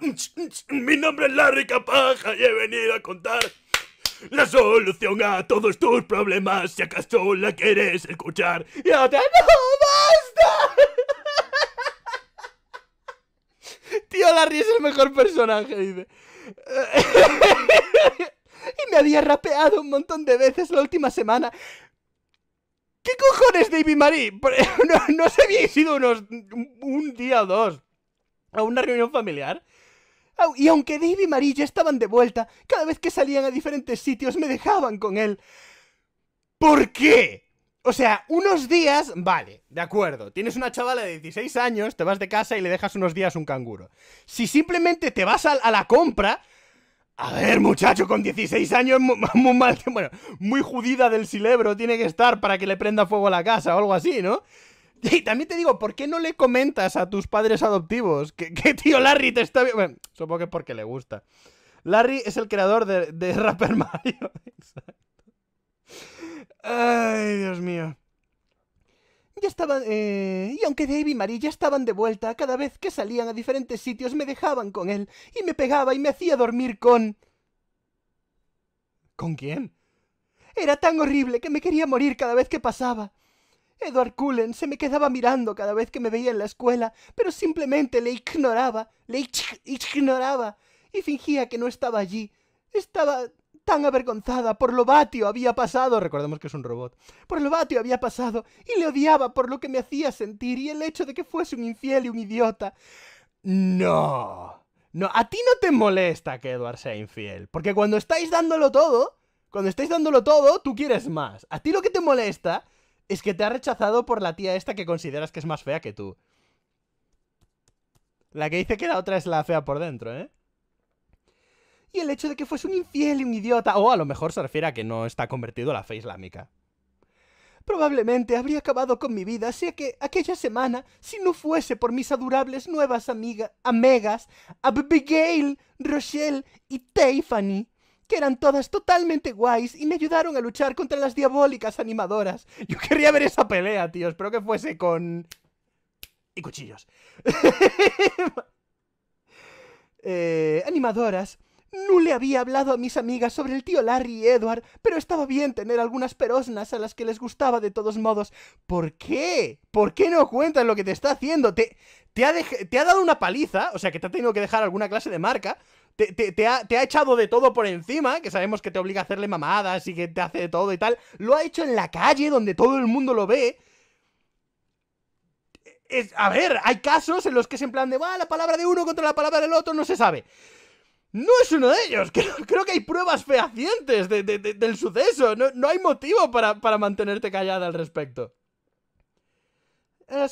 mi nombre es Larry Capaja y he venido a contar la solución a todos tus problemas si acaso la quieres escuchar. ¡Ya no basta! Tío, Larry es el mejor personaje, y me había rapeado un montón de veces la última semana. ¿Qué cojones, David Marie? No, no se había sido unos, un día o dos a una reunión familiar. Y aunque Dave y Marilla estaban de vuelta, cada vez que salían a diferentes sitios me dejaban con él. ¿Por qué? O sea, unos días, vale, de acuerdo. Tienes una chavala de 16 años, te vas de casa y le dejas unos días un canguro. Si simplemente te vas a, la compra, a ver, muchacho, con 16 años, muy, muy, mal, muy judida del silebro tiene que estar para que le prenda fuego a la casa o algo así, ¿no? Y también te digo, ¿por qué no le comentas a tus padres adoptivos que, tío Larry te está... Bueno, supongo que porque le gusta. Larry es el creador de, Rapper Mario. Exacto. Ay, Dios mío. Ya estaban... Eh, y aunque Dave y Marie ya estaban de vuelta, cada vez que salían a diferentes sitios me dejaban con él y me pegaba y me hacía dormir con... ¿Con quién? Era tan horrible que me quería morir cada vez que pasaba. Edward Cullen se me quedaba mirando cada vez que me veía en la escuela, pero simplemente le ignoraba, le ignoraba y fingía que no estaba allí. Estaba tan avergonzada por lo vatio había pasado, recordemos que es un robot, por lo vatio había pasado y le odiaba por lo que me hacía sentir y el hecho de que fuese un infiel y un idiota. No. No, a ti no te molesta que Edward sea infiel, porque cuando estáis dándolo todo, cuando estáis dándolo todo, tú quieres más. A ti lo que te molesta es que te ha rechazado por la tía esta que consideras que es más fea que tú. La que dice que la otra es la fea por dentro, ¿eh? Y el hecho de que fuese un infiel y un idiota, o a lo mejor se refiere a que no está convertido a la fe islámica. Probablemente habría acabado con mi vida, así que aquella semana, si no fuese por mis adorables nuevas amigas, Abigail, Rochelle y Tiffany, que eran todas totalmente guays y me ayudaron a luchar contra las diabólicas animadoras. Yo quería ver esa pelea, tío. Espero que fuese con... y cuchillos. Eh, animadoras. No le había hablado a mis amigas sobre el tío Larry y Edward, pero estaba bien tener algunas perosnas a las que les gustaba de todos modos. ¿Por qué? ¿Por qué no cuentas lo que te está haciendo? Te, te, ha, te ha dado una paliza, o sea que te ha tenido que dejar alguna clase de marca, te, ha, echado de todo por encima, que sabemos que te obliga a hacerle mamadas y que te hace de todo y tal. Lo ha hecho en la calle donde todo el mundo lo ve. a ver, hay casos en los que es en plan de, va, la palabra de uno contra la palabra del otro no se sabe. No es uno de ellos. Creo, que hay pruebas fehacientes del suceso. No, hay motivo para mantenerte callada al respecto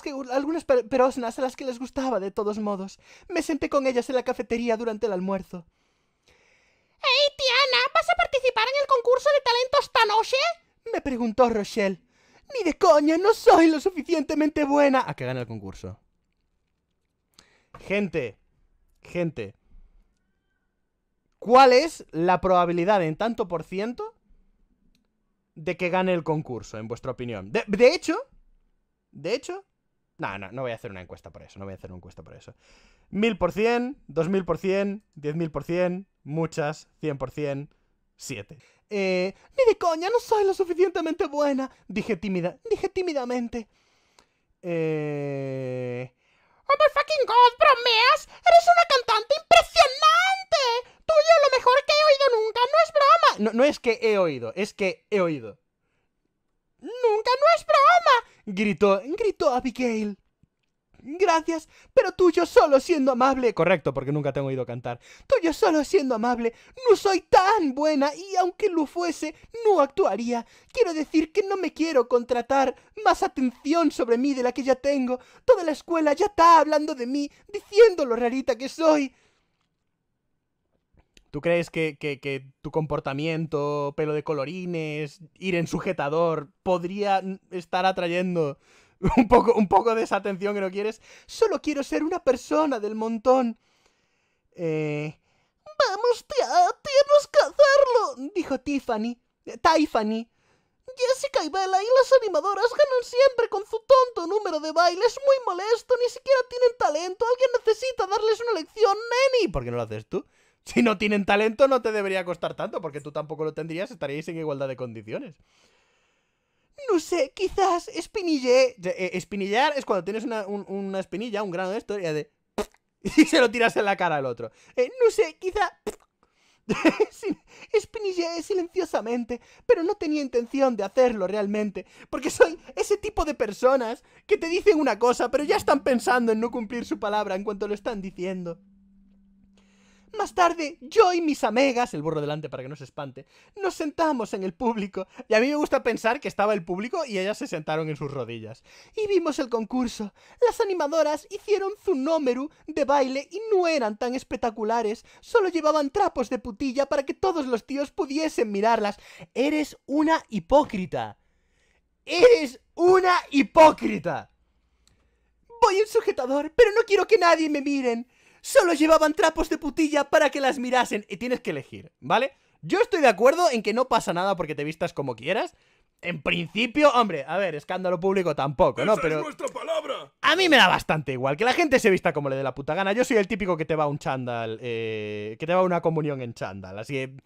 que algunas personas a las que les gustaba de todos modos. Me senté con ellas en la cafetería durante el almuerzo. ¡Hey, Tiana! ¿Vas a participar en el concurso de talentos esta noche? Me preguntó Rochelle. Ni de coña, no soy lo suficientemente buena. A que gane el concurso. Gente, gente. ¿Cuál es la probabilidad en tanto por ciento de que gane el concurso, en vuestra opinión? de hecho, de hecho, no, no, no voy a hacer una encuesta por eso, no voy a hacer una encuesta por eso. Mil mil por por mil por 10.000%, muchas, 100%, 7. Eh, ni de coña, no soy lo suficientemente buena, dije tímida, dije tímidamente. Eh... Oh my fucking god, bromeas, eres una cantante impresionante. Tú Tuyo lo mejor que he oído nunca, no es broma. No, no es que he oído, es que he oído. ¡Nunca no es broma! gritó, gritó Abigail. Gracias, pero tú yo solo siendo amable, correcto, porque nunca te he oído cantar, tú yo solo siendo amable, no soy tan buena y aunque lo fuese, no actuaría. Quiero decir que no me quiero contratar más atención sobre mí de la que ya tengo. Toda la escuela ya está hablando de mí, diciendo lo rarita que soy. ¿Tú crees que, tu comportamiento, pelo de colorines, ir en sujetador, podría estar atrayendo un poco, un poco de esa atención que no quieres? Solo quiero ser una persona del montón. Eh... Vamos, tía, ah, tienes que hacerlo, dijo Tiffany. Eh, Tiffany. Jessica y Bella y las animadoras ganan siempre con su tonto número de bailes muy molesto, ni siquiera tienen talento, alguien necesita darles una lección, Neni. ¿Por qué no lo haces tú? Si no tienen talento, no te debería costar tanto, porque tú tampoco lo tendrías, estaríais en igualdad de condiciones. No sé, quizás espinillé eh, Espinillar es cuando tienes una, espinilla, un grano de esto, y, de... y se lo tiras en la cara al otro. Eh, no sé, quizás. Espinillé silenciosamente, pero no tenía intención de hacerlo realmente, porque soy ese tipo de personas que te dicen una cosa, pero ya están pensando en no cumplir su palabra en cuanto lo están diciendo. Más tarde, yo y mis amigas, el burro delante para que no se espante, nos sentamos en el público, y a mí me gusta pensar que estaba el público y ellas se sentaron en sus rodillas. Y vimos el concurso. Las animadoras hicieron zunómeru de baile y no eran tan espectaculares, solo llevaban trapos de putilla para que todos los tíos pudiesen mirarlas. Eres una hipócrita. Eres una hipócrita. Voy en sujetador, pero no quiero que nadie me miren solo llevaban trapos de putilla para que las mirasen y tienes que elegir, ¿vale? Yo estoy de acuerdo en que no pasa nada porque te vistas como quieras. En principio, hombre, a ver, escándalo público tampoco, ¿no? Pero. A mí me da bastante igual, que la gente se vista como le dé la puta gana. Yo soy el típico que te va un chándal, eh, que te va una comunión en chándal, así que.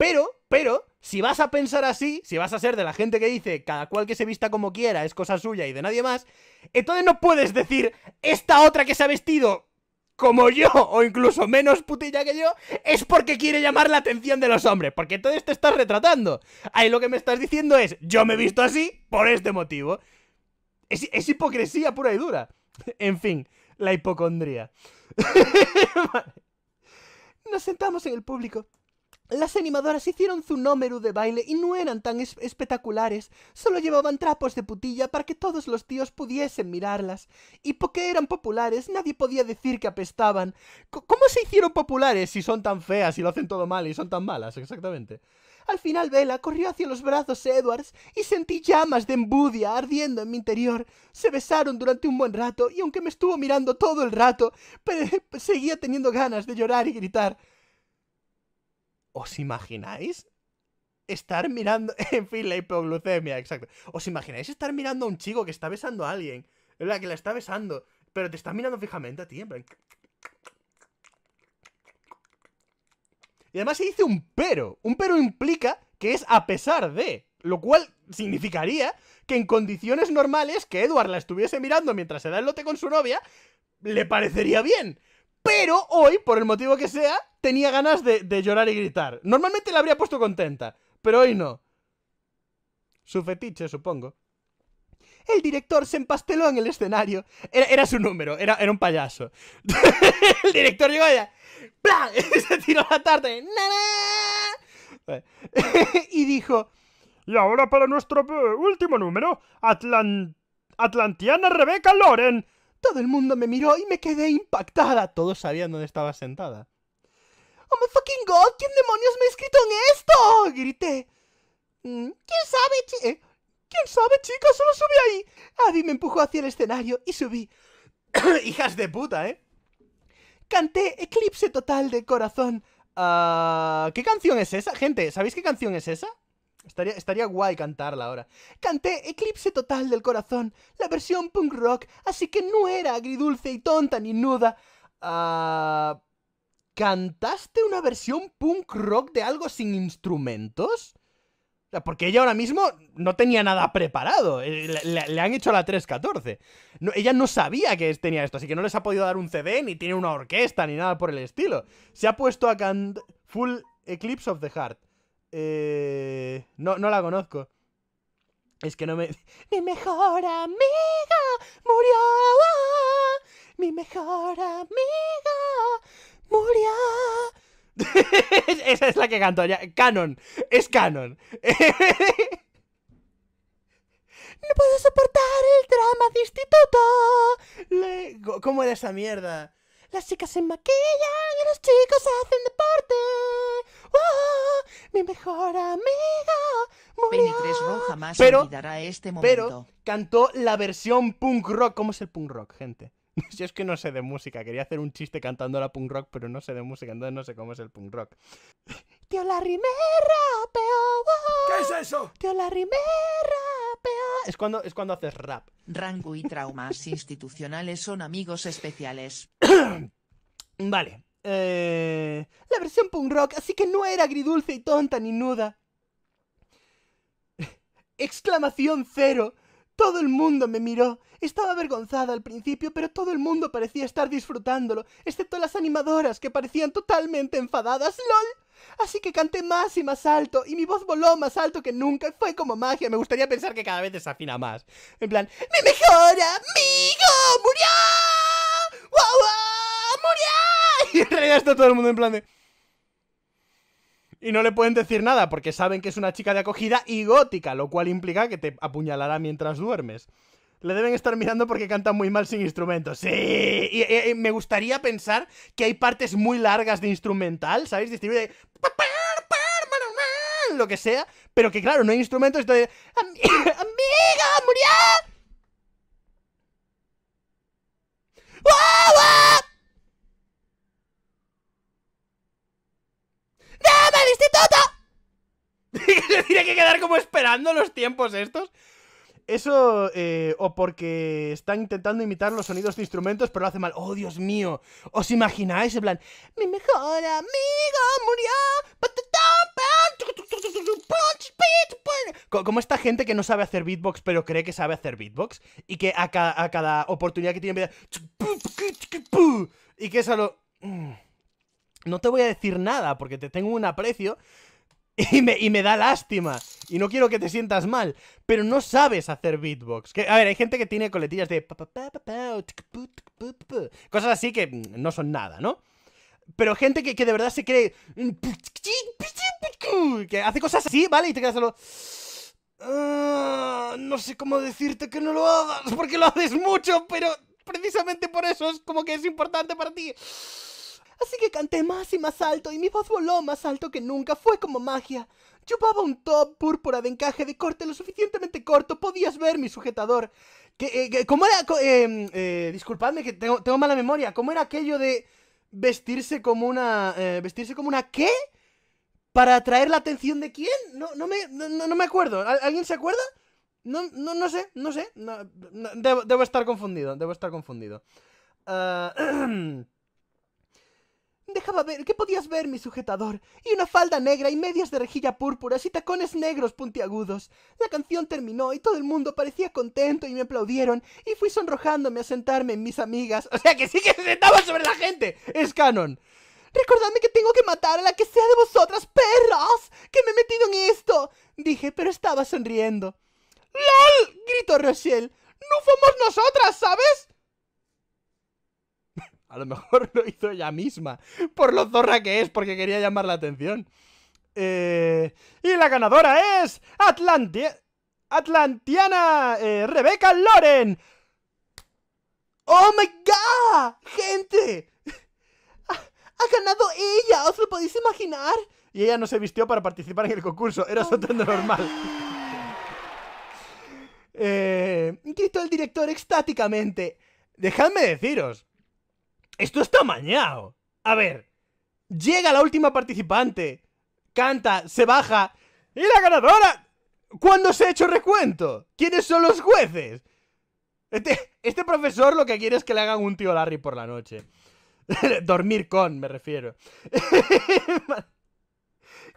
Pero, pero, si vas a pensar así, si vas a ser de la gente que dice cada cual que se vista como quiera es cosa suya y de nadie más, entonces no puedes decir esta otra que se ha vestido como yo o incluso menos putilla que yo es porque quiere llamar la atención de los hombres, porque entonces te estás retratando. Ahí lo que me estás diciendo es yo me he visto así por este motivo. Es, hipocresía pura y dura. En fin, la hipocondría. Nos sentamos en el público. Las animadoras hicieron su número de baile y no eran tan espectaculares, solo llevaban trapos de putilla para que todos los tíos pudiesen mirarlas. Y porque eran populares, nadie podía decir que apestaban. ¿Cómo se hicieron populares si son tan feas y lo hacen todo mal y son tan malas? Exactamente. Al final Vela corrió hacia los brazos de Edwards y sentí llamas de embudia ardiendo en mi interior. Se besaron durante un buen rato y aunque me estuvo mirando todo el rato, seguía teniendo ganas de llorar y gritar. ¿Os imagináis estar mirando. En fin, la hipoglucemia, exacto. ¿Os imagináis estar mirando a un chico que está besando a alguien? La que la está besando, pero te está mirando fijamente a ti, Y además se dice un pero. Un pero implica que es a pesar de. Lo cual significaría que en condiciones normales que Edward la estuviese mirando mientras se da el lote con su novia, le parecería bien. Pero hoy, por el motivo que sea, tenía ganas de, llorar y gritar. Normalmente la habría puesto contenta, pero hoy no. Su fetiche, supongo. El director se empasteló en el escenario. Era, su número, era, era un payaso. el director llegó allá. ¡Plan! se tiró la tarta. y dijo. Y ahora para nuestro último número, Atlantiana Rebeca Loren. Todo el mundo me miró y me quedé impactada. Todos sabían dónde estaba sentada. ¡Oh my fucking god! ¿Quién demonios me ha escrito en esto? Grité. Mm, ¿Quién sabe, chica? Eh, ¿Quién sabe, chica? Solo subí ahí. Abby me empujó hacia el escenario y subí. Hijas de puta, ¿eh? Canté Eclipse Total del Corazón. Ah, ¿Qué canción es esa? Gente, ¿sabéis qué canción es esa? Estaría, estaría, guay cantarla ahora. Canté Eclipse Total del Corazón, la versión punk rock, así que no era agridulce y tonta ni nuda. Ah... ¿Cantaste una versión punk rock de algo sin instrumentos? porque ella ahora mismo no tenía nada preparado. Eh, le, han hecho la 314. No, ella no sabía que tenía esto, así que no les ha podido dar un CD, ni tiene una orquesta, ni nada por el estilo. Se ha puesto a cantar Full Eclipse of the Heart. Eh, no, no la conozco. Es que no me. Mi mejor amiga murió. Mi mejor amiga Muria Esa es la que canto ya. Canon. Es canon. No puedo soportar el drama de instituto. Le... ¿Cómo era esa mierda? Las chicas se maquillan y los chicos hacen deporte. ¡Oh! Mi mejor amiga. Murió. jamás pero, este Pero cantó la versión punk rock. ¿Cómo es el punk rock, gente? Yo es que no sé de música, quería hacer un chiste cantando la punk rock, pero no sé de música, entonces no sé cómo es el punk rock. Tío ¿Qué es eso? Tío Es cuando, es cuando haces rap. Rango y traumas institucionales son amigos especiales. vale. Eh, la versión punk rock, así que no era agridulce y tonta ni nuda. Exclamación cero. Todo el mundo me miró. Estaba avergonzada al principio, pero todo el mundo parecía estar disfrutándolo, excepto las animadoras que parecían totalmente enfadadas. ¡Lol! Así que canté más y más alto, y mi voz voló más alto que nunca, fue como magia. Me gustaría pensar que cada vez desafina más. En plan, ¡Mi mejor amigo! ¡Murió! ¡Guau! guau! murió Y en realidad está todo el mundo en plan de. Y no le pueden decir nada porque saben que es una chica de acogida y gótica, lo cual implica que te apuñalará mientras duermes. Le deben estar mirando porque canta muy mal sin instrumentos. Sí, y, me gustaría pensar que hay partes muy largas de instrumental, ¿sabéis? Distribuye lo que sea, pero que claro, no hay instrumentos de... ¡Amiga, murió! ¡Wow, wow del instituto! Tiene que quedar como esperando los tiempos estos. Eso, eh, o porque están intentando imitar los sonidos de instrumentos, pero lo hace mal. ¡Oh, Dios mío! ¿Os imagináis? En plan, mi mejor amigo murió. Como esta gente que no sabe hacer beatbox, pero cree que sabe hacer beatbox. Y que a, a cada oportunidad que tiene, y que eso lo... Mm" no te voy a decir nada porque te tengo un aprecio y me, da lástima. Y no quiero que te sientas mal. Pero no sabes hacer beatbox. a ver, hay gente que tiene coletillas de... Cosas así que mm, no son nada, ¿no? Pero gente que, de verdad se cree... Mm, que hace cosas así, ¿vale? Y te quedas solo... Ah, no sé cómo decirte que no lo hagas, porque lo haces mucho, pero precisamente por eso es como que es importante para ti. Así que canté más y más alto y mi voz voló más alto que nunca, fue como magia. Llevaba un top púrpura de encaje de corte lo suficientemente corto, podías ver mi sujetador. Que, eh, ¿Cómo era? Eh, eh, disculpadme que tengo, tengo, mala memoria, ¿cómo era aquello de vestirse como una... ¿Vestirse como una qué? ¿Para atraer la atención de quién? No, no, me, no, me acuerdo, ¿alguien se acuerda? No, no, no sé, no sé, debo, estar confundido, debo estar confundido. Uh, Dejaba ver que podías ver mi sujetador, y una falda negra y medias de rejilla púrpuras y tacones negros puntiagudos. La canción terminó y todo el mundo parecía contento y me aplaudieron, y fui sonrojándome a sentarme en mis amigas. O sea que sí que se sentaba sobre la gente. Es canon. Recordadme que tengo que matar a la que sea de vosotras, perras, que me he metido en esto. Dije, pero estaba sonriendo. ¡LOL! gritó Rochelle. ¡No fuimos nosotras, ¿sabes? A lo mejor lo hizo ella misma, por lo zorra que es, porque quería llamar la atención. Eh, y la ganadora es Atlantiana eh, Rebeca Loren. ¡Oh, my God! ¡Gente! Ha, ganado ella, ¿os lo podéis imaginar? Y ella no se vistió para participar en el concurso, era su oh. normal. Eh, gritó el director extáticamente. Dejadme deciros, esto está mañado. A ver, llega la última participante, canta, se baja, y la ganadora. ¿Cuándo se ha hecho recuento? ¿Quiénes son los jueces? Este, este profesor lo que quiere es que le hagan un tío Larry por la noche. Dormir con, me refiero.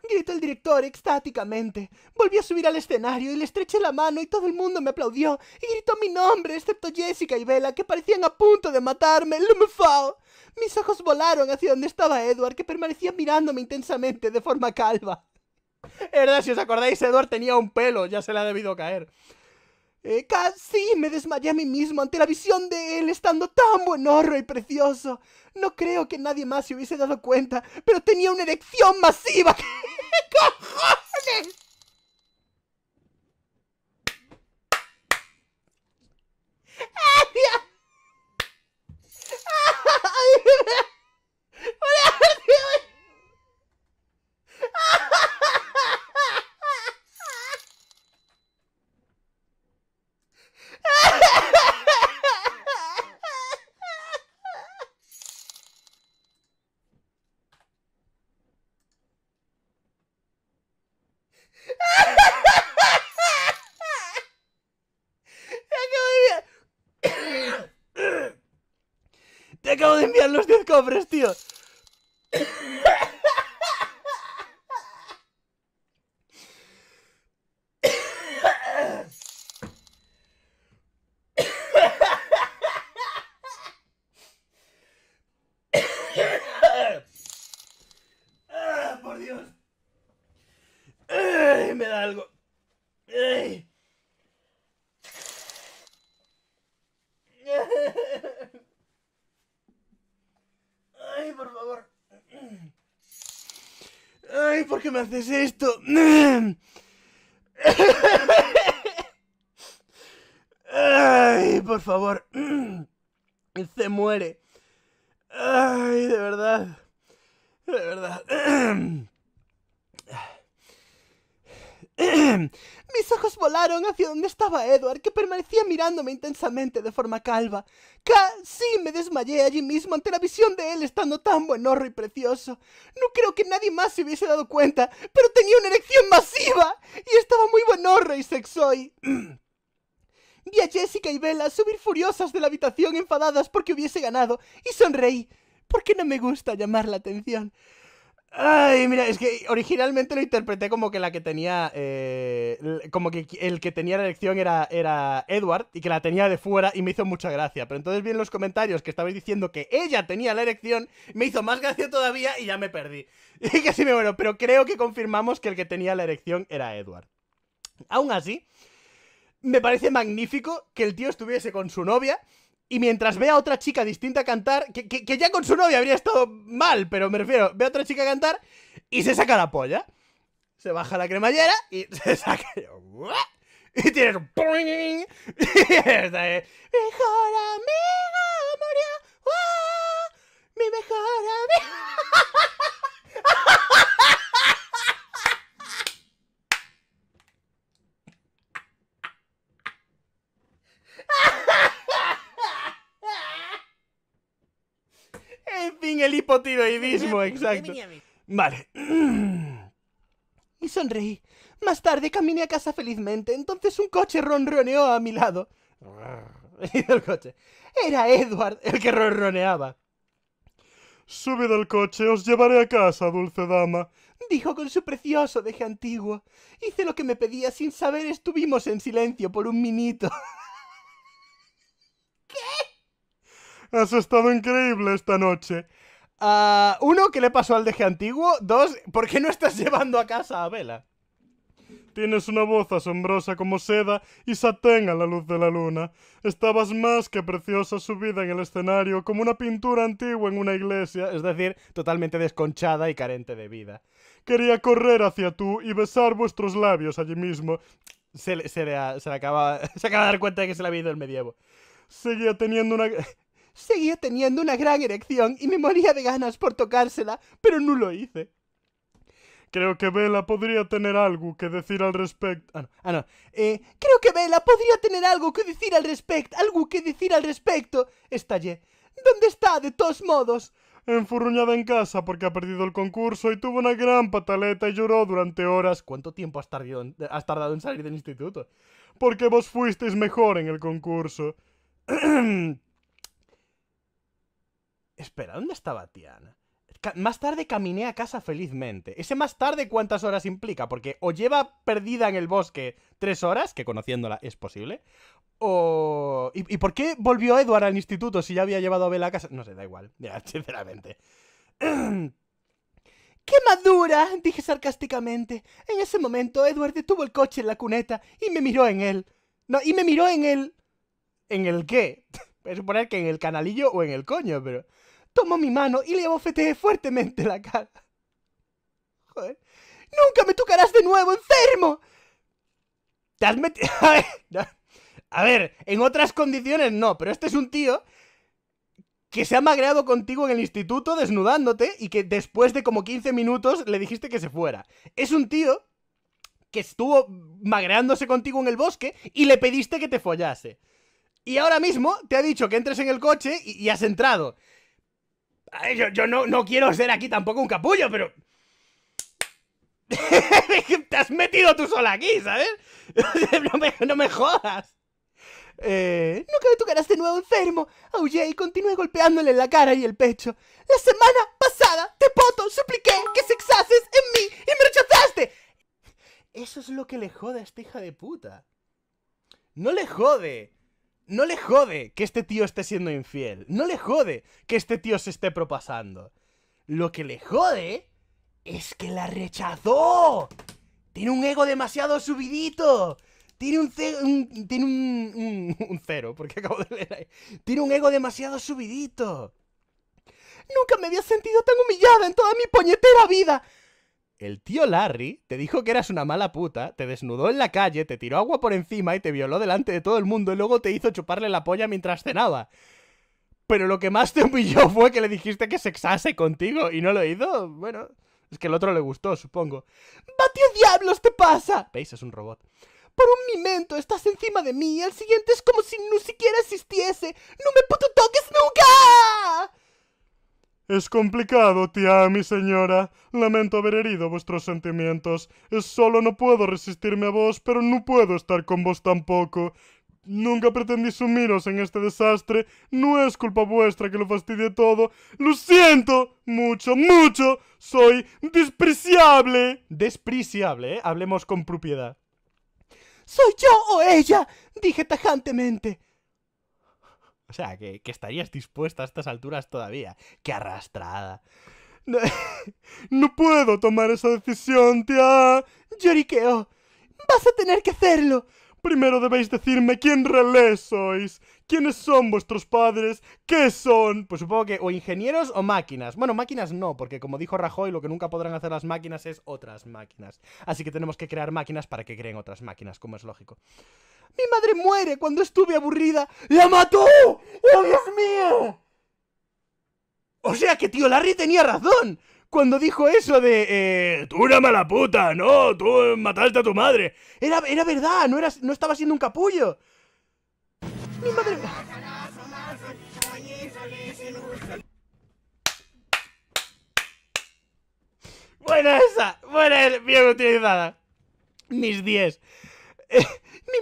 Gritó el director extáticamente. Volví a subir al escenario y le estreché la mano y todo el mundo me aplaudió y gritó mi nombre, excepto Jessica y Bella, que parecían a punto de matarme. ¡Lumfao! Mis ojos volaron hacia donde estaba Edward, que permanecía mirándome intensamente de forma calva. Es verdad, si os acordáis, Edward tenía un pelo, ya se le ha debido caer. Eh, casi me desmayé a mí mismo ante la visión de él estando tan buen y precioso. No creo que nadie más se hubiese dado cuenta, pero tenía una erección masiva. cojones! ¡Ay, Dios! ¡Ay, Dios! cobres, tío por qué me haces esto! ¡Ay, por favor! Se muere. ¡Ay, de verdad! De verdad. Mis ojos volaron hacia donde estaba Edward, que permanecía mirándome intensamente de forma calva. Casi me desmayé allí mismo ante la visión de él estando tan buenorro y precioso. No creo que nadie más se hubiese dado cuenta, pero tenía una erección masiva y estaba muy buenorro y sexoy. Vi a Jessica y Bella subir furiosas de la habitación enfadadas porque hubiese ganado, y sonreí, porque no me gusta llamar la atención. Ay, mira, es que originalmente lo interpreté como que la que tenía. Eh, como que el que tenía la elección era, era Edward y que la tenía de fuera y me hizo mucha gracia. Pero entonces vi en los comentarios que estabais diciendo que ella tenía la elección, me hizo más gracia todavía y ya me perdí. Y casi me muero, pero creo que confirmamos que el que tenía la elección era Edward. Aún así, me parece magnífico que el tío estuviese con su novia y mientras ve a otra chica distinta cantar, que, ya con su novia habría estado mal, pero me refiero, ve a otra chica cantar y se saca la polla. Se baja la cremallera y se saca. Y tienes. un Y Mejor amiga murió. Mi mejor amiga. En fin, el hipotiroidismo, exacto. Vale. Y sonreí. Más tarde caminé a casa felizmente, entonces un coche ronroneó a mi lado. el coche. Era Edward el que ronroneaba. Subid al coche, os llevaré a casa, dulce dama, dijo con su precioso deje antiguo. Hice lo que me pedía sin saber, estuvimos en silencio por un minuto. Has estado increíble esta noche. Ah, uno, ¿qué le pasó al deje antiguo? Dos, ¿por qué no estás llevando a casa a Vela? Tienes una voz asombrosa como seda y satén a la luz de la luna. Estabas más que preciosa subida en el escenario, como una pintura antigua en una iglesia, es decir, totalmente desconchada y carente de vida. Quería correr hacia tú y besar vuestros labios allí mismo. Se, acaba, se acaba de dar cuenta de que se le había ido el medievo. Seguía teniendo una... Seguía teniendo una gran erección y me moría de ganas por tocársela, pero no lo hice. Creo que Vela podría tener algo que decir al respecto. Ah, no. Ah, eh, creo que Vela podría tener algo que decir al respecto. Algo que decir al respecto. Estallé. ¿Dónde está, de todos modos? Enfurruñada en casa porque ha perdido el concurso y tuvo una gran pataleta y lloró durante horas. ¿Cuánto tiempo has, has tardado en salir del instituto? Porque vos fuisteis mejor en el concurso. Espera, ¿dónde estaba Tiana? más tarde caminé a casa felizmente. Ese más tarde, ¿cuántas horas implica? Porque o lleva perdida en el bosque tres horas, que conociéndola es posible, o. ¿Y, por qué volvió Edward al instituto si ya había llevado a Bella a casa? No sé, da igual, ya, sinceramente. ¡Qué madura! dije sarcásticamente. En ese momento, Edward detuvo el coche en la cuneta y me miró en él. No, y me miró en él. ¿En el qué? Voy a suponer que en el canalillo o en el coño, pero tomó mi mano y le abofeteé fuertemente la cara. Joder. ¡Nunca me tocarás de nuevo, enfermo! Te has metido... A ver, en otras condiciones no, pero este es un tío que se ha magreado contigo en el instituto desnudándote y que después de como 15 minutos le dijiste que se fuera. Es un tío que estuvo magreándose contigo en el bosque y le pediste que te follase. Y ahora mismo te ha dicho que entres en el coche y has entrado yo, no, no quiero ser aquí tampoco un capullo, pero... Te has metido tú sola aquí, ¿sabes? no, me, no me jodas. Eh, nunca me tocarás de nuevo enfermo. Aullé y continué golpeándole la cara y el pecho. La semana pasada, te poto, supliqué que sexases en mí y me rechazaste. Eso es lo que le jode a esta hija de puta. No le jode no le jode que este tío esté siendo infiel. No le jode que este tío se esté propasando. Lo que le jode es que la rechazó. Tiene un ego demasiado subidito. Tiene un, tiene un, cero, porque acabo de leer ahí. Tiene un ego demasiado subidito. Nunca me había sentido tan humillada en toda mi poñetera vida. El tío Larry te dijo que eras una mala puta, te desnudó en la calle, te tiró agua por encima y te violó delante de todo el mundo y luego te hizo chuparle la polla mientras cenaba. Pero lo que más te humilló fue que le dijiste que sexase contigo y no lo hizo. Bueno, es que el otro le gustó, supongo. ¡Batio diablos te pasa! ¿Veis? Es un robot. Por un momento estás encima de mí, el siguiente es como si no siquiera existiese. ¡No me puto toques nunca! Es complicado, tía, mi señora. Lamento haber herido vuestros sentimientos. solo no puedo resistirme a vos, pero no puedo estar con vos tampoco. Nunca pretendí sumiros en este desastre. No es culpa vuestra que lo fastidie todo. Lo siento mucho, mucho. Soy despreciable. Despreciable, ¿eh? Hablemos con propiedad. Soy yo o ella, dije tajantemente. O sea, que, estarías dispuesta a estas alturas todavía. ¡Qué arrastrada! No, puedo tomar esa decisión, tía. Lloriqueo. Vas a tener que hacerlo. Primero debéis decirme quién relé sois. ¿Quiénes son vuestros padres? ¿Qué son? Pues supongo que o ingenieros o máquinas. Bueno, máquinas no, porque como dijo Rajoy, lo que nunca podrán hacer las máquinas es otras máquinas. Así que tenemos que crear máquinas para que creen otras máquinas, como es lógico. Mi madre muere cuando estuve aburrida. ¡La mató! ¡Oh, Dios mío! O sea que tío Larry tenía razón cuando dijo eso de... Eh, tú una mala puta, no, tú mataste a tu madre. Era, era verdad, no, eras, no estaba siendo un capullo. Mi madre. Buena esa, buena bien utilizada. Mis 10. Eh, mi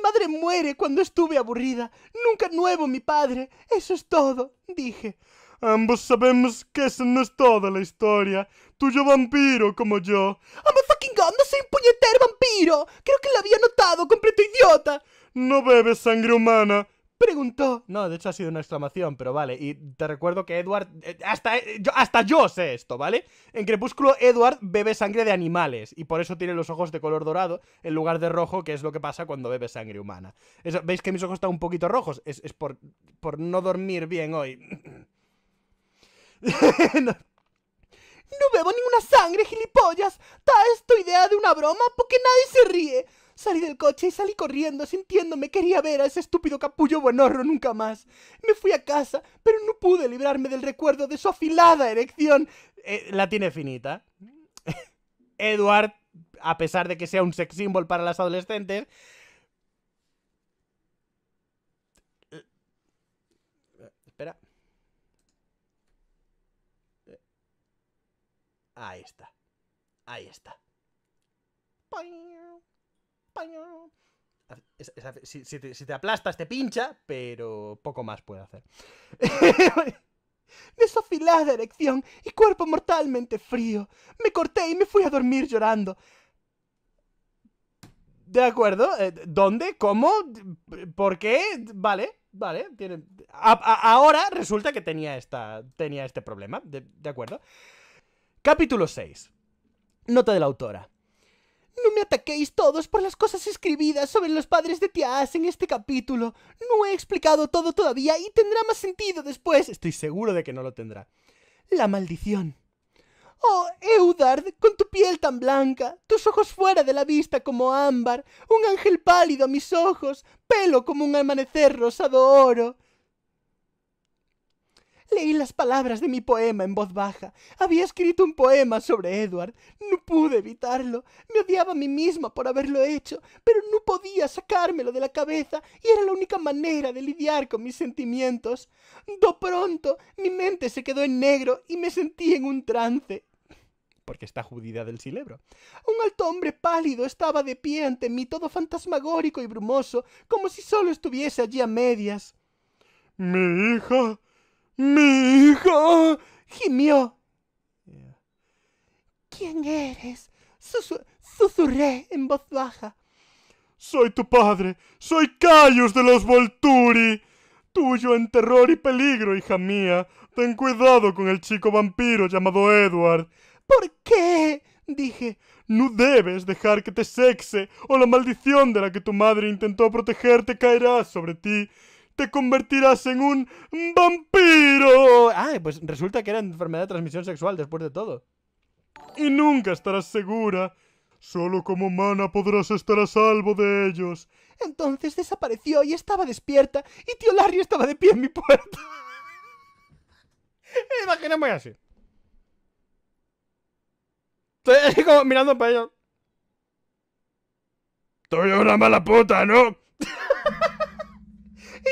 madre muere cuando estuve aburrida. Nunca nuevo mi padre. Eso es todo, dije. Ambos sabemos que esa no es toda la historia. Tuyo vampiro como yo. ¡I'm fucking god! ¡No soy un puñetero vampiro! Creo que lo había notado, completo idiota. No bebes sangre humana preguntó. No, de hecho ha sido una exclamación, pero vale. Y te recuerdo que Edward. Eh, hasta, eh, yo, hasta yo sé esto, ¿vale? En Crepúsculo, Edward bebe sangre de animales. Y por eso tiene los ojos de color dorado en lugar de rojo, que es lo que pasa cuando bebe sangre humana. ¿Veis que mis ojos están un poquito rojos? Es, por, por no dormir bien hoy. no, bebo ninguna sangre, gilipollas. ¡Ta es tu idea de una broma porque nadie se ríe. Salí del coche y salí corriendo, sintiéndome quería ver a ese estúpido capullo buenorro nunca más. Me fui a casa, pero no pude librarme del recuerdo de su afilada erección. Eh, la tiene finita. Edward, a pesar de que sea un sex symbol para las adolescentes, Espera. Ahí está. Ahí está si, te, aplastas, te pincha, pero poco más puede hacer. Desafilada erección y cuerpo mortalmente frío. Me corté y me fui a dormir llorando. De acuerdo. Eh, ¿Dónde? ¿Cómo? ¿Por qué? Vale, vale. ahora resulta que tenía, esta, tenía este problema. de acuerdo. Capítulo 6. Nota de la autora. No me ataquéis todos por las cosas escribidas sobre los padres de Tiaz en este capítulo. No he explicado todo todavía y tendrá más sentido después. Estoy seguro de que no lo tendrá. La maldición. Oh, Eudard, con tu piel tan blanca, tus ojos fuera de la vista como ámbar, un ángel pálido a mis ojos, pelo como un amanecer rosado oro. Leí las palabras de mi poema en voz baja. Había escrito un poema sobre Edward. No pude evitarlo. Me odiaba a mí misma por haberlo hecho, pero no podía sacármelo de la cabeza y era la única manera de lidiar con mis sentimientos. De pronto, mi mente se quedó en negro y me sentí en un trance porque está judida del cilebro, Un alto hombre pálido estaba de pie ante mí, todo fantasmagórico y brumoso, como si solo estuviese allí a medias. Mi hija, ¡Mi hija! gimió. ¿Quién eres? susurré en voz baja. Soy tu padre, soy Cayus de los Volturi. Tuyo en terror y peligro, hija mía. Ten cuidado con el chico vampiro llamado Edward. ¿Por qué? dije. No debes dejar que te sexe, o la maldición de la que tu madre intentó protegerte caerá sobre ti te convertirás en un vampiro. Ah, pues resulta que era enfermedad de transmisión sexual después de todo. Y nunca estarás segura. Solo como humana podrás estar a salvo de ellos. Entonces desapareció y estaba despierta y tío Larry estaba de pie en mi puerta. Imagíname así. Estoy como mirando para ellos. Soy una mala puta, ¿no?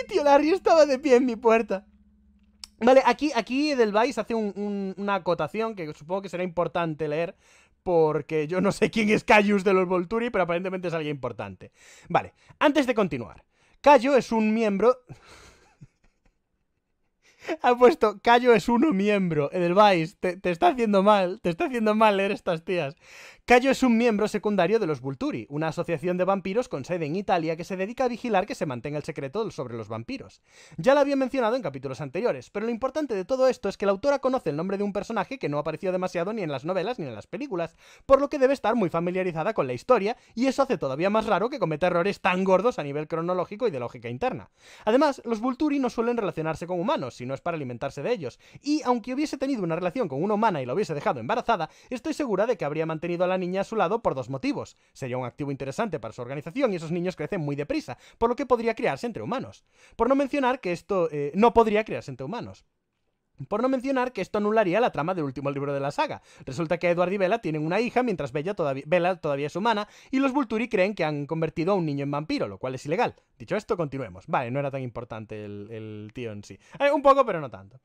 tío Larry estaba de pie en mi puerta. Vale, aquí, aquí Del hace una acotación que supongo que será importante leer. Porque yo no sé quién es Cayus de los Volturi, pero aparentemente es alguien importante. Vale, antes de continuar. Cayo es un miembro. ha puesto Cayo es uno miembro. Edelweiss, te, te, está haciendo mal, te está haciendo mal leer estas tías. Cayo es un miembro secundario de los Vulturi, una asociación de vampiros con sede en Italia que se dedica a vigilar que se mantenga el secreto sobre los vampiros. Ya la había mencionado en capítulos anteriores, pero lo importante de todo esto es que la autora conoce el nombre de un personaje que no apareció demasiado ni en las novelas ni en las películas, por lo que debe estar muy familiarizada con la historia, y eso hace todavía más raro que cometa errores tan gordos a nivel cronológico y de lógica interna. Además, los Vulturi no suelen relacionarse con humanos, sino es para alimentarse de ellos, y aunque hubiese tenido una relación con una humana y la hubiese dejado embarazada, estoy segura de que habría mantenido a la niña a su lado por dos motivos. Sería un activo interesante para su organización y esos niños crecen muy deprisa, por lo que podría crearse entre humanos. Por no mencionar que esto eh, no podría crearse entre humanos. Por no mencionar que esto anularía la trama del último libro de la saga. Resulta que Edward y Bella tienen una hija mientras Bella todavía, todavía es humana y los Vulturi creen que han convertido a un niño en vampiro, lo cual es ilegal. Dicho esto, continuemos. Vale, no era tan importante el, tío en sí. Eh, un poco, pero no tanto.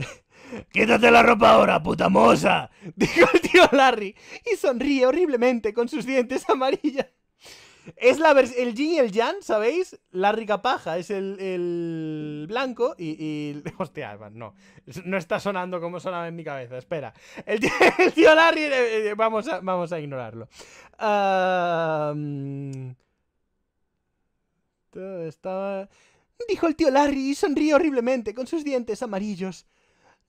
Quítate la ropa ahora, puta dijo el tío Larry, y sonríe horriblemente con sus dientes amarillos. Es la el Jin y el Jan, ¿sabéis? Larry Capaja es el, el blanco y, Hostia, no. No está sonando como sonaba en mi cabeza, espera. El tío, Larry... Eh, eh, vamos, a, vamos a ignorarlo. Dijo el tío Larry y sonríe horriblemente con sus dientes amarillos.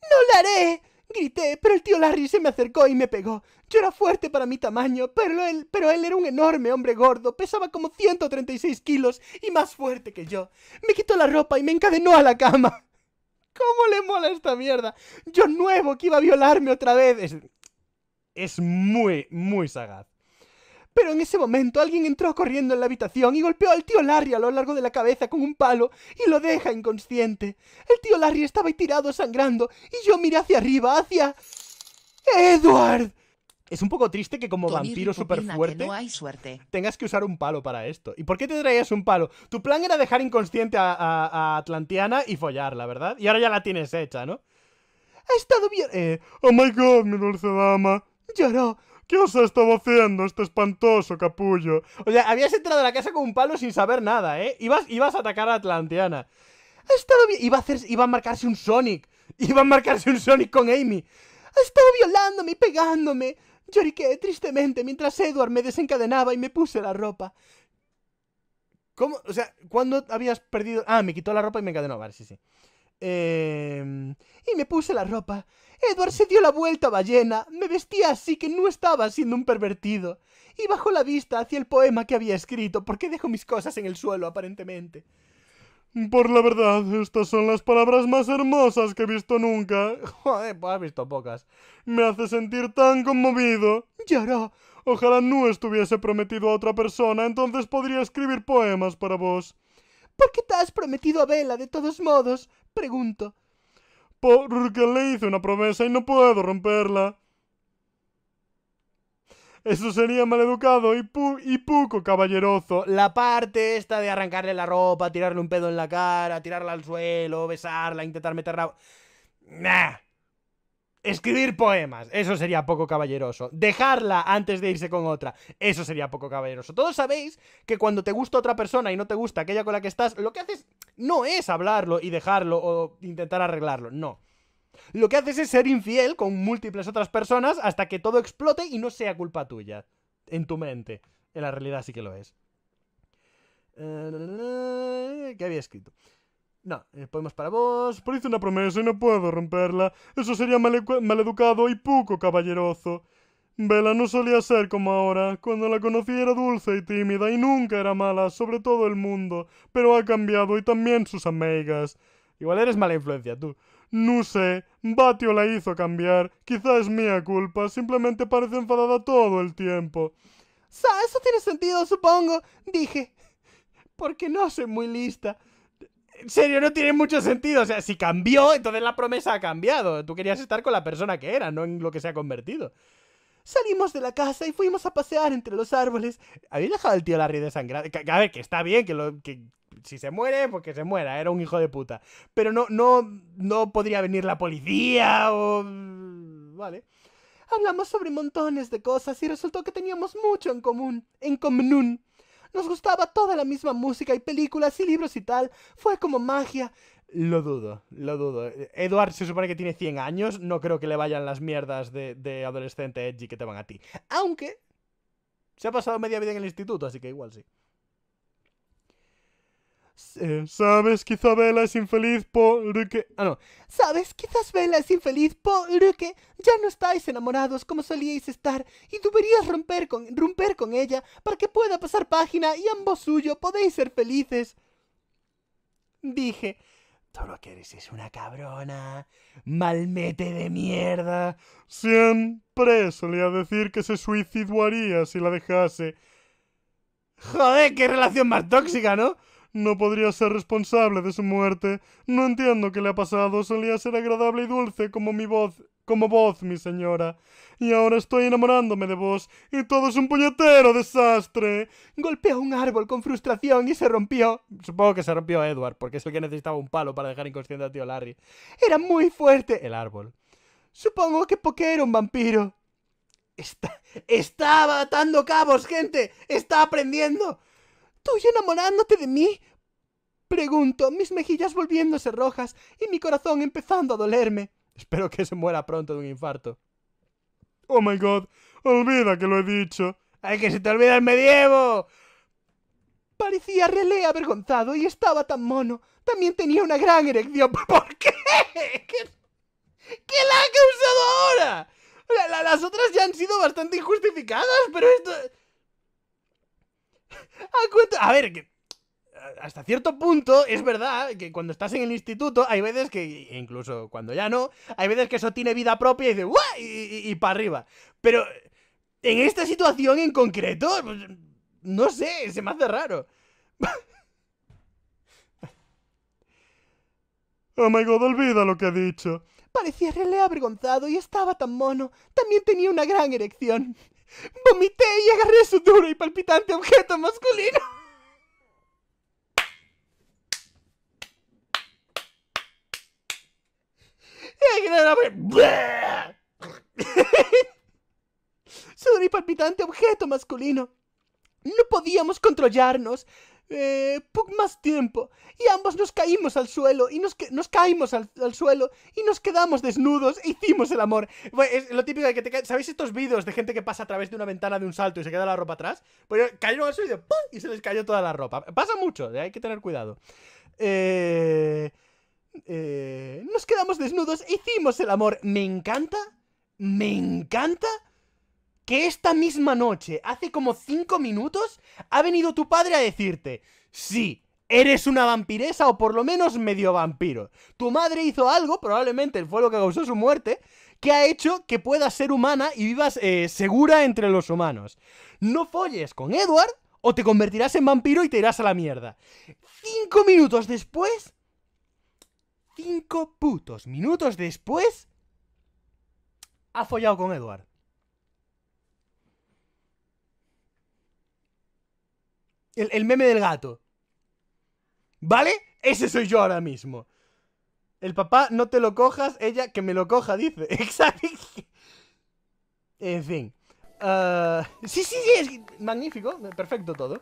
¡No la haré! Grité, pero el tío Larry se me acercó y me pegó. Yo era fuerte para mi tamaño, pero él, pero él era un enorme hombre gordo, pesaba como 136 kilos y más fuerte que yo. Me quitó la ropa y me encadenó a la cama. ¿Cómo le mola esta mierda? Yo nuevo que iba a violarme otra vez. Es, es muy, muy sagaz. Pero en ese momento alguien entró corriendo en la habitación y golpeó al tío Larry a lo largo de la cabeza con un palo y lo deja inconsciente. El tío Larry estaba ahí tirado sangrando y yo miré hacia arriba, hacia... ¡Edward! Es un poco triste que como vampiro super fuerte tengas que usar un palo para esto. ¿Y por qué te traías un palo? Tu plan era dejar inconsciente a, Atlantiana y follarla, ¿verdad? Y ahora ya la tienes hecha, ¿no? Ha estado bien... Eh, oh my god, mi dulce dama. Lloró. ¿Qué os estado haciendo este espantoso capullo? O sea, habías entrado a la casa con un palo sin saber nada, ¿eh? Ibas, a atacar a Atlantiana. Ha estado Iba a, iba a marcarse un Sonic. Iba a marcarse un Sonic con Amy. Ha estado violándome y pegándome. Lloriqué tristemente mientras Edward me desencadenaba y me puse la ropa. ¿Cómo? O sea, ¿cuándo habías perdido...? Ah, me quitó la ropa y me encadenó. Vale, sí, sí. Eh, y me puse la ropa. Edward se dio la vuelta a ballena. Me vestía así que no estaba siendo un pervertido. Y bajó la vista hacia el poema que había escrito, porque dejo mis cosas en el suelo, aparentemente. Por la verdad, estas son las palabras más hermosas que he visto nunca. Joder, pues has visto pocas. Me hace sentir tan conmovido. Lloró. Ojalá no estuviese prometido a otra persona, entonces podría escribir poemas para vos. ¿Por qué te has prometido a Vela, de todos modos? Pregunto. Porque le hice una promesa y no puedo romperla. Eso sería maleducado y, pu y poco caballeroso. La parte esta de arrancarle la ropa, tirarle un pedo en la cara, tirarla al suelo, besarla, intentar meterla... Nah. Escribir poemas, eso sería poco caballeroso. Dejarla antes de irse con otra, eso sería poco caballeroso. Todos sabéis que cuando te gusta otra persona y no te gusta aquella con la que estás, lo que haces no es hablarlo y dejarlo o intentar arreglarlo, no. Lo que haces es ser infiel con múltiples otras personas hasta que todo explote y no sea culpa tuya. En tu mente. En la realidad sí que lo es. ¿Qué había escrito? No, eh, podemos para vos. Por hice una promesa y no puedo romperla. Eso sería maleducado y poco caballerozo Bella no solía ser como ahora. Cuando la conocí era dulce y tímida y nunca era mala, sobre todo el mundo. Pero ha cambiado y también sus amigas. Igual eres mala influencia, tú. No sé, Batio la hizo cambiar. Quizá es mía culpa, simplemente parece enfadada todo el tiempo. Sa, eso tiene sentido, supongo, dije. Porque no soy muy lista en serio, no tiene mucho sentido. O sea, si cambió, entonces la promesa ha cambiado. Tú querías estar con la persona que era, no en lo que se ha convertido. Salimos de la casa y fuimos a pasear entre los árboles. ¿Había dejado al tío Larry de sangrar. A ver, que está bien, que, lo, si se muere, pues que se muera. Era un hijo de puta. Pero no, no, no podría venir la policía o... Vale. Hablamos sobre montones de cosas y resultó que teníamos mucho en común. En común. Nos gustaba toda la misma música y películas y libros y tal. Fue como magia. Lo dudo, lo dudo. Edward se supone que tiene 100 años. No creo que le vayan las mierdas de, de adolescente edgy que te van a ti. Aunque... Se ha pasado media vida en el instituto, así que igual sí. Eh, ¿Sabes? Quizás Bella es infeliz porque... Ah, no. ¿Sabes? Quizás Bella es infeliz porque ya no estáis enamorados como solíais estar y deberías romper con, romper con ella para que pueda pasar página y ambos suyos podéis ser felices. Dije, tú lo que eres es una cabrona, malmete de mierda. Siempre solía decir que se suicidaría si la dejase. Joder, qué relación más tóxica, ¿no? No podría ser responsable de su muerte. No entiendo qué le ha pasado. Solía ser agradable y dulce como mi voz. como voz, mi señora. Y ahora estoy enamorándome de vos. Y todo es un puñetero desastre. Golpeó un árbol con frustración y se rompió. Supongo que se rompió Edward, porque es el que necesitaba un palo para dejar inconsciente a tío Larry. Era muy fuerte el árbol. Supongo que porque era un vampiro. Está, está atando cabos, gente. Está aprendiendo. ¿Estoy enamorándote de mí? Pregunto, mis mejillas volviéndose rojas y mi corazón empezando a dolerme. Espero que se muera pronto de un infarto. Oh my god, olvida que lo he dicho. ¡Ay, que se te olvida el medievo! Parecía relé avergonzado y estaba tan mono. También tenía una gran erección. ¿Por qué? ¿Qué, la ha causado ahora? las otras ya han sido bastante injustificadas, pero esto... Ah, a ver, que hasta cierto punto es verdad que cuando estás en el instituto hay veces que, incluso cuando ya no, hay veces que eso tiene vida propia y dice, ¡guau! Y, para arriba. Pero en esta situación en concreto, pues, no sé, se me hace raro. oh my god, olvida lo que he dicho. Parecía relé avergonzado y estaba tan mono. También tenía una gran erección. Vomité y agarré su duro y palpitante objeto masculino. duro y palpitante objeto masculino. No podíamos controlarnos eh, más tiempo. Y ambos nos caímos al suelo, y nos, nos caímos al, suelo, y nos quedamos desnudos, e hicimos el amor. es lo típico de que te ¿Sabéis estos vídeos de gente que pasa a través de una ventana de un salto y se queda la ropa atrás? Pues cayeron al suelo y, y se les cayó toda la ropa. Pasa mucho, eh, hay que tener cuidado. Eh, eh, nos quedamos desnudos, hicimos el amor. Me encanta, me encanta que esta misma noche, hace como 5 minutos, ha venido tu padre a decirte, sí, eres una vampiresa o por lo menos medio vampiro. Tu madre hizo algo, probablemente fue lo que causó su muerte, que ha hecho que puedas ser humana y vivas eh, segura entre los humanos. No folles con Edward o te convertirás en vampiro y te irás a la mierda. 5 minutos después... 5 putos minutos después... Ha follado con Edward. El, meme del gato. ¿Vale? Ese soy yo ahora mismo. El papá, no te lo cojas, ella que me lo coja, dice. Exacto. En fin. Ah, sí, sí, sí, es magnífico, perfecto todo.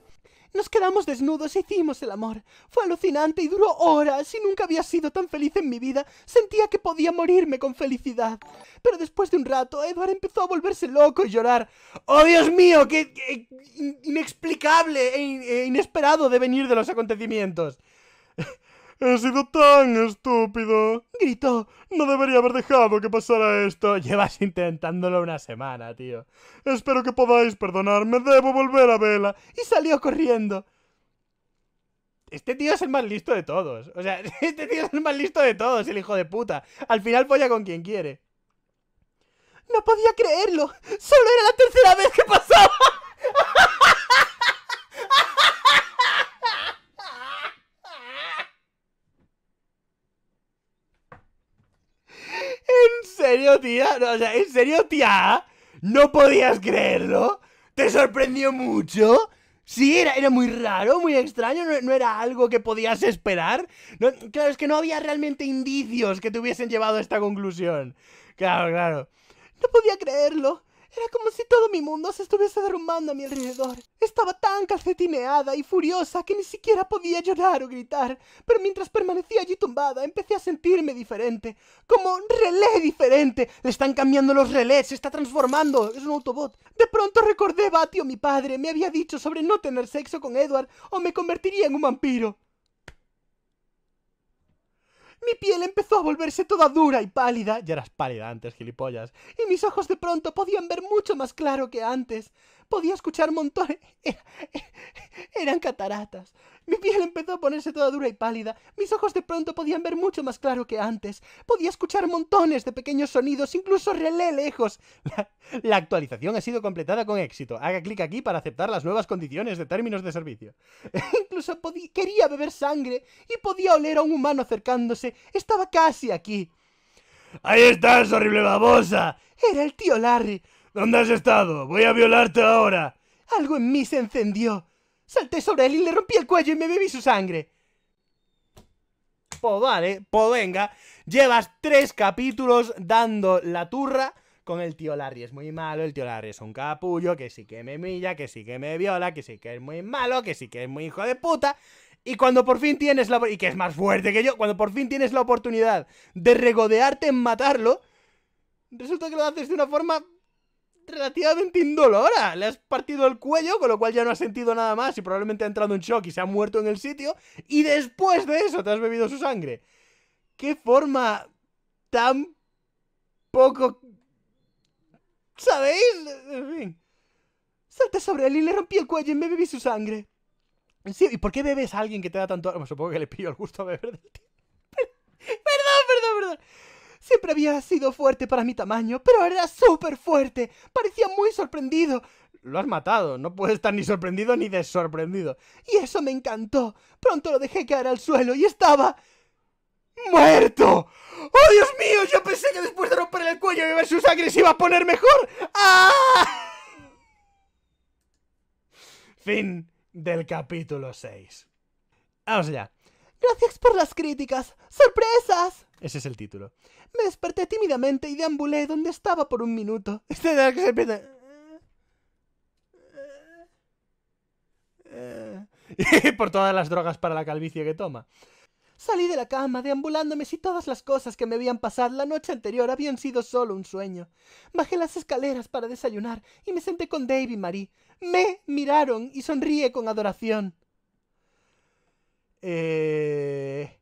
Nos quedamos desnudos e hicimos el amor. Fue alucinante y duró horas y nunca había sido tan feliz en mi vida. Sentía que podía morirme con felicidad. Pero después de un rato, Edward empezó a volverse loco y llorar. ¡Oh, Dios mío! ¡Qué, inexplicable e, e inesperado de venir de los acontecimientos! ¡He sido tan estúpido! Gritó. No debería haber dejado que pasara esto. Llevas intentándolo una semana, tío. Espero que podáis perdonarme. Debo volver a Vela. Y salió corriendo. Este tío es el más listo de todos. O sea, este tío es el más listo de todos, el hijo de puta. Al final polla con quien quiere. No podía creerlo. Solo era la tercera vez que pasaba. ¿En serio, tía? No, o sea, ¿en serio, tía? ¿No podías creerlo? ¿Te sorprendió mucho? Sí, era, era muy raro, muy extraño, no, era algo que podías esperar. claro, es que no había realmente indicios que te hubiesen llevado a esta conclusión. Claro, claro. No podía creerlo. Era como si todo mi mundo se estuviese derrumbando a mi alrededor. Estaba tan calcetineada y furiosa que ni siquiera podía llorar o gritar, pero mientras permanecía allí tumbada empecé a sentirme diferente, como un relé diferente. Le están cambiando los relés, se está transformando, es un autobot. De pronto recordé Batio, mi padre, me había dicho sobre no tener sexo con Edward o me convertiría en un vampiro. Mi piel empezó a volverse toda dura y pálida. Ya eras pálida antes, gilipollas. Y mis ojos de pronto podían ver mucho más claro que antes podía escuchar montones. Eran cataratas. Mi piel empezó a ponerse toda dura y pálida. Mis ojos de pronto podían ver mucho más claro que antes. Podía escuchar montones de pequeños sonidos, incluso relé lejos. La, actualización ha sido completada con éxito. Haga clic aquí para aceptar las nuevas condiciones de términos de servicio. incluso podía, quería beber sangre y podía oler a un humano acercándose. Estaba casi aquí. ¡Ahí estás, horrible babosa! Era el tío Larry. ¿Dónde has estado? Voy a violarte ahora. Algo en mí se encendió. Salté sobre él y le rompí el cuello y me bebí su sangre. Pues vale, pues venga. Llevas tres capítulos dando la turra con el tío Larry. Es muy malo, el tío Larry es un capullo, que sí que me milla, que sí que me viola, que sí que es muy malo, que sí que es muy hijo de puta. Y cuando por fin tienes la... Y que es más fuerte que yo, cuando por fin tienes la oportunidad de regodearte en matarlo, resulta que lo haces de una forma relativamente indolora. Le has partido el cuello, con lo cual ya no ha sentido nada más y probablemente ha entrado en shock y se ha muerto en el sitio. Y después de eso te has bebido su sangre. Qué forma tan poco... ¿Sabéis? En fin. sobre él y le rompí el cuello y me bebí su sangre. Sí, ¿y por qué bebes a alguien que te da tanto... supongo que le pillo el gusto a beber del tío. perdón, perdón, perdón. Siempre había sido fuerte para mi tamaño, pero era súper fuerte. Parecía muy sorprendido. Lo has matado, no puedes estar ni sorprendido ni desorprendido. Y eso me encantó. Pronto lo dejé caer al suelo y estaba... ¡Muerto! ¡Oh, Dios mío! Yo pensé que después de romper el cuello y ver su sangre se iba a poner mejor. ¡Ah! Fin del capítulo 6. Vamos allá. Gracias por las críticas. ¡Sorpresas! Ese es el título. Me desperté tímidamente y deambulé donde estaba por un minuto. Este por todas las drogas para la calvicie que toma. Salí de la cama deambulándome si todas las cosas que me habían pasado la noche anterior habían sido solo un sueño. Bajé las escaleras para desayunar y me senté con Dave y Marie. Me miraron y sonríe con adoración. Eh...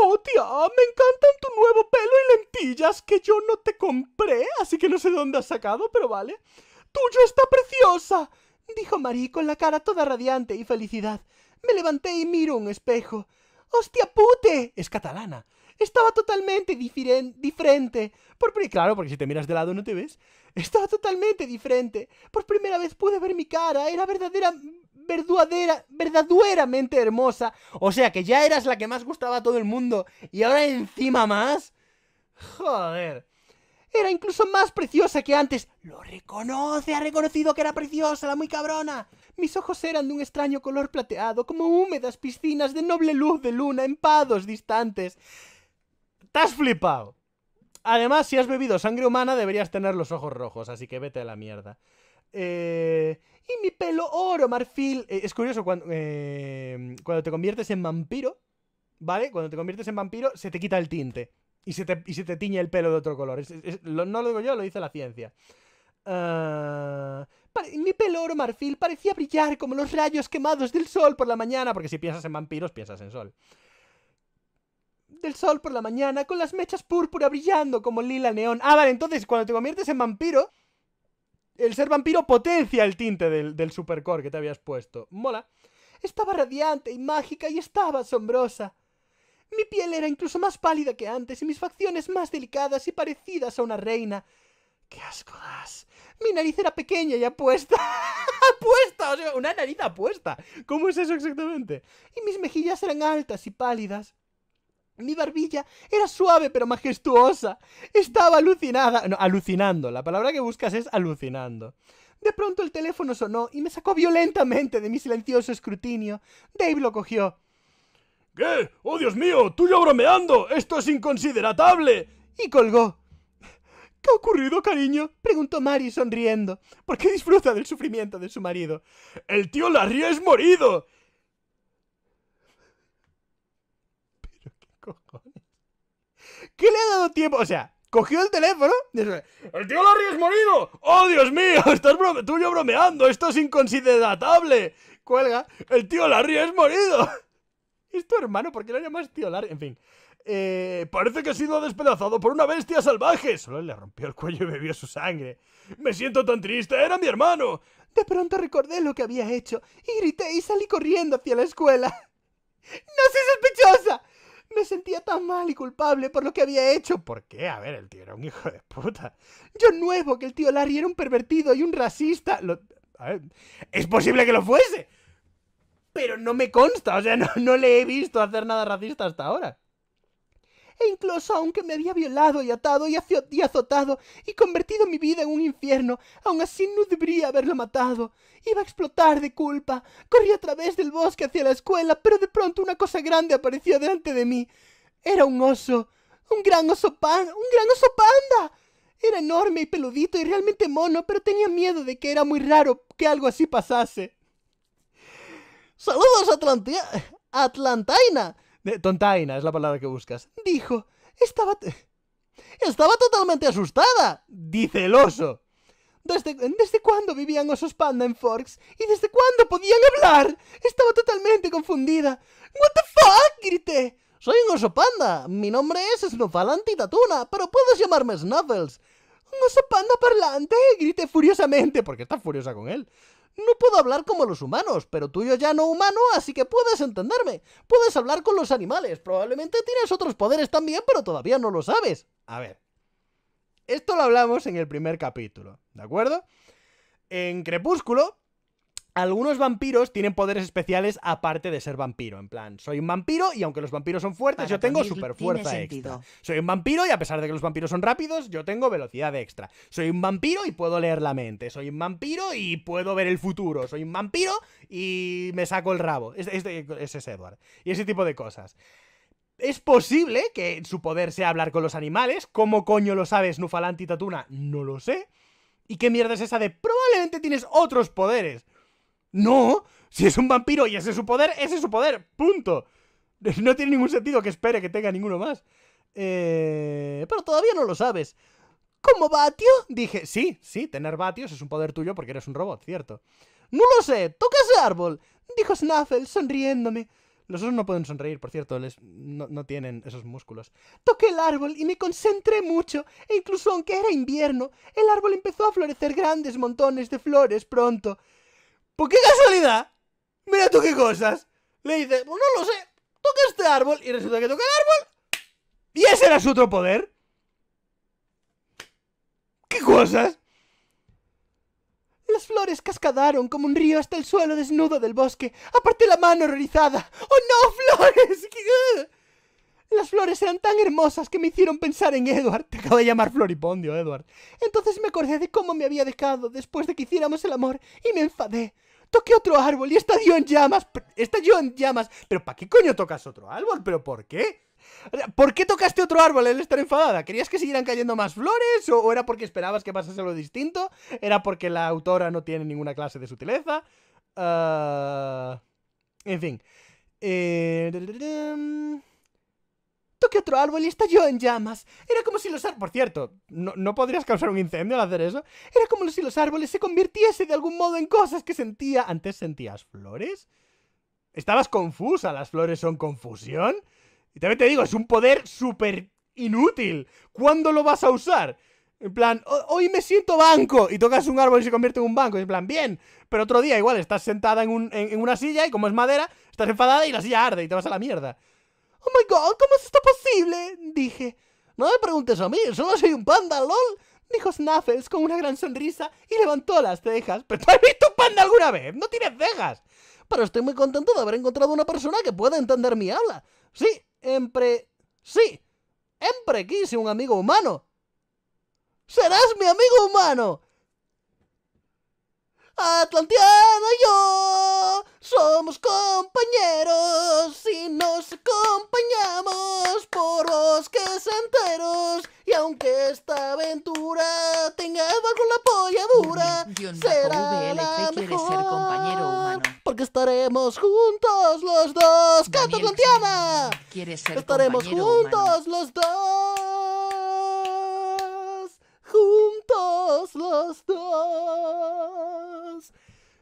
Oh, tía, me encantan tu nuevo pelo y lentillas que yo no te compré, así que no sé dónde has sacado, pero vale. ¡Tuyo está preciosa! dijo Marie con la cara toda radiante y felicidad. Me levanté y miro un espejo. ¡Hostia pute! Es catalana. Estaba totalmente diferente. Por claro, porque si te miras de lado no te ves. Estaba totalmente diferente. Por primera vez pude ver mi cara. Era verdadera, verdadera, verdaderamente hermosa. O sea, que ya eras la que más gustaba a todo el mundo y ahora encima más. Joder. Era incluso más preciosa que antes. Lo reconoce, ha reconocido que era preciosa, la muy cabrona. Mis ojos eran de un extraño color plateado, como húmedas piscinas de noble luz de luna en pados distantes. ¡Te has flipado! Además, si has bebido sangre humana, deberías tener los ojos rojos, así que vete a la mierda. Eh y mi pelo oro, marfil. Eh, es curioso, cuando, eh, cuando te conviertes en vampiro, ¿vale? Cuando te conviertes en vampiro, se te quita el tinte. Y se te, se tiñe el pelo de otro color. no lo digo yo, lo dice la ciencia. Ah, mi pelo oro marfil parecía brillar como los rayos quemados del sol por la mañana, porque si piensas en vampiros, piensas en sol. Del sol por la mañana, con las mechas púrpura brillando como lila neón. Ah, vale, entonces cuando te conviertes en vampiro, el ser vampiro potencia el tinte del, del supercore que te habías puesto. Mola. Estaba radiante y mágica y estaba asombrosa. Mi piel era incluso más pálida que antes y mis facciones más delicadas y parecidas a una reina. ¡Qué asco das! Mi nariz era pequeña y apuesta. ¡Apuesta! O sea, una nariz apuesta. ¿Cómo es eso exactamente? Y mis mejillas eran altas y pálidas. Mi barbilla era suave pero majestuosa. Estaba alucinada. No, alucinando. La palabra que buscas es alucinando. De pronto el teléfono sonó y me sacó violentamente de mi silencioso escrutinio. Dave lo cogió. ¿Qué? ¡Oh, Dios mío! ¡Tú yo bromeando! ¡Esto es inconsiderable! Y colgó. ¿Qué ha ocurrido, cariño? preguntó Mari sonriendo. ¿Por qué disfruta del sufrimiento de su marido? El tío Larry es morido. ¿Qué le ha dado tiempo? O sea, cogió el teléfono. ¡El tío Larry es morido! ¡Oh, Dios mío! Estás brome tú y yo bromeando. Esto es inconsiderable. Cuelga. ¡El tío Larry es morido! ¿Es tu hermano? ¿Por qué lo llamas tío Larry? En fin. Eh, parece que ha sido despedazado por una bestia salvaje. Solo le rompió el cuello y bebió su sangre. Me siento tan triste, era mi hermano. De pronto recordé lo que había hecho y grité y salí corriendo hacia la escuela. ¡No soy sospechosa! Me sentía tan mal y culpable por lo que había hecho. ¿Por qué? A ver, el tío era un hijo de puta. Yo nuevo que el tío Larry era un pervertido y un racista. Lo... A ver, es posible que lo fuese. Pero no me consta, o sea, no le he visto hacer nada racista hasta ahora e incluso aunque me había violado y atado y, azotado y convertido mi vida en un infierno, aún así no debería haberlo matado. Iba a explotar de culpa. Corrí a través del bosque hacia la escuela, pero de pronto una cosa grande apareció delante de mí. Era un oso. Un gran oso pan Un gran oso panda. Era enorme y peludito y realmente mono, pero tenía miedo de que era muy raro que algo así pasase. Saludos Atlantaina. Eh, tontaina es la palabra que buscas. Dijo, estaba... Estaba totalmente asustada, dice el oso. ¿Desde, ¿Desde cuándo vivían osos panda en Forks? ¿Y desde cuándo podían hablar? Estaba totalmente confundida. ¿What the fuck? grité. Soy un oso panda. Mi nombre es y Tatuna, pero puedes llamarme Snuffles. ¿Un oso panda parlante? grité furiosamente, porque está furiosa con él. No puedo hablar como los humanos, pero tuyo ya no humano, así que puedes entenderme. Puedes hablar con los animales. Probablemente tienes otros poderes también, pero todavía no lo sabes. A ver. Esto lo hablamos en el primer capítulo, ¿de acuerdo? En Crepúsculo, algunos vampiros tienen poderes especiales aparte de ser vampiro. En plan, soy un vampiro y aunque los vampiros son fuertes, yo tengo super fuerza extra. Soy un vampiro y a pesar de que los vampiros son rápidos, yo tengo velocidad extra. Soy un vampiro y puedo leer la mente. Soy un vampiro y puedo ver el futuro. Soy un vampiro y me saco el rabo. Ese es, Edward. Y ese tipo de cosas. Es posible que su poder sea hablar con los animales. ¿Cómo coño lo sabes, Nufalanti Tatuna? No lo sé. ¿Y qué mierda es esa de probablemente tienes otros poderes? No, si es un vampiro y ese es su poder, ese es su poder, punto. No tiene ningún sentido que espere que tenga ninguno más. Eh, pero todavía no lo sabes. ¿Cómo vatio? Dije, sí, sí, tener vatios es un poder tuyo porque eres un robot, cierto. No lo sé, toca ese árbol, dijo Snaffle, sonriéndome. Los osos no pueden sonreír, por cierto, no, tienen esos músculos. Toqué el árbol y me concentré mucho, e incluso aunque era invierno, el árbol empezó a florecer grandes montones de flores pronto. ¿Por qué casualidad? Mira tú qué cosas. Le dice, pues no lo sé, toca este árbol. Y resulta que toca el árbol. Y ese era su otro poder. ¿Qué cosas? Las flores cascadaron como un río hasta el suelo desnudo del bosque. Aparte la mano horrorizada. ¡Oh no, flores! Las flores eran tan hermosas que me hicieron pensar en Edward. Te acabo de llamar floripondio, Edward. Entonces me acordé de cómo me había dejado después de que hiciéramos el amor y me enfadé. Toqué otro árbol y estalló en llamas. Estalló en llamas. ¿Pero para qué coño tocas otro árbol? ¿Pero por qué? ¿Por qué tocaste otro árbol al estar enfadada? ¿Querías que siguieran cayendo más flores? ¿O, era porque esperabas que pasase lo distinto? ¿Era porque la autora no tiene ninguna clase de sutileza? Ah, en fin. Eh, que otro árbol y estalló en llamas. Era como si los árboles... Por cierto, no, podrías causar un incendio al hacer eso. Era como si los árboles se convirtiesen de algún modo en cosas que sentía... Antes sentías flores. Estabas confusa, las flores son confusión. Y también te digo, es un poder súper inútil. ¿Cuándo lo vas a usar? En plan, hoy me siento banco y tocas un árbol y se convierte en un banco. Y en plan, bien. Pero otro día igual estás sentada en, en una silla y como es madera, estás enfadada y la silla arde y te vas a la mierda. Oh my god, ¿cómo es esto posible? Dije. No me preguntes a mí, solo soy un panda, lol. Dijo Snaffles con una gran sonrisa y levantó las cejas. ¿Pero tú has visto un panda alguna vez? No tienes cejas. Pero estoy muy contento de haber encontrado una persona que pueda entender mi habla. Sí, empre... Sí, empre quise un amigo humano. ¡Serás mi amigo humano! y yo somos compañeros y nos acompañamos por bosques enteros y aunque esta aventura tenga bajo la polla dura será la mejor porque estaremos juntos los dos canta Atlantiana. estaremos juntos los dos juntos los dos.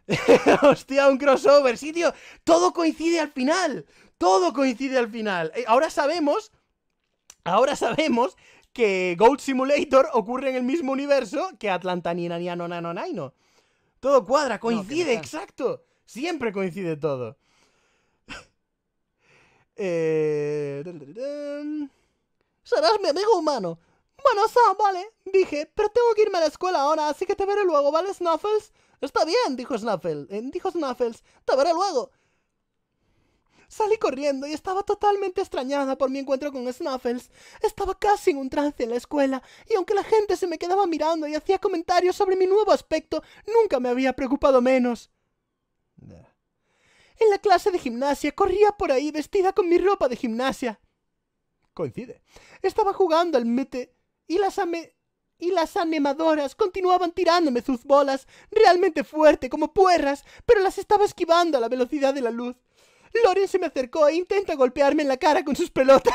Hostia, un crossover, sí, tío. Todo coincide al final. Todo coincide al final. Eh, ahora sabemos. Ahora sabemos que Gold Simulator ocurre en el mismo universo que Atlanta ni no no Todo cuadra, coincide, exacto. Siempre coincide todo. eh... Serás mi amigo humano. Bueno, vale, dije, pero tengo que irme a la escuela ahora, así que te veré luego, ¿vale, Snuffles? Está bien, dijo Snuffles, eh, dijo Snuffles, te veré luego. Salí corriendo y estaba totalmente extrañada por mi encuentro con Snuffles. Estaba casi en un trance en la escuela, y aunque la gente se me quedaba mirando y hacía comentarios sobre mi nuevo aspecto, nunca me había preocupado menos. En la clase de gimnasia corría por ahí vestida con mi ropa de gimnasia. Coincide. Estaba jugando al mete y las y las animadoras continuaban tirándome sus bolas, realmente fuerte, como puerras, pero las estaba esquivando a la velocidad de la luz. Loren se me acercó e intenta golpearme en la cara con sus pelotas.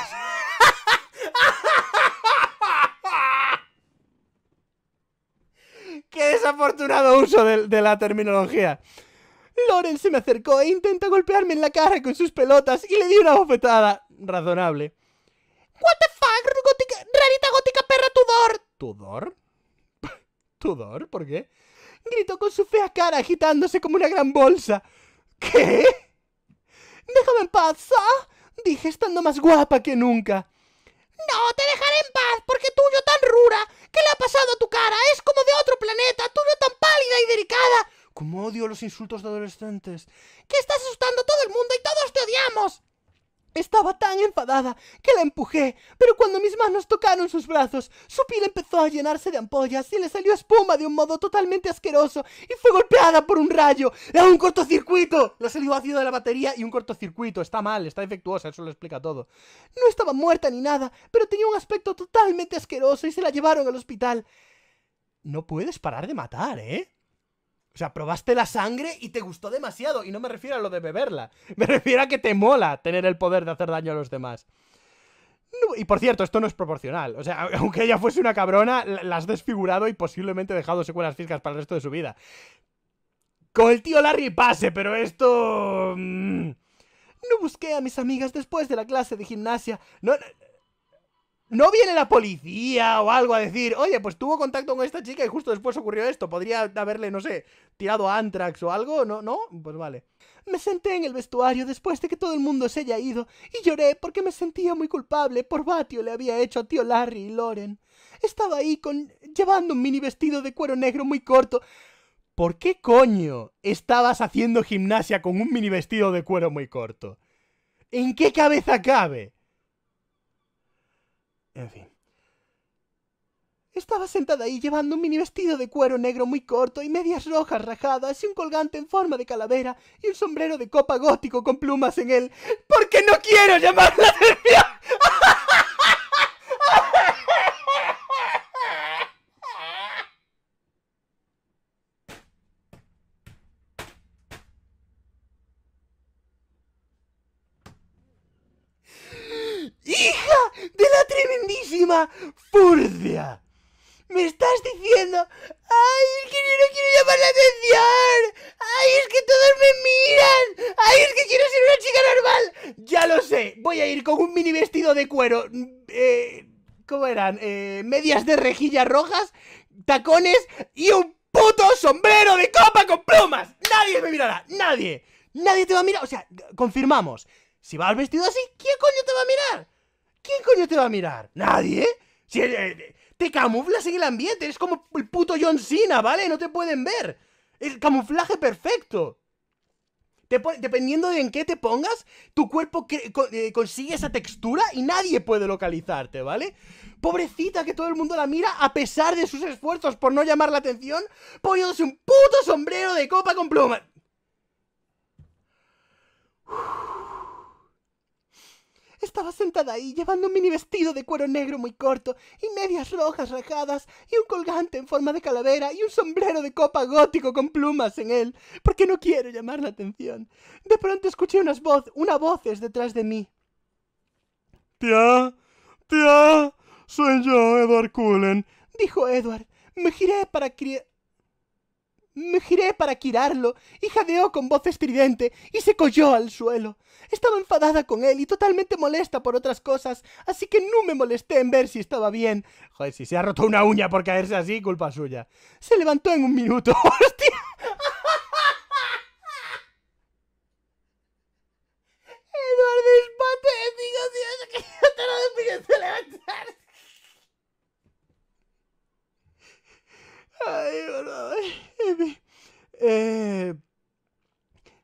¡Qué desafortunado uso de, la terminología! Loren se me acercó e intenta golpearme en la cara con sus pelotas y le di una bofetada razonable. What the fuck, Gótica Perra Tudor. ¿Tudor? ¿Tudor? ¿Por qué? Gritó con su fea cara agitándose como una gran bolsa. ¿Qué? Déjame en paz, ¿ah? Dije estando más guapa que nunca. No, te dejaré en paz, porque tuyo tan rura. ¿Qué le ha pasado a tu cara? Es como de otro planeta, tuyo tan pálida y delicada. Como odio los insultos de adolescentes. Que estás asustando a todo el mundo y todos te odiamos. Estaba tan enfadada que la empujé, pero cuando mis manos tocaron sus brazos, su piel empezó a llenarse de ampollas y le salió espuma de un modo totalmente asqueroso y fue golpeada por un rayo. ¡Era un cortocircuito! la salió ácido de la batería y un cortocircuito. Está mal, está defectuosa, eso lo explica todo. No estaba muerta ni nada, pero tenía un aspecto totalmente asqueroso y se la llevaron al hospital. No puedes parar de matar, ¿eh? O sea, probaste la sangre y te gustó demasiado. Y no me refiero a lo de beberla. Me refiero a que te mola tener el poder de hacer daño a los demás. y por cierto, esto no es proporcional. O sea, aunque ella fuese una cabrona, la has desfigurado y posiblemente dejado secuelas físicas para el resto de su vida. Con el tío Larry pase, pero esto... Mm, no busqué a mis amigas después de la clase de gimnasia. No, no viene la policía o algo a decir, oye, pues tuvo contacto con esta chica y justo después ocurrió esto. Podría haberle, no sé, tirado a Antrax o algo, ¿no? ¿No? Pues vale. Me senté en el vestuario después de que todo el mundo se haya ido y lloré porque me sentía muy culpable por Batio le había hecho a tío Larry y Loren. Estaba ahí con... llevando un mini vestido de cuero negro muy corto. ¿Por qué coño estabas haciendo gimnasia con un mini vestido de cuero muy corto? ¿En qué cabeza cabe? En fin. Estaba sentada ahí llevando un mini vestido de cuero negro muy corto y medias rojas rajadas y un colgante en forma de calavera y un sombrero de copa gótico con plumas en él. ¡Porque no quiero llamar la atención! Furcia. Me estás diciendo, ay, es que yo no quiero llamar la atención, ay, es que todos me miran, ay, es que quiero ser una chica normal. Ya lo sé, voy a ir con un mini vestido de cuero, mm, eh, ¿cómo eran? Eh, medias de rejillas rojas, tacones y un puto sombrero de copa con plumas. Nadie me mirará, nadie, nadie te va a mirar, o sea, confirmamos, si vas vestido así, ¿quién coño te va a mirar? ¿Quién coño te va a mirar? ¿Nadie? Si, eh, eh, te camuflas en el ambiente, eres como el puto John Cena, ¿vale? No te pueden ver. El camuflaje perfecto. dependiendo de en qué te pongas, tu cuerpo eh, consigue esa textura y nadie puede localizarte, ¿vale? Pobrecita que todo el mundo la mira a pesar de sus esfuerzos por no llamar la atención, poniéndose un puto sombrero de copa con pluma. Estaba sentada ahí llevando un mini vestido de cuero negro muy corto y medias rojas rajadas y un colgante en forma de calavera y un sombrero de copa gótico con plumas en él, porque no quiero llamar la atención. De pronto escuché unas voz, una voces detrás de mí. Tía, tía, soy yo, Edward Cullen, dijo Edward. Me giré para criar... Me giré para quitarlo, y jadeó con voz estridente y se colló al suelo. Estaba enfadada con él y totalmente molesta por otras cosas, así que no me molesté en ver si estaba bien. Joder, si se ha roto una uña por caerse así, culpa suya. Se levantó en un minuto. ¡Hostia! Eduardo, espate, digo, Dios, que yo te lo de levantarse. Ay, eh,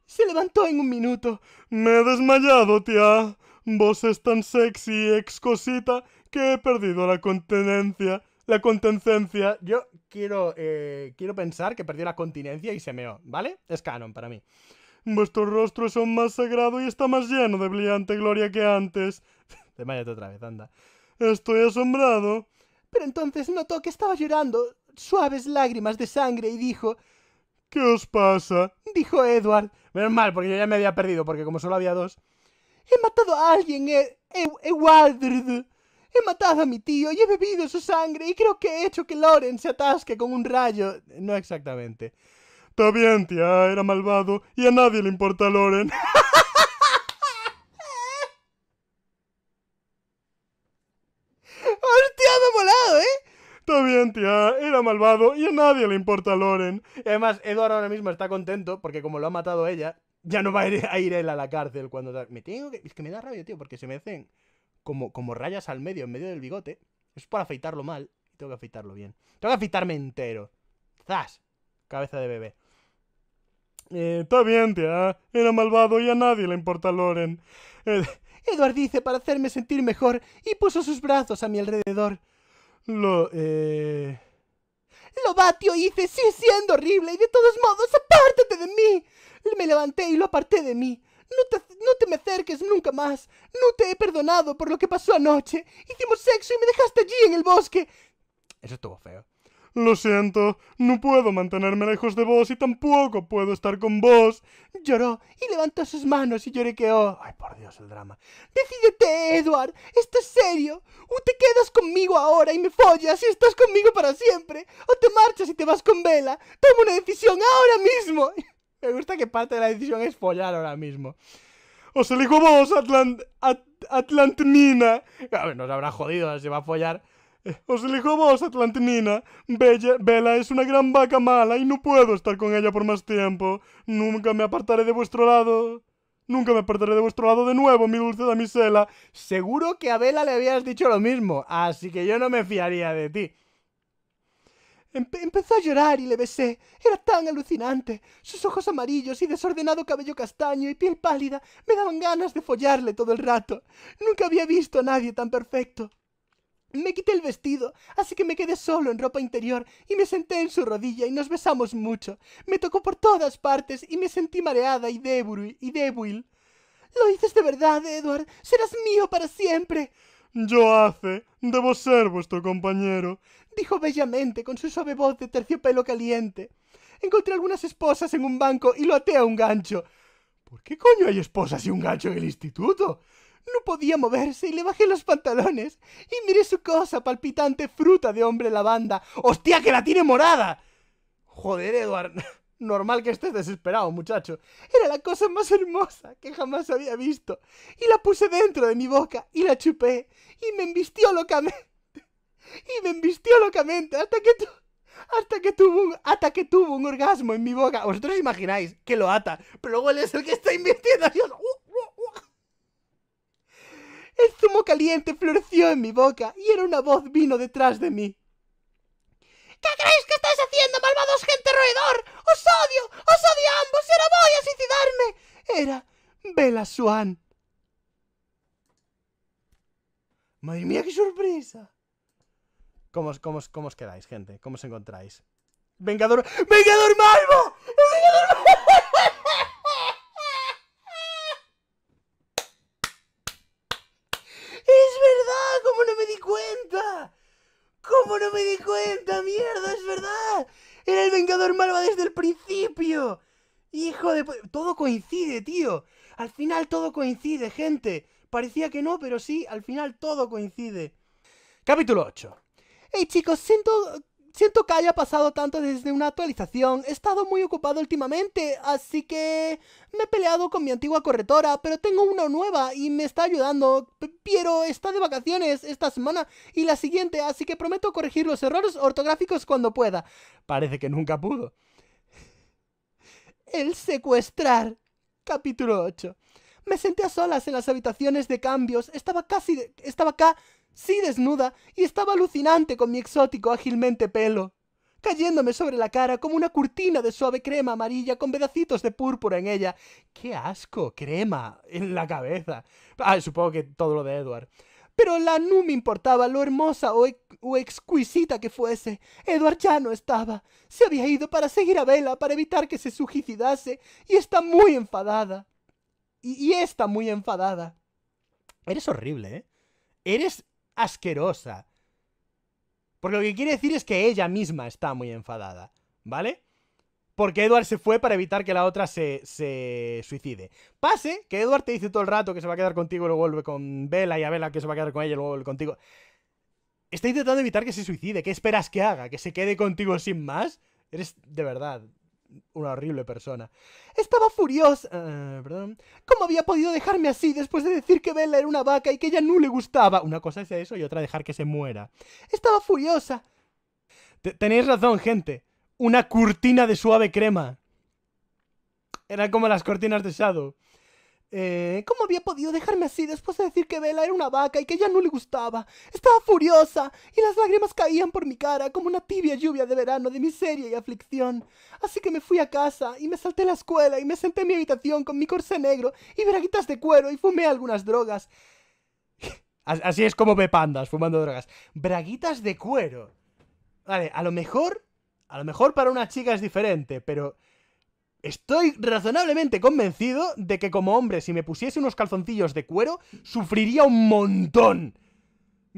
se levantó en un minuto. Me he desmayado, tía. Vos es tan sexy, ex cosita, que he perdido la continencia. La contencencia. Yo quiero, eh, quiero pensar que perdió la continencia y se meó, ¿vale? Es canon para mí. Vuestro rostro es más sagrado y está más lleno de brillante gloria que antes. Desmayate otra vez, anda. Estoy asombrado. Pero entonces notó que estaba llorando suaves lágrimas de sangre y dijo... ¿Qué os pasa? dijo Edward. Menos mal, porque yo ya me había perdido, porque como solo había dos... He matado a alguien, eh, e-, Edward. He matado a mi tío y he bebido su sangre y creo que he hecho que Loren se atasque con un rayo. No exactamente. Está bien, tía, era malvado y a nadie le importa Loren. Está bien, tía, era malvado y a nadie le importa Loren. además, Edward ahora mismo está contento porque como lo ha matado ella, ya no va a ir, a ir él a la cárcel cuando... Me tengo Es que me da rabia, tío, porque se me hacen como, como rayas al medio, en medio del bigote. Es por afeitarlo mal y tengo que afeitarlo bien. Tengo que afeitarme entero. ¡Zas! Cabeza de bebé. Eh, está bien, tía. Era malvado y a nadie le importa Loren. Edward dice para hacerme sentir mejor y puso sus brazos a mi alrededor. Lo, eh... Lo batió hice sigue siendo horrible y de todos modos, apártate de mí. Me levanté y lo aparté de mí. No te, no te me acerques nunca más. No te he perdonado por lo que pasó anoche. Hicimos sexo y me dejaste allí en el bosque. Eso estuvo feo. Lo siento, no puedo mantenerme lejos de vos y tampoco puedo estar con vos. Lloró y levantó sus manos y lloriqueó. Ay, por Dios, el drama. Decídete, Edward, esto es serio. O te quedas conmigo ahora y me follas y estás conmigo para siempre. O te marchas y te vas con Vela. Toma una decisión ahora mismo. me gusta que parte de la decisión es follar ahora mismo. Os elijo vos, Atlant... Atlantmina. A ah, ver, nos habrá jodido, se va a follar. Os elijo vos, Atlantinina. Bella, Bella es una gran vaca mala y no puedo estar con ella por más tiempo. Nunca me apartaré de vuestro lado. Nunca me apartaré de vuestro lado de nuevo, mi dulce damisela. Seguro que a Bella le habías dicho lo mismo, así que yo no me fiaría de ti. empezó a llorar y le besé. Era tan alucinante. Sus ojos amarillos y desordenado cabello castaño y piel pálida me daban ganas de follarle todo el rato. Nunca había visto a nadie tan perfecto. Me quité el vestido, así que me quedé solo en ropa interior y me senté en su rodilla y nos besamos mucho. Me tocó por todas partes y me sentí mareada y débil. Y débil. Lo dices de verdad, Edward. Serás mío para siempre. Yo hace, debo ser vuestro compañero, dijo bellamente con su suave voz de terciopelo caliente. Encontré algunas esposas en un banco y lo até a un gancho. ¿Por qué coño hay esposas y un gancho en el instituto? No podía moverse y le bajé los pantalones. Y miré su cosa, palpitante fruta de hombre lavanda. ¡Hostia, que la tiene morada! Joder, Edward. Normal que estés desesperado, muchacho. Era la cosa más hermosa que jamás había visto. Y la puse dentro de mi boca y la chupé. Y me embistió locamente. Y me embistió locamente hasta que Hasta que, tuvo un, hasta que tuvo un orgasmo en mi boca. ¿Vosotros imagináis que lo ata? Pero luego él es el que está invirtiendo. Dios, El zumo caliente floreció en mi boca y era una voz vino detrás de mí. ¿Qué creéis que estáis haciendo, malvados gente roedor? ¡Os odio! ¡Os odio a ambos! era voy a suicidarme! Era Bella Swan. ¡Madre mía, qué sorpresa! ¿Cómo, os quedáis, gente? ¿Cómo os encontráis? ¡Vengador! ¡Vengador Malvo! ¡Vengador Malvo! ¿Cómo no me di cuenta? ¡Mierda, es verdad! Era el Vengador Malva desde el principio. Hijo de... Todo coincide, tío. Al final todo coincide, gente. Parecía que no, pero sí, al final todo coincide. Capítulo 8. Ey, chicos, siento siento que haya pasado tanto desde una actualización. He estado muy ocupado últimamente, así que me he peleado con mi antigua corretora, pero tengo una nueva y me está ayudando. Pero está de vacaciones esta semana y la siguiente, así que prometo corregir los errores ortográficos cuando pueda. Parece que nunca pudo. El secuestrar. Capítulo 8. Me senté a solas en las habitaciones de cambios. Estaba casi... Estaba acá sí desnuda, y estaba alucinante con mi exótico ágilmente pelo, cayéndome sobre la cara como una cortina de suave crema amarilla con pedacitos de púrpura en ella. ¡Qué asco! Crema en la cabeza. Ah, supongo que todo lo de Edward. Pero la no me importaba lo hermosa o, exquisita que fuese. Edward ya no estaba. Se había ido para seguir a Vela, para evitar que se suicidase, y está muy enfadada. Y, y está muy enfadada. Eres horrible, ¿eh? Eres asquerosa. Porque lo que quiere decir es que ella misma está muy enfadada, ¿vale? Porque Edward se fue para evitar que la otra se, se suicide. Pase que Edward te dice todo el rato que se va a quedar contigo y luego vuelve con Bella y a Vela que se va a quedar con ella y luego vuelve contigo. Está intentando evitar que se suicide. ¿Qué esperas que haga? ¿Que se quede contigo sin más? Eres de verdad una horrible persona. Estaba furiosa. Eh, ¿Cómo había podido dejarme así después de decir que Bella era una vaca y que ella no le gustaba? Una cosa es eso y otra dejar que se muera. Estaba furiosa. tenéis razón, gente. Una cortina de suave crema. Era como las cortinas de Shadow. Eh, ¿Cómo había podido dejarme así después de decir que Bella era una vaca y que ya no le gustaba? Estaba furiosa y las lágrimas caían por mi cara como una tibia lluvia de verano de miseria y aflicción. Así que me fui a casa y me salté a la escuela y me senté en mi habitación con mi corsé negro y braguitas de cuero y fumé algunas drogas. así es como ve pandas fumando drogas. Braguitas de cuero. Vale, a lo mejor, a lo mejor para una chica es diferente, pero Estoy razonablemente convencido de que como hombre, si me pusiese unos calzoncillos de cuero, sufriría un montón.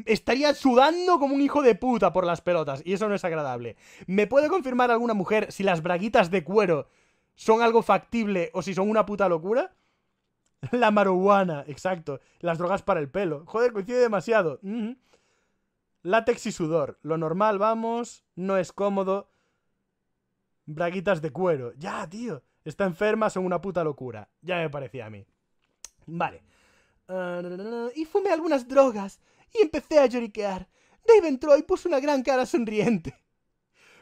Estaría sudando como un hijo de puta por las pelotas, y eso no es agradable. ¿Me puede confirmar alguna mujer si las braguitas de cuero son algo factible o si son una puta locura? La marihuana, exacto. Las drogas para el pelo. Joder, coincide demasiado. La Látex y sudor. Lo normal, vamos, no es cómodo, braguitas de cuero. Ya, tío. Está enferma, son una puta locura. Ya me parecía a mí. Vale. Ah, y fumé algunas drogas y empecé a lloriquear. Dave entró y puso una gran cara sonriente.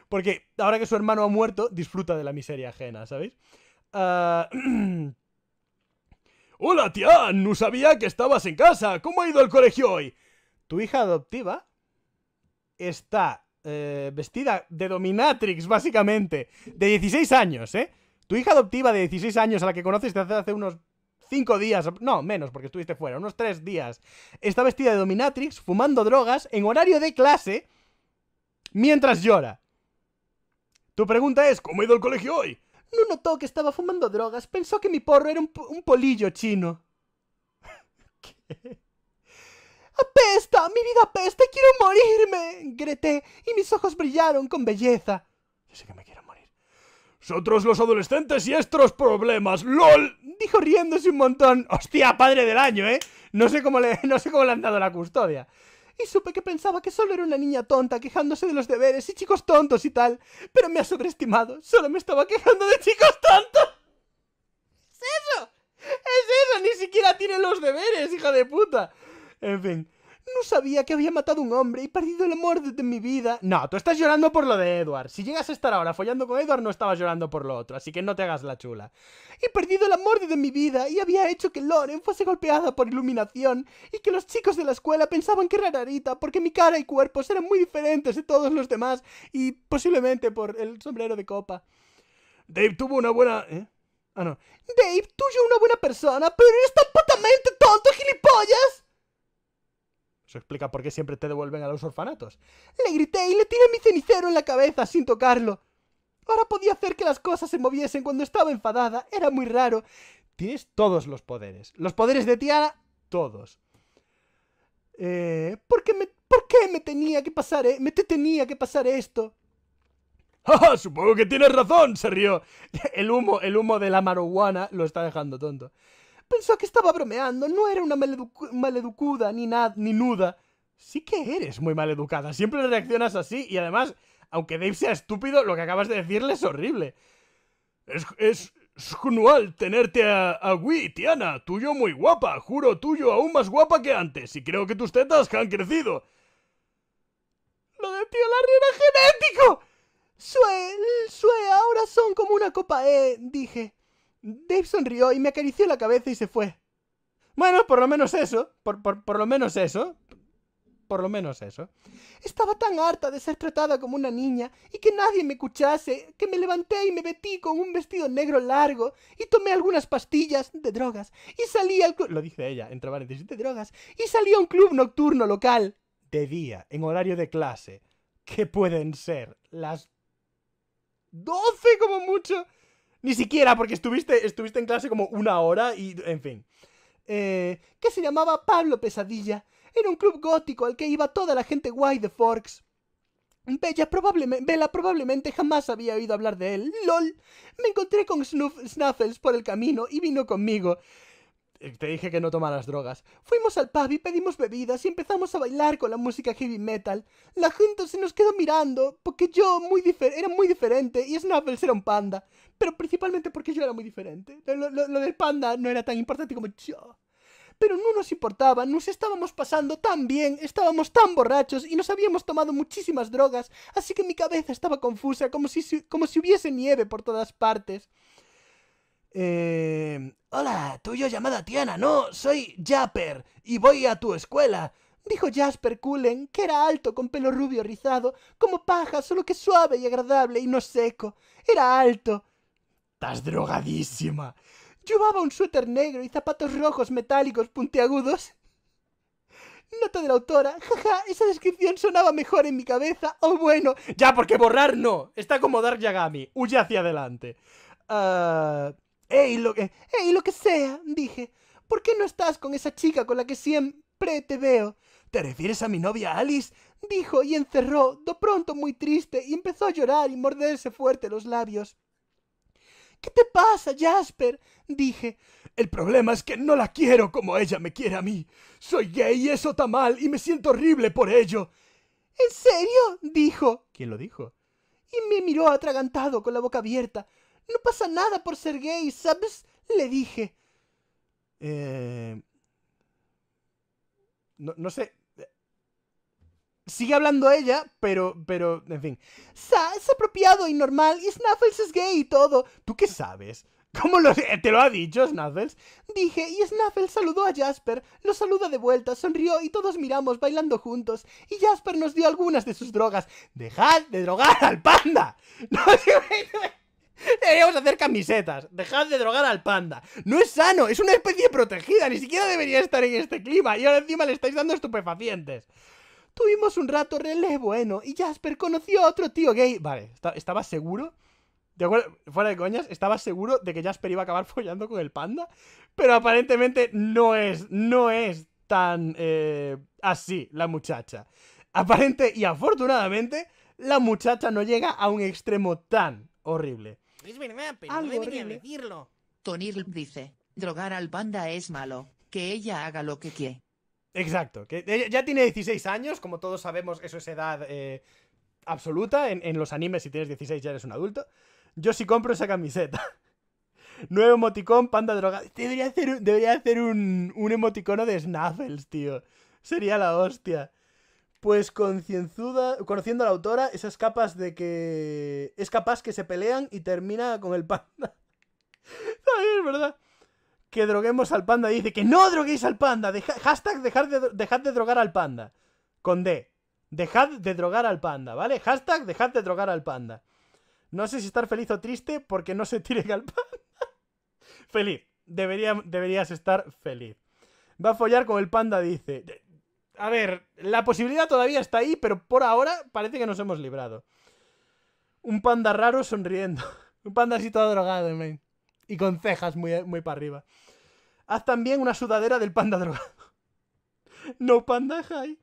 Porque ahora que su hermano ha muerto, disfruta de la miseria ajena, ¿sabéis? Ah, Hola, tía, no sabía que estabas en casa. ¿Cómo ha ido al colegio hoy? Tu hija adoptiva está eh, vestida de dominatrix, básicamente, de 16 años, ¿eh? Tu hija adoptiva de 16 años, a la que conoces desde hace unos 5 días, no, menos, porque estuviste fuera, unos 3 días, está vestida de dominatrix, fumando drogas, en horario de clase, mientras llora. Tu pregunta es, ¿cómo he ido al colegio hoy? No notó que estaba fumando drogas, pensó que mi porro era un, polillo chino. ¡Apesta! ¡Mi vida apesta! ¡Quiero morirme! Grité, y mis ojos brillaron con belleza. Yo sé que me quiero morir. Sotros los adolescentes y estos problemas. ¡LOL! Dijo riéndose un montón. ¡Hostia, padre del año, eh! No sé cómo le, no sé cómo le han dado la custodia y supe que pensaba que solo era una niña tonta quejándose de los deberes y chicos tontos y tal, pero me ha sobreestimado, solo me estaba quejando de chicos tontos. ¡Es eso! ¡Es eso! Ni siquiera tiene los deberes, hija de puta. En fin. No sabía que había matado a un hombre y perdido el amor de, mi vida. No, tú estás llorando por lo de Edward. Si llegas a estar ahora follando con Edward, no estabas llorando por lo otro, así que no te hagas la chula. He perdido el amor de, mi vida y había hecho que Loren fuese golpeada por iluminación y que los chicos de la escuela pensaban que era rarita porque mi cara y cuerpo eran muy diferentes de todos los demás y posiblemente por el sombrero de copa. Dave tuvo una buena... ¿Eh? Ah, no. Dave, tuyo una buena persona, pero eres tan putamente tonto, gilipollas. Eso explica por qué siempre te devuelven a los orfanatos. Le grité y le tiré mi cenicero en la cabeza sin tocarlo. Ahora podía hacer que las cosas se moviesen cuando estaba enfadada. Era muy raro. Tienes todos los poderes. Los poderes de Tiara, todos. Eh, ¿por, qué me, ¿Por qué me tenía que pasar? E, ¿Me tenía que pasar esto? Supongo que tienes razón, se rió. El humo, el humo de la marihuana lo está dejando tonto. Pensó que estaba bromeando, no era una maleducuda ni, nada ni nuda. Sí que eres muy maleducada, siempre reaccionas así y además, aunque Dave sea estúpido, lo que acabas de decirle es horrible. Es, es, tenerte a, a Wii, Tiana, tuyo muy guapa, juro tuyo aún más guapa que antes y creo que tus tetas han crecido. Lo de tío Larry era genético. Sue, Sue, ahora son como una copa E, dije. Dave sonrió y me acarició la cabeza y se fue. Bueno, por lo menos eso. Por, lo menos eso. Por lo menos eso. Estaba tan harta de ser tratada como una niña y que nadie me escuchase, que me levanté y me metí con un vestido negro largo y tomé algunas pastillas de drogas y salí al club... Lo dice ella, entre paréntesis, de drogas. Y salí a un club nocturno local. De día, en horario de clase. Que pueden ser las... 12 como mucho. Ni siquiera, porque estuviste, estuviste en clase como una hora y. en fin. Eh, que se llamaba Pablo Pesadilla. Era un club gótico al que iba toda la gente guay de Forks. Bella probablemente, Bella probablemente jamás había oído hablar de él. ¡Lol! Me encontré con Snuff, Snuffles por el camino y vino conmigo. Te dije que no las drogas. Fuimos al pub y pedimos bebidas y empezamos a bailar con la música heavy metal. La gente se nos quedó mirando porque yo muy era muy diferente y Snapples era un panda. Pero principalmente porque yo era muy diferente. Lo, del panda no era tan importante como yo. Pero no nos importaba, nos estábamos pasando tan bien, estábamos tan borrachos y nos habíamos tomado muchísimas drogas, así que mi cabeza estaba confusa como si hubiese nieve por todas partes. Eh, Hola, tuyo llamada Tiana, no, soy Japper y voy a tu escuela. Dijo Jasper Cullen, que era alto, con pelo rubio rizado, como paja, solo que suave y agradable y no seco. Era alto. Estás drogadísima. Llevaba un suéter negro y zapatos rojos metálicos puntiagudos. Nota de la autora. Jaja, esa descripción sonaba mejor en mi cabeza. oh, bueno, ya porque borrar no. Está como Dark Yagami. Huye hacia adelante. Ah... ¡Ey, lo que, ey, lo que sea! dije. ¿Por qué no estás con esa chica con la que siempre te veo? ¿Te refieres a mi novia Alice? dijo y encerró, de pronto muy triste, y empezó a llorar y morderse fuerte los labios. ¿Qué te pasa, Jasper? dije. El problema es que no la quiero como ella me quiere a mí. Soy gay y eso está mal y me siento horrible por ello. ¿En serio? dijo. ¿Quién lo dijo? Y me miró atragantado con la boca abierta. No pasa nada por ser gay, ¿sabes? Le dije. Eh... No, sé, sigue hablando ella, pero, pero, en fin. es apropiado y normal, y Snuffles es gay y todo. ¿Tú qué sabes? ¿Cómo lo, te lo ha dicho Snuffles? Dije, y Snuffles saludó a Jasper, lo saluda de vuelta, sonrió y todos miramos bailando juntos, y Jasper nos dio algunas de sus drogas. ¡Dejad de drogar al panda! No, Deberíamos hacer camisetas. Dejad de drogar al panda. No es sano, es una especie protegida. Ni siquiera debería estar en este clima. Y ahora encima le estáis dando estupefacientes. Tuvimos un rato relé bueno y Jasper conoció a otro tío gay. Vale, estaba seguro. de Fuera de coñas, estaba seguro de que Jasper iba a acabar follando con el panda. Pero aparentemente no es, no es tan eh, así la muchacha. Aparente y afortunadamente, la muchacha no llega a un extremo tan horrible. Es dice, drogar al panda es malo, que ella haga lo que quiere. Exacto, que ya tiene 16 años, como todos sabemos, eso es edad eh, absoluta. En, los animes, si tienes 16 ya eres un adulto. Yo sí compro esa camiseta. Nuevo emoticón, panda drogado. Debería hacer, un, un emoticono de Snaffles, tío. Sería la hostia. Pues concienzuda, conociendo a la autora, esas capas de que es capaz que se pelean y termina con el panda. ¿sabes verdad. Que droguemos al panda. dice que no droguéis al panda. hashtag dejar dejad de drogar al panda. Con D. Dejad de drogar al panda, ¿vale? Hashtag dejad de drogar al panda. No sé si estar feliz o triste porque no se tire al panda. feliz. deberías estar feliz. Va a follar con el panda, dice a ver, la posibilidad todavía está ahí, pero por ahora parece que nos hemos librado. Un panda raro sonriendo. Un panda así todo drogado, Y con cejas muy, muy para arriba. Haz también una sudadera del panda drogado. No panda high.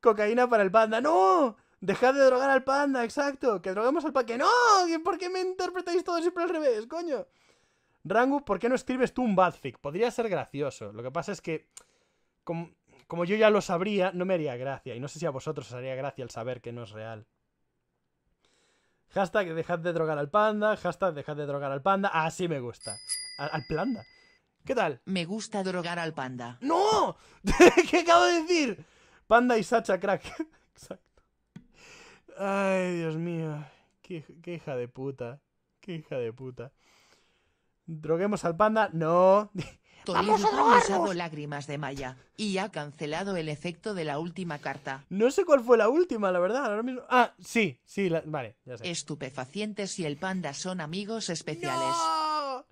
Cocaína para el panda. ¡No! Dejad de drogar al panda, exacto. Que droguemos al panda. no! ¿Por qué me interpretáis todo siempre al revés, coño? Rangu, ¿por qué no escribes tú un badfic? Podría ser gracioso. Lo que pasa es que... Como como yo ya lo sabría, no me haría gracia. Y no sé si a vosotros os haría gracia el saber que no es real. Hashtag dejad de drogar al panda. Hashtag dejad de drogar al panda. Así me gusta. Al, panda. ¿Qué tal? Me gusta drogar al panda. ¡No! ¿Qué acabo de decir? Panda y Sacha crack. Exacto. Ay, Dios mío. qué hija de puta. Qué hija de puta. ¿Droguemos al panda? No. Toledo ha usado lágrimas de Maya y ha cancelado el efecto de la última carta. No sé cuál fue la última, la verdad. Ahora mismo... Ah, sí, sí, vale, ya sé. Estupefacientes y el panda son amigos especiales. ¡No!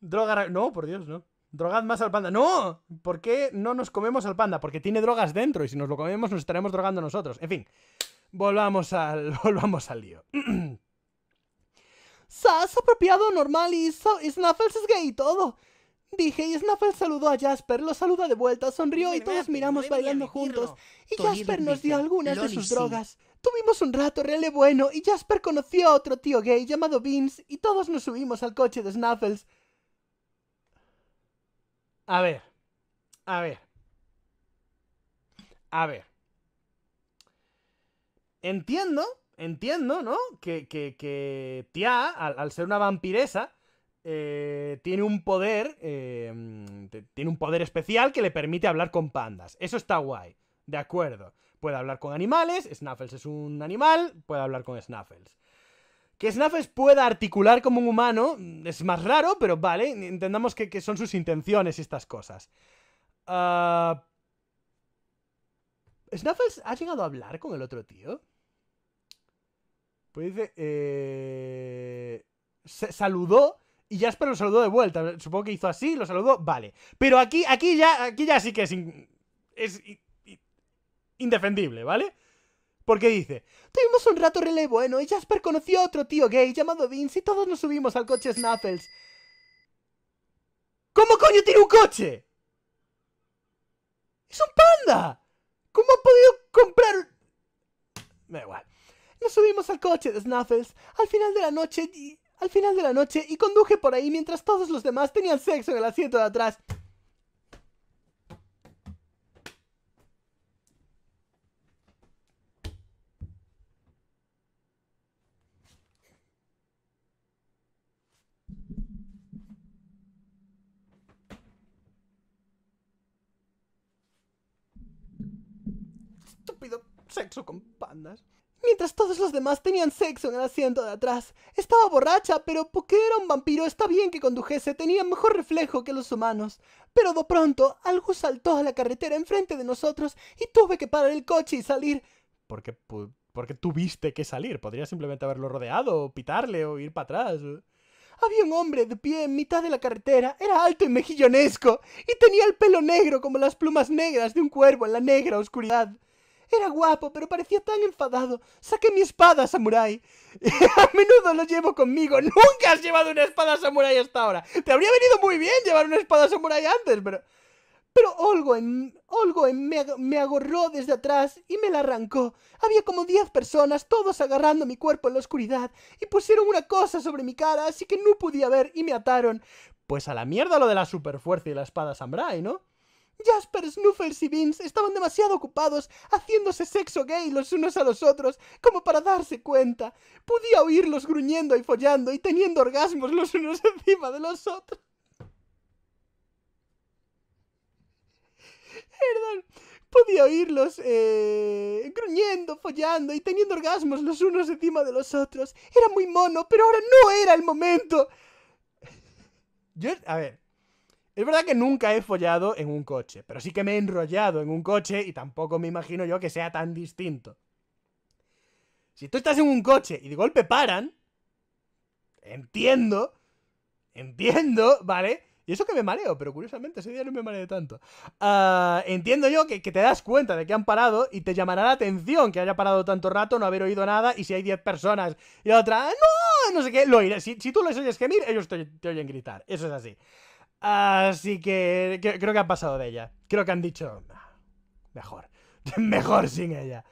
Droga... No, por Dios, no. Drogad más al panda. ¡No! ¿Por qué no nos comemos al panda? Porque tiene drogas dentro y si nos lo comemos nos estaremos drogando nosotros. En fin, volvamos al, volvamos al lío. Sas apropiado, normal y Snuffles es gay y todo. Dije y Snuffles saludó a Jasper, lo saluda de vuelta, sonrió y todos miramos bailando juntos. Y Jasper nos dio algunas de sus drogas. Tuvimos un rato reale bueno y Jasper conoció a otro tío gay llamado Vince y todos nos subimos al coche de Snuffles A ver, a ver, a ver. Entiendo entiendo, ¿no? Que, Tia, al, ser una vampiresa, eh, tiene un poder. Em, tiene un poder especial que le permite hablar con pandas. Eso está guay. De acuerdo. Puede hablar con animales. Snaffles es un animal. Puede hablar con Snaffles. Que Snaffles pueda articular como un humano es más raro, pero vale, entendamos que, son sus intenciones estas cosas. Ah, ¿Snaffles ha llegado a hablar con el otro tío? Pues dice, eh, se saludó y Jasper lo saludó de vuelta. Supongo que hizo así, lo saludó, vale. Pero aquí, aquí ya, aquí ya sí que es, es indefendible, ¿vale? Porque dice, tuvimos un rato rele bueno ¿eh? y Jasper conoció a otro tío gay llamado Vince y todos nos subimos al coche Snuffles ¿Cómo coño tiene un coche? ¡Es un panda! ¿Cómo ha podido comprar...? Da igual. Nos subimos al coche de Snaffles al final de la noche y... Al final de la noche y conduje por ahí mientras todos los demás tenían sexo en el asiento de atrás. Estúpido sexo con pandas. Mientras todos los demás tenían sexo en el asiento de atrás. Estaba borracha, pero porque era un vampiro está bien que condujese, tenía mejor reflejo que los humanos. Pero de pronto algo saltó a la carretera enfrente de nosotros y tuve que parar el coche y salir. ¿Por qué tuviste que salir, podría simplemente haberlo rodeado, o pitarle o ir para atrás. Había un hombre de pie en mitad de la carretera, era alto y mejillonesco, y tenía el pelo negro como las plumas negras de un cuervo en la negra oscuridad. Era guapo, pero parecía tan enfadado. Saqué mi espada, samurai A menudo lo llevo conmigo. Nunca has llevado una espada samurai hasta ahora. Te habría venido muy bien llevar una espada samurai antes, pero... Pero Olgo, en, en me, me, agorró desde atrás y me la arrancó. Había como diez personas, todos agarrando mi cuerpo en la oscuridad, y pusieron una cosa sobre mi cara, así que no podía ver, y me ataron. Pues a la mierda lo de la superfuerza y la espada samurai ¿no? Jasper, Snuffles y Vince estaban demasiado ocupados haciéndose sexo gay los unos a los otros como para darse cuenta. Podía oírlos gruñendo y follando y teniendo orgasmos los unos encima de los otros. Perdón, podía oírlos eh, gruñendo, follando y teniendo orgasmos los unos encima de los otros. Era muy mono, pero ahora no era el momento. a ver, es verdad que nunca he follado en un coche, pero sí que me he enrollado en un coche y tampoco me imagino yo que sea tan distinto. Si tú estás en un coche y de golpe paran, entiendo, entiendo, ¿vale? Y eso que me mareo, pero curiosamente ese día no me mareé tanto. Ah, entiendo yo que, te das cuenta de que han parado y te llamará la atención que haya parado tanto rato, no haber oído nada, y si hay 10 personas y otra, ah, no, no sé qué, lo oirás. Si, tú les oyes gemir, ellos te oyen gritar. Eso es así. Así que, creo que han pasado de ella. Creo que han dicho, mejor, mejor sin ella.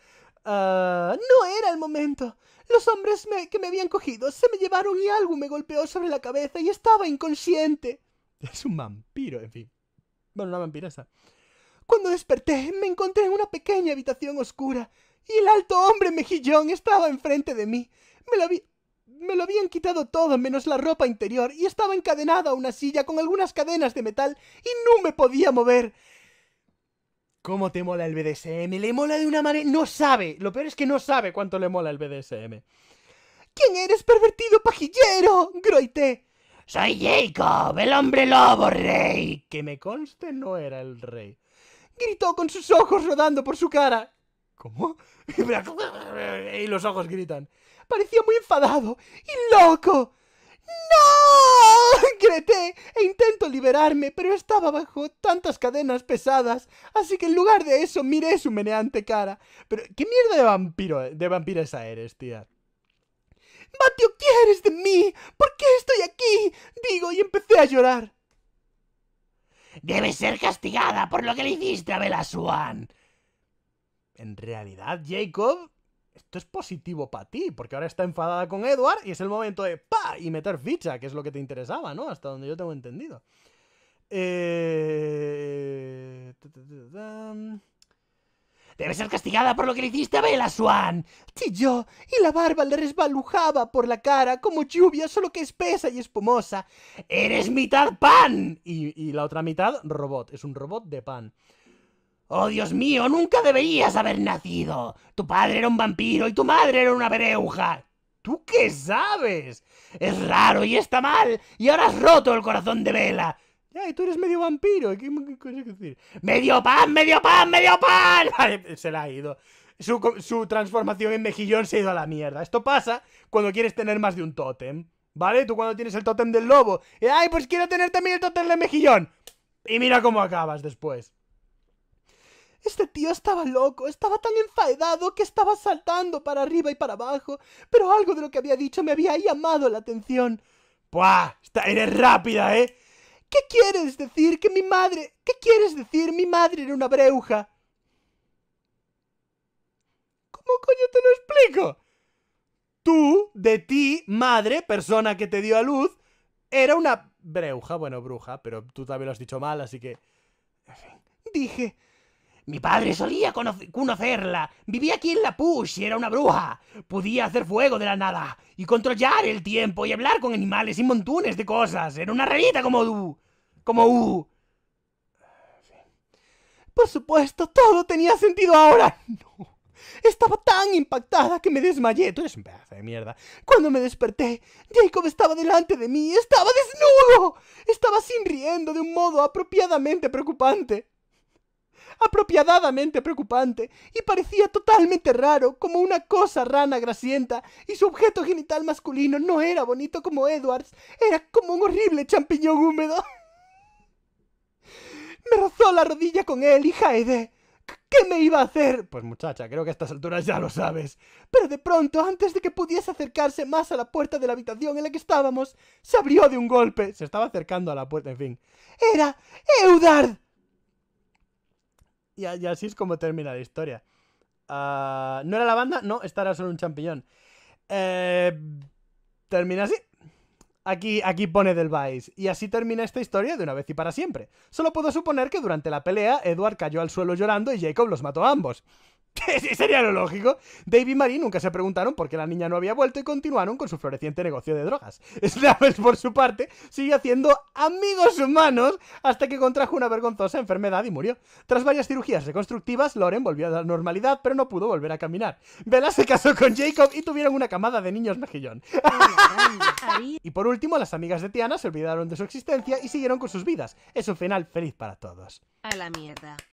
Ah, no era el momento. Los hombres que me habían cogido se me llevaron y algo me golpeó sobre la cabeza y estaba inconsciente. Es un vampiro, en fin. Bueno, una vampiresa. Cuando desperté, me encontré en una pequeña habitación oscura y el alto hombre mejillón estaba enfrente de mí. Me lo, vi, me lo habían quitado todo menos la ropa interior y estaba encadenada a una silla con algunas cadenas de metal y no me podía mover. ¿Cómo te mola el BDSM? Le mola de una manera... No sabe. Lo peor es que no sabe cuánto le mola el BDSM. ¿Quién eres, pervertido pajillero? Groité. Soy Jacob, el hombre lobo rey. Que me conste no era el rey. Gritó con sus ojos rodando por su cara. ¿Cómo? y los ojos gritan parecía muy enfadado y loco. ¡No! Greté e intento liberarme, pero estaba bajo tantas cadenas pesadas, así que en lugar de eso miré su meneante cara. Pero, ¿qué mierda de vampiro, de vampiresa eres, tía? ¡Batio, ¿qué eres de mí? ¿Por qué estoy aquí? Digo, y empecé a llorar. Debes ser castigada por lo que le hiciste a Bella Swan. En realidad, Jacob, esto es positivo para ti, porque ahora está enfadada con Edward y es el momento de ¡pa! y meter ficha, que es lo que te interesaba, ¿no? Hasta donde yo tengo entendido. Eh... ser castigada por lo que le hiciste a Bella Swan. yo. y la barba le resbalujaba por la cara como lluvia, solo que espesa y espumosa. ¡Eres mitad pan! y la otra mitad, robot. Es un robot de pan. ¡Oh, Dios mío! ¡Nunca deberías haber nacido! Tu padre era un vampiro y tu madre era una bereuja. ¿Tú qué sabes? Es raro y está mal, y ahora has roto el corazón de Vela. Ya, y tú eres medio vampiro, ¿qué, decir? ¡Medio pan, medio pan, medio pan! Vale, se la ha ido. Su, transformación en mejillón se ha ido a la mierda. Esto pasa cuando quieres tener más de un tótem, ¿vale? Tú cuando tienes el tótem del lobo, eh, ¡ay, pues quiero tener también el tótem del mejillón! Y mira cómo acabas después. Este tío estaba loco, estaba tan enfadado que estaba saltando para arriba y para abajo, pero algo de lo que había dicho me había llamado la atención. ¡Buah! ¡Eres rápida, eh! ¿Qué quieres decir que mi madre... ¿Qué quieres decir? Mi madre era una breuja. ¿Cómo coño te lo explico? Tú, de ti, madre, persona que te dio a luz, era una breuja, bueno, bruja, pero tú también lo has dicho mal, así que... En fin. Dije, mi padre solía conocerla. Vivía aquí en la Push y era una bruja. Podía hacer fuego de la nada y controlar el tiempo y hablar con animales y montones de cosas. Era una rarita como tú. Como U. Por supuesto, todo tenía sentido ahora. Estaba tan impactada que me desmayé. Tú eres un pedazo de mierda. Cuando me desperté, Jacob estaba delante de mí. Estaba desnudo. Estaba sin riendo de un modo apropiadamente preocupante apropiadamente preocupante, y parecía totalmente raro, como una cosa rana grasienta, y su objeto genital masculino no era bonito como Edwards, era como un horrible champiñón húmedo. Me rozó la rodilla con él hija Ede. ¿Qué me iba a hacer? Pues muchacha, creo que a estas alturas ya lo sabes. Pero de pronto, antes de que pudiese acercarse más a la puerta de la habitación en la que estábamos, se abrió de un golpe. Se estaba acercando a la puerta, en fin. Era Eudard. Y, así es como termina la historia. Ah, ¿No era la banda? No, esta era solo un champiñón. Eh, termina así. Aquí, aquí pone del Vice. Y así termina esta historia de una vez y para siempre. Solo puedo suponer que durante la pelea, Edward cayó al suelo llorando y Jacob los mató a ambos. Sería lo lógico. Dave y Marie nunca se preguntaron por qué la niña no había vuelto y continuaron con su floreciente negocio de drogas. Slaves por su parte, siguió haciendo amigos humanos hasta que contrajo una vergonzosa enfermedad y murió. Tras varias cirugías reconstructivas, Lauren volvió a la normalidad, pero no pudo volver a caminar. Vela se casó con Jacob y tuvieron una camada de niños mejillón. y por último, las amigas de Tiana se olvidaron de su existencia y siguieron con sus vidas. Es un final feliz para todos. A la mierda.